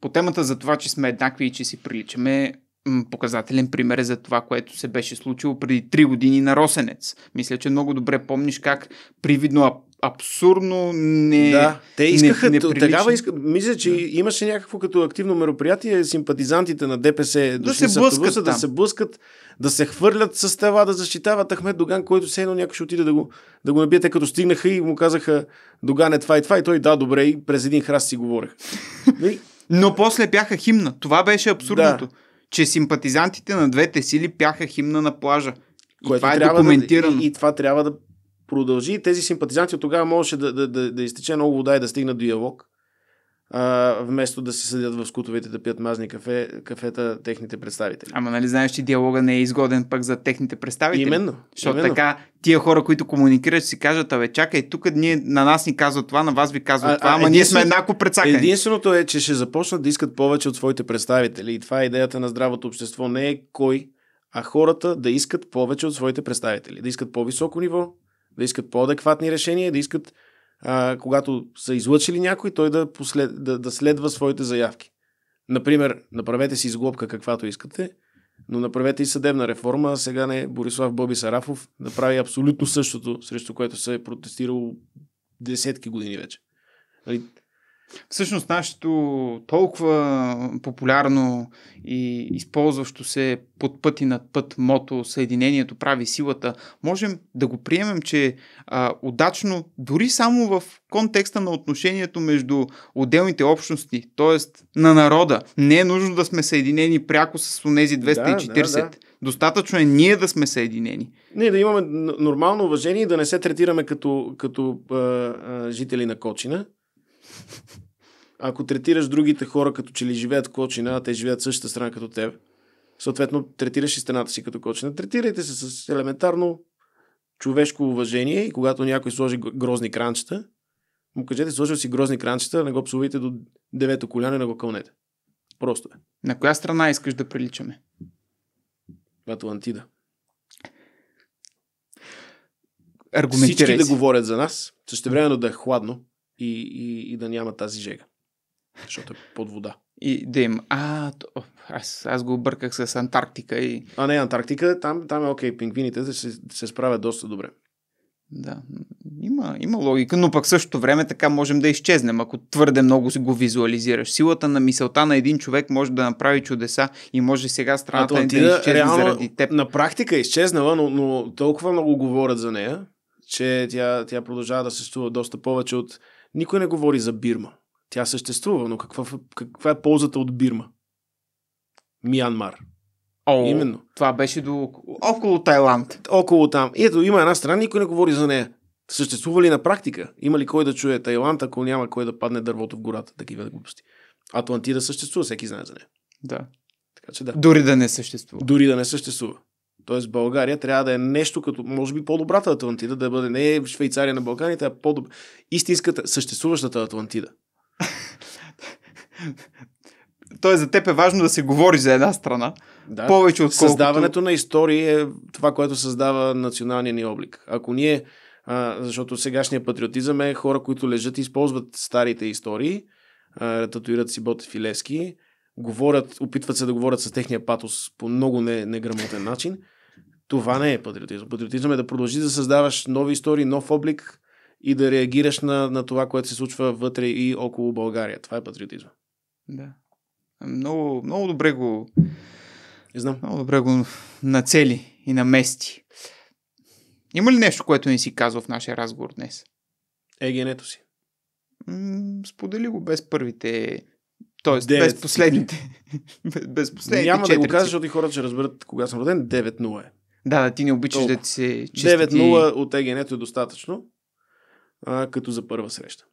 По темата за това, че сме еднакви и че си приличаме, показателен пример е за това, което се беше случило преди 3 години на Росенец. Мисля, че много добре помниш как привидно абсурдно не. Да, те искаха. Не, тогава иска, мисля, че да. имаше някакво като активно мероприятие симпатизантите на ДПС да се блъскат, да се блъскат, да се хвърлят с това, да защитават Ахмед Доган, който все едно някой ще отиде да го, да го набиете, като стигнаха и му казаха Доган е това и това и той да, добре, и през един храст си говорех. Нали? Но после бяха химна. Това беше абсурдното. Да че симпатизантите на двете сили пяха химна на плажа. И Което това е документирано. Да, и, и това трябва да продължи. Тези симпатизанти от тогава можеше да, да, да, да изтече много вода и да стигнат до Явок а, вместо да се съдят в скутовете да пият мазни кафе, кафета техните представители. Ама нали знаеш, че диалога не е изгоден пък за техните представители? Именно. Защото именно. така тия хора, които комуникират, си кажат, абе чакай, тук ние, на нас ни казват това, на вас ви казват а, това, ама ние сме еднакво предсакани. Единственото е, че ще започнат да искат повече от своите представители и това е идеята на здравото общество. Не е кой, а хората да искат повече от своите представители. Да искат по-високо ниво, да искат по-адекватни решения, да искат а, когато са излъчили някой, той да, послед, да, да следва своите заявки. Например, направете си изглобка каквато искате, но направете и съдебна реформа, а сега не Борислав Боби Сарафов да прави абсолютно същото, срещу което се е протестирал десетки години вече. Нали, Всъщност нашето толкова популярно и използващо се под и над път мото Съединението прави силата, можем да го приемем, че а, удачно дори само в контекста на отношението между отделните общности, т.е. на народа. Не е нужно да сме съединени пряко с тези 240. Да, да, да. Достатъчно е ние да сме съединени. Ние да имаме нормално уважение и да не се третираме като, като а, а, жители на Кочина ако третираш другите хора като че ли живеят кочина, а те живеят същата страна като теб, съответно третираш и страната си като кочина. Третирайте се с елементарно човешко уважение и когато някой сложи грозни кранчета, му кажете, сложил си грозни кранчета, не го псувайте до девето коляне, не го кълнете. Просто е. На коя страна искаш да приличаме? Атлантида. Аргументирай Всички си. да говорят за нас, същевременно да е хладно, и, и, и да няма тази жега. Защото е под вода. И да им. А, то, аз, аз го обърках с Антарктика и. А, не, Антарктика, там, там е окей, пингвините се, се справят доста добре. Да, има, има логика, но пък в същото време така можем да изчезнем, ако твърде много си го визуализираш. Силата на мисълта на един човек може да направи чудеса и може сега страната Атлантида, да изчезне реално, заради теб. На практика е изчезнала, но, но толкова много говорят за нея, че тя, тя продължава да съществува доста повече от никой не говори за Бирма. Тя съществува, но каква, каква е ползата от Бирма? Миянмар. О, Именно. Това беше до около Тайланд. Около там. Ето, има една страна, никой не говори за нея. Съществува ли на практика? Има ли кой да чуе Тайланд, ако няма кой да падне дървото в гората? Такива глупости. Атлантида съществува, всеки знае за нея. Да. Така че да. Дори да не съществува. Дори да не съществува. Тоест България трябва да е нещо като, може би, по-добрата Атлантида, да бъде не Швейцария на Балканите, а по-добра, истинската, съществуващата Атлантида. Тоест за теб е важно да се говори за една страна. Да. Повече от колкото... Създаването на истории е това, което създава националния ни облик. Ако ние, а, защото сегашния патриотизъм е хора, които лежат и използват старите истории, а, татуират си Ботев и Левски, говорят, опитват се да говорят с техния патос по много неграмотен не начин – това не е патриотизъм. Патриотизъм е да продължиш да създаваш нови истории, нов облик и да реагираш на, на това, което се случва вътре и около България. Това е патриотизъм. Да. Много, много добре го. Не знам. Много добре го нацели и намести. Има ли нещо, което не си казал в нашия разговор днес? Егенето си. сподели го без първите. Тоест, без последните. без, последните. Няма да го кажа, защото и хората ще разберат кога съм роден. 9-0 е. Да, ти не обичаш Толкова. да ти се чисти. 9-0 от егенето е достатъчно, а, като за първа среща.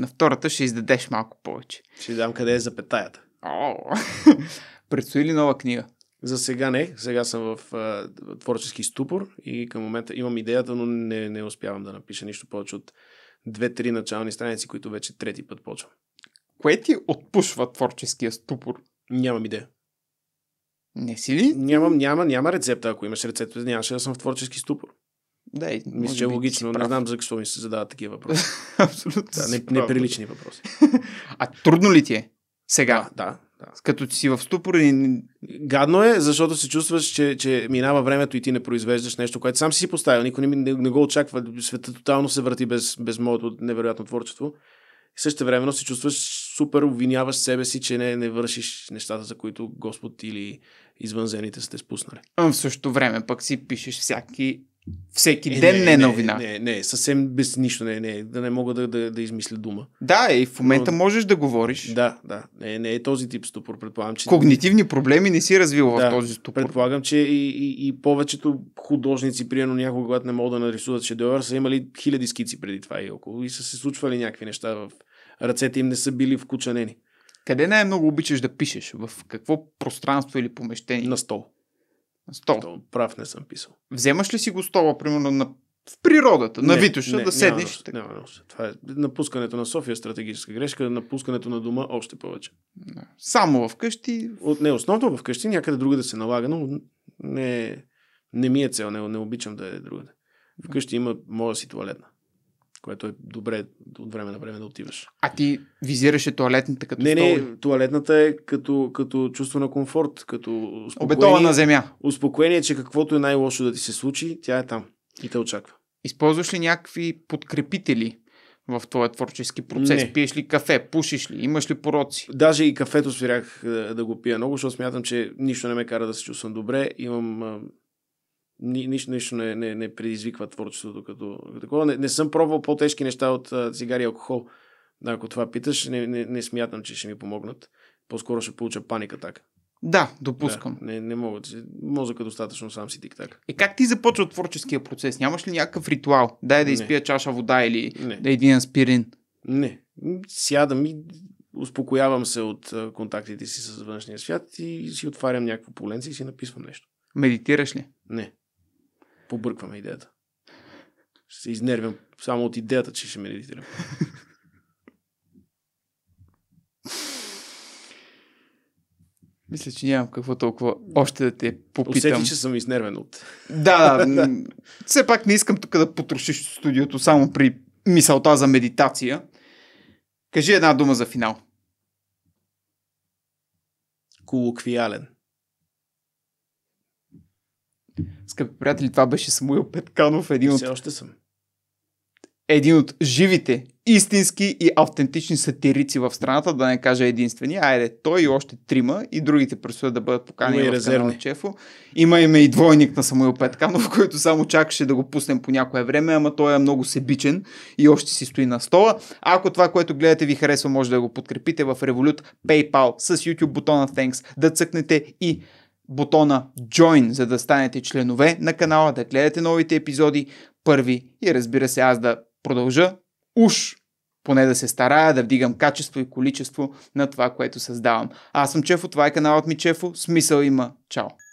На втората ще издадеш малко повече. Ще дам къде е запетаята. Предстои ли нова книга? За сега не. Сега съм в а, творчески ступор и към момента имам идеята, но не, не успявам да напиша нищо повече от две-три начални страници, които вече трети път почвам. Кое ти отпушва творческия ступор? Нямам идея. Не си ли? Нямам, няма, няма рецепта. Ако имаш рецепта, нямаше да съм в творчески ступор. Да, мисля, че е логично. Не знам за какво ми се задават такива въпроси. Абсолютно. Да, не, неприлични въпроси. а трудно ли ти е? Сега. Да, да. Да. Като си в ступор и... Гадно е, защото се чувстваш, че, че минава времето и ти не произвеждаш нещо, което сам си си поставил. Никой не, не, не го очаква. Света тотално се върти без, без моето невероятно творчество. И също времено се чувстваш супер, обвиняваш себе си, че не, не вършиш нещата, за които Господ или извънземните са те спуснали. А в същото време пък си пишеш всяки всеки е, ден не, не е новина. Не, не, не, съвсем без нищо, не, не, да не мога да, да, да измисля дума. Да, и в момента Но... можеш да говориш. Да, да, не, не е този тип ступор, предполагам, че... Когнитивни проблеми не си развил да, в този ступор. Предполагам, че и, и, и повечето художници, приемно някога, когато не могат да нарисуват шедевър, са имали хиляди скици преди това и около и са се случвали някакви неща в ръцете им не са били вкучанени. Къде най-много е обичаш да пишеш? В какво пространство или помещение? На стол. На стол. стол. Прав не съм писал. Вземаш ли си го стола, примерно, на в природата, не, на Витоша, не, да седнеш. Няма, няма, няма, това е напускането на София е стратегическа грешка, напускането на дома още повече. Не. Само вкъщи. От, не, основно вкъщи, някъде друга да се налага, но не, не ми е цел, не, не обичам да е друга. Вкъщи има моя си туалетна което е добре от време на време да отиваш. А ти визираше туалетната като Не, не, стол... туалетната е като, като чувство на комфорт, като успокоение. земя. Успокоение, че каквото е най-лошо да ти се случи, тя е там и те очаква. Използваш ли някакви подкрепители в твоя творчески процес? Не. Пиеш ли кафе? Пушиш ли? Имаш ли пороци? Даже и кафето свирях е, да го пия много, защото смятам, че нищо не ме кара да се чувствам добре. Имам ни, нищо, нищо не, не, не предизвиква творчеството като, такова. Не, не съм пробвал по-тежки неща от цигари и алкохол. Да, ако това питаш, не, не, не смятам, че ще ми помогнат. По-скоро ще получа паника така. Да, допускам. Да, не, не мога. Мозъка достатъчно сам си тик-так. И е, как ти започва творческия процес? Нямаш ли някакъв ритуал? Дай да не. изпия чаша вода или не. да един аспирин. Не. Сядам и успокоявам се от контактите си с външния свят и си отварям някакво поленце и си написвам нещо. Медитираш ли? Не побъркваме идеята. Ще се изнервям само от идеята, че ще медитирам. Мисля, че нямам какво толкова още да те попитам. Усети, че съм изнервен от... Да, да. Все пак не искам тук да потрошиш студиото само при мисълта за медитация. Кажи една дума за финал. Колоквиален. Скъпи приятели, това беше Самуил Петканов, един от... Все още съм. Един от живите, истински и автентични сатирици в страната, да не кажа единствени. Айде, той и още трима и другите предстоят да бъдат поканени Има в канал Чефо. Има име и двойник на Самуил Петканов, който само чакаше да го пуснем по някое време, ама той е много себичен и още си стои на стола. Ако това, което гледате ви харесва, може да го подкрепите в Revolut PayPal с YouTube бутона Thanks, да цъкнете и бутона Join, за да станете членове на канала, да гледате новите епизоди първи и разбира се аз да продължа уж поне да се старая да вдигам качество и количество на това, което създавам. Аз съм Чефо, това е каналът ми Чефо, смисъл има. Чао!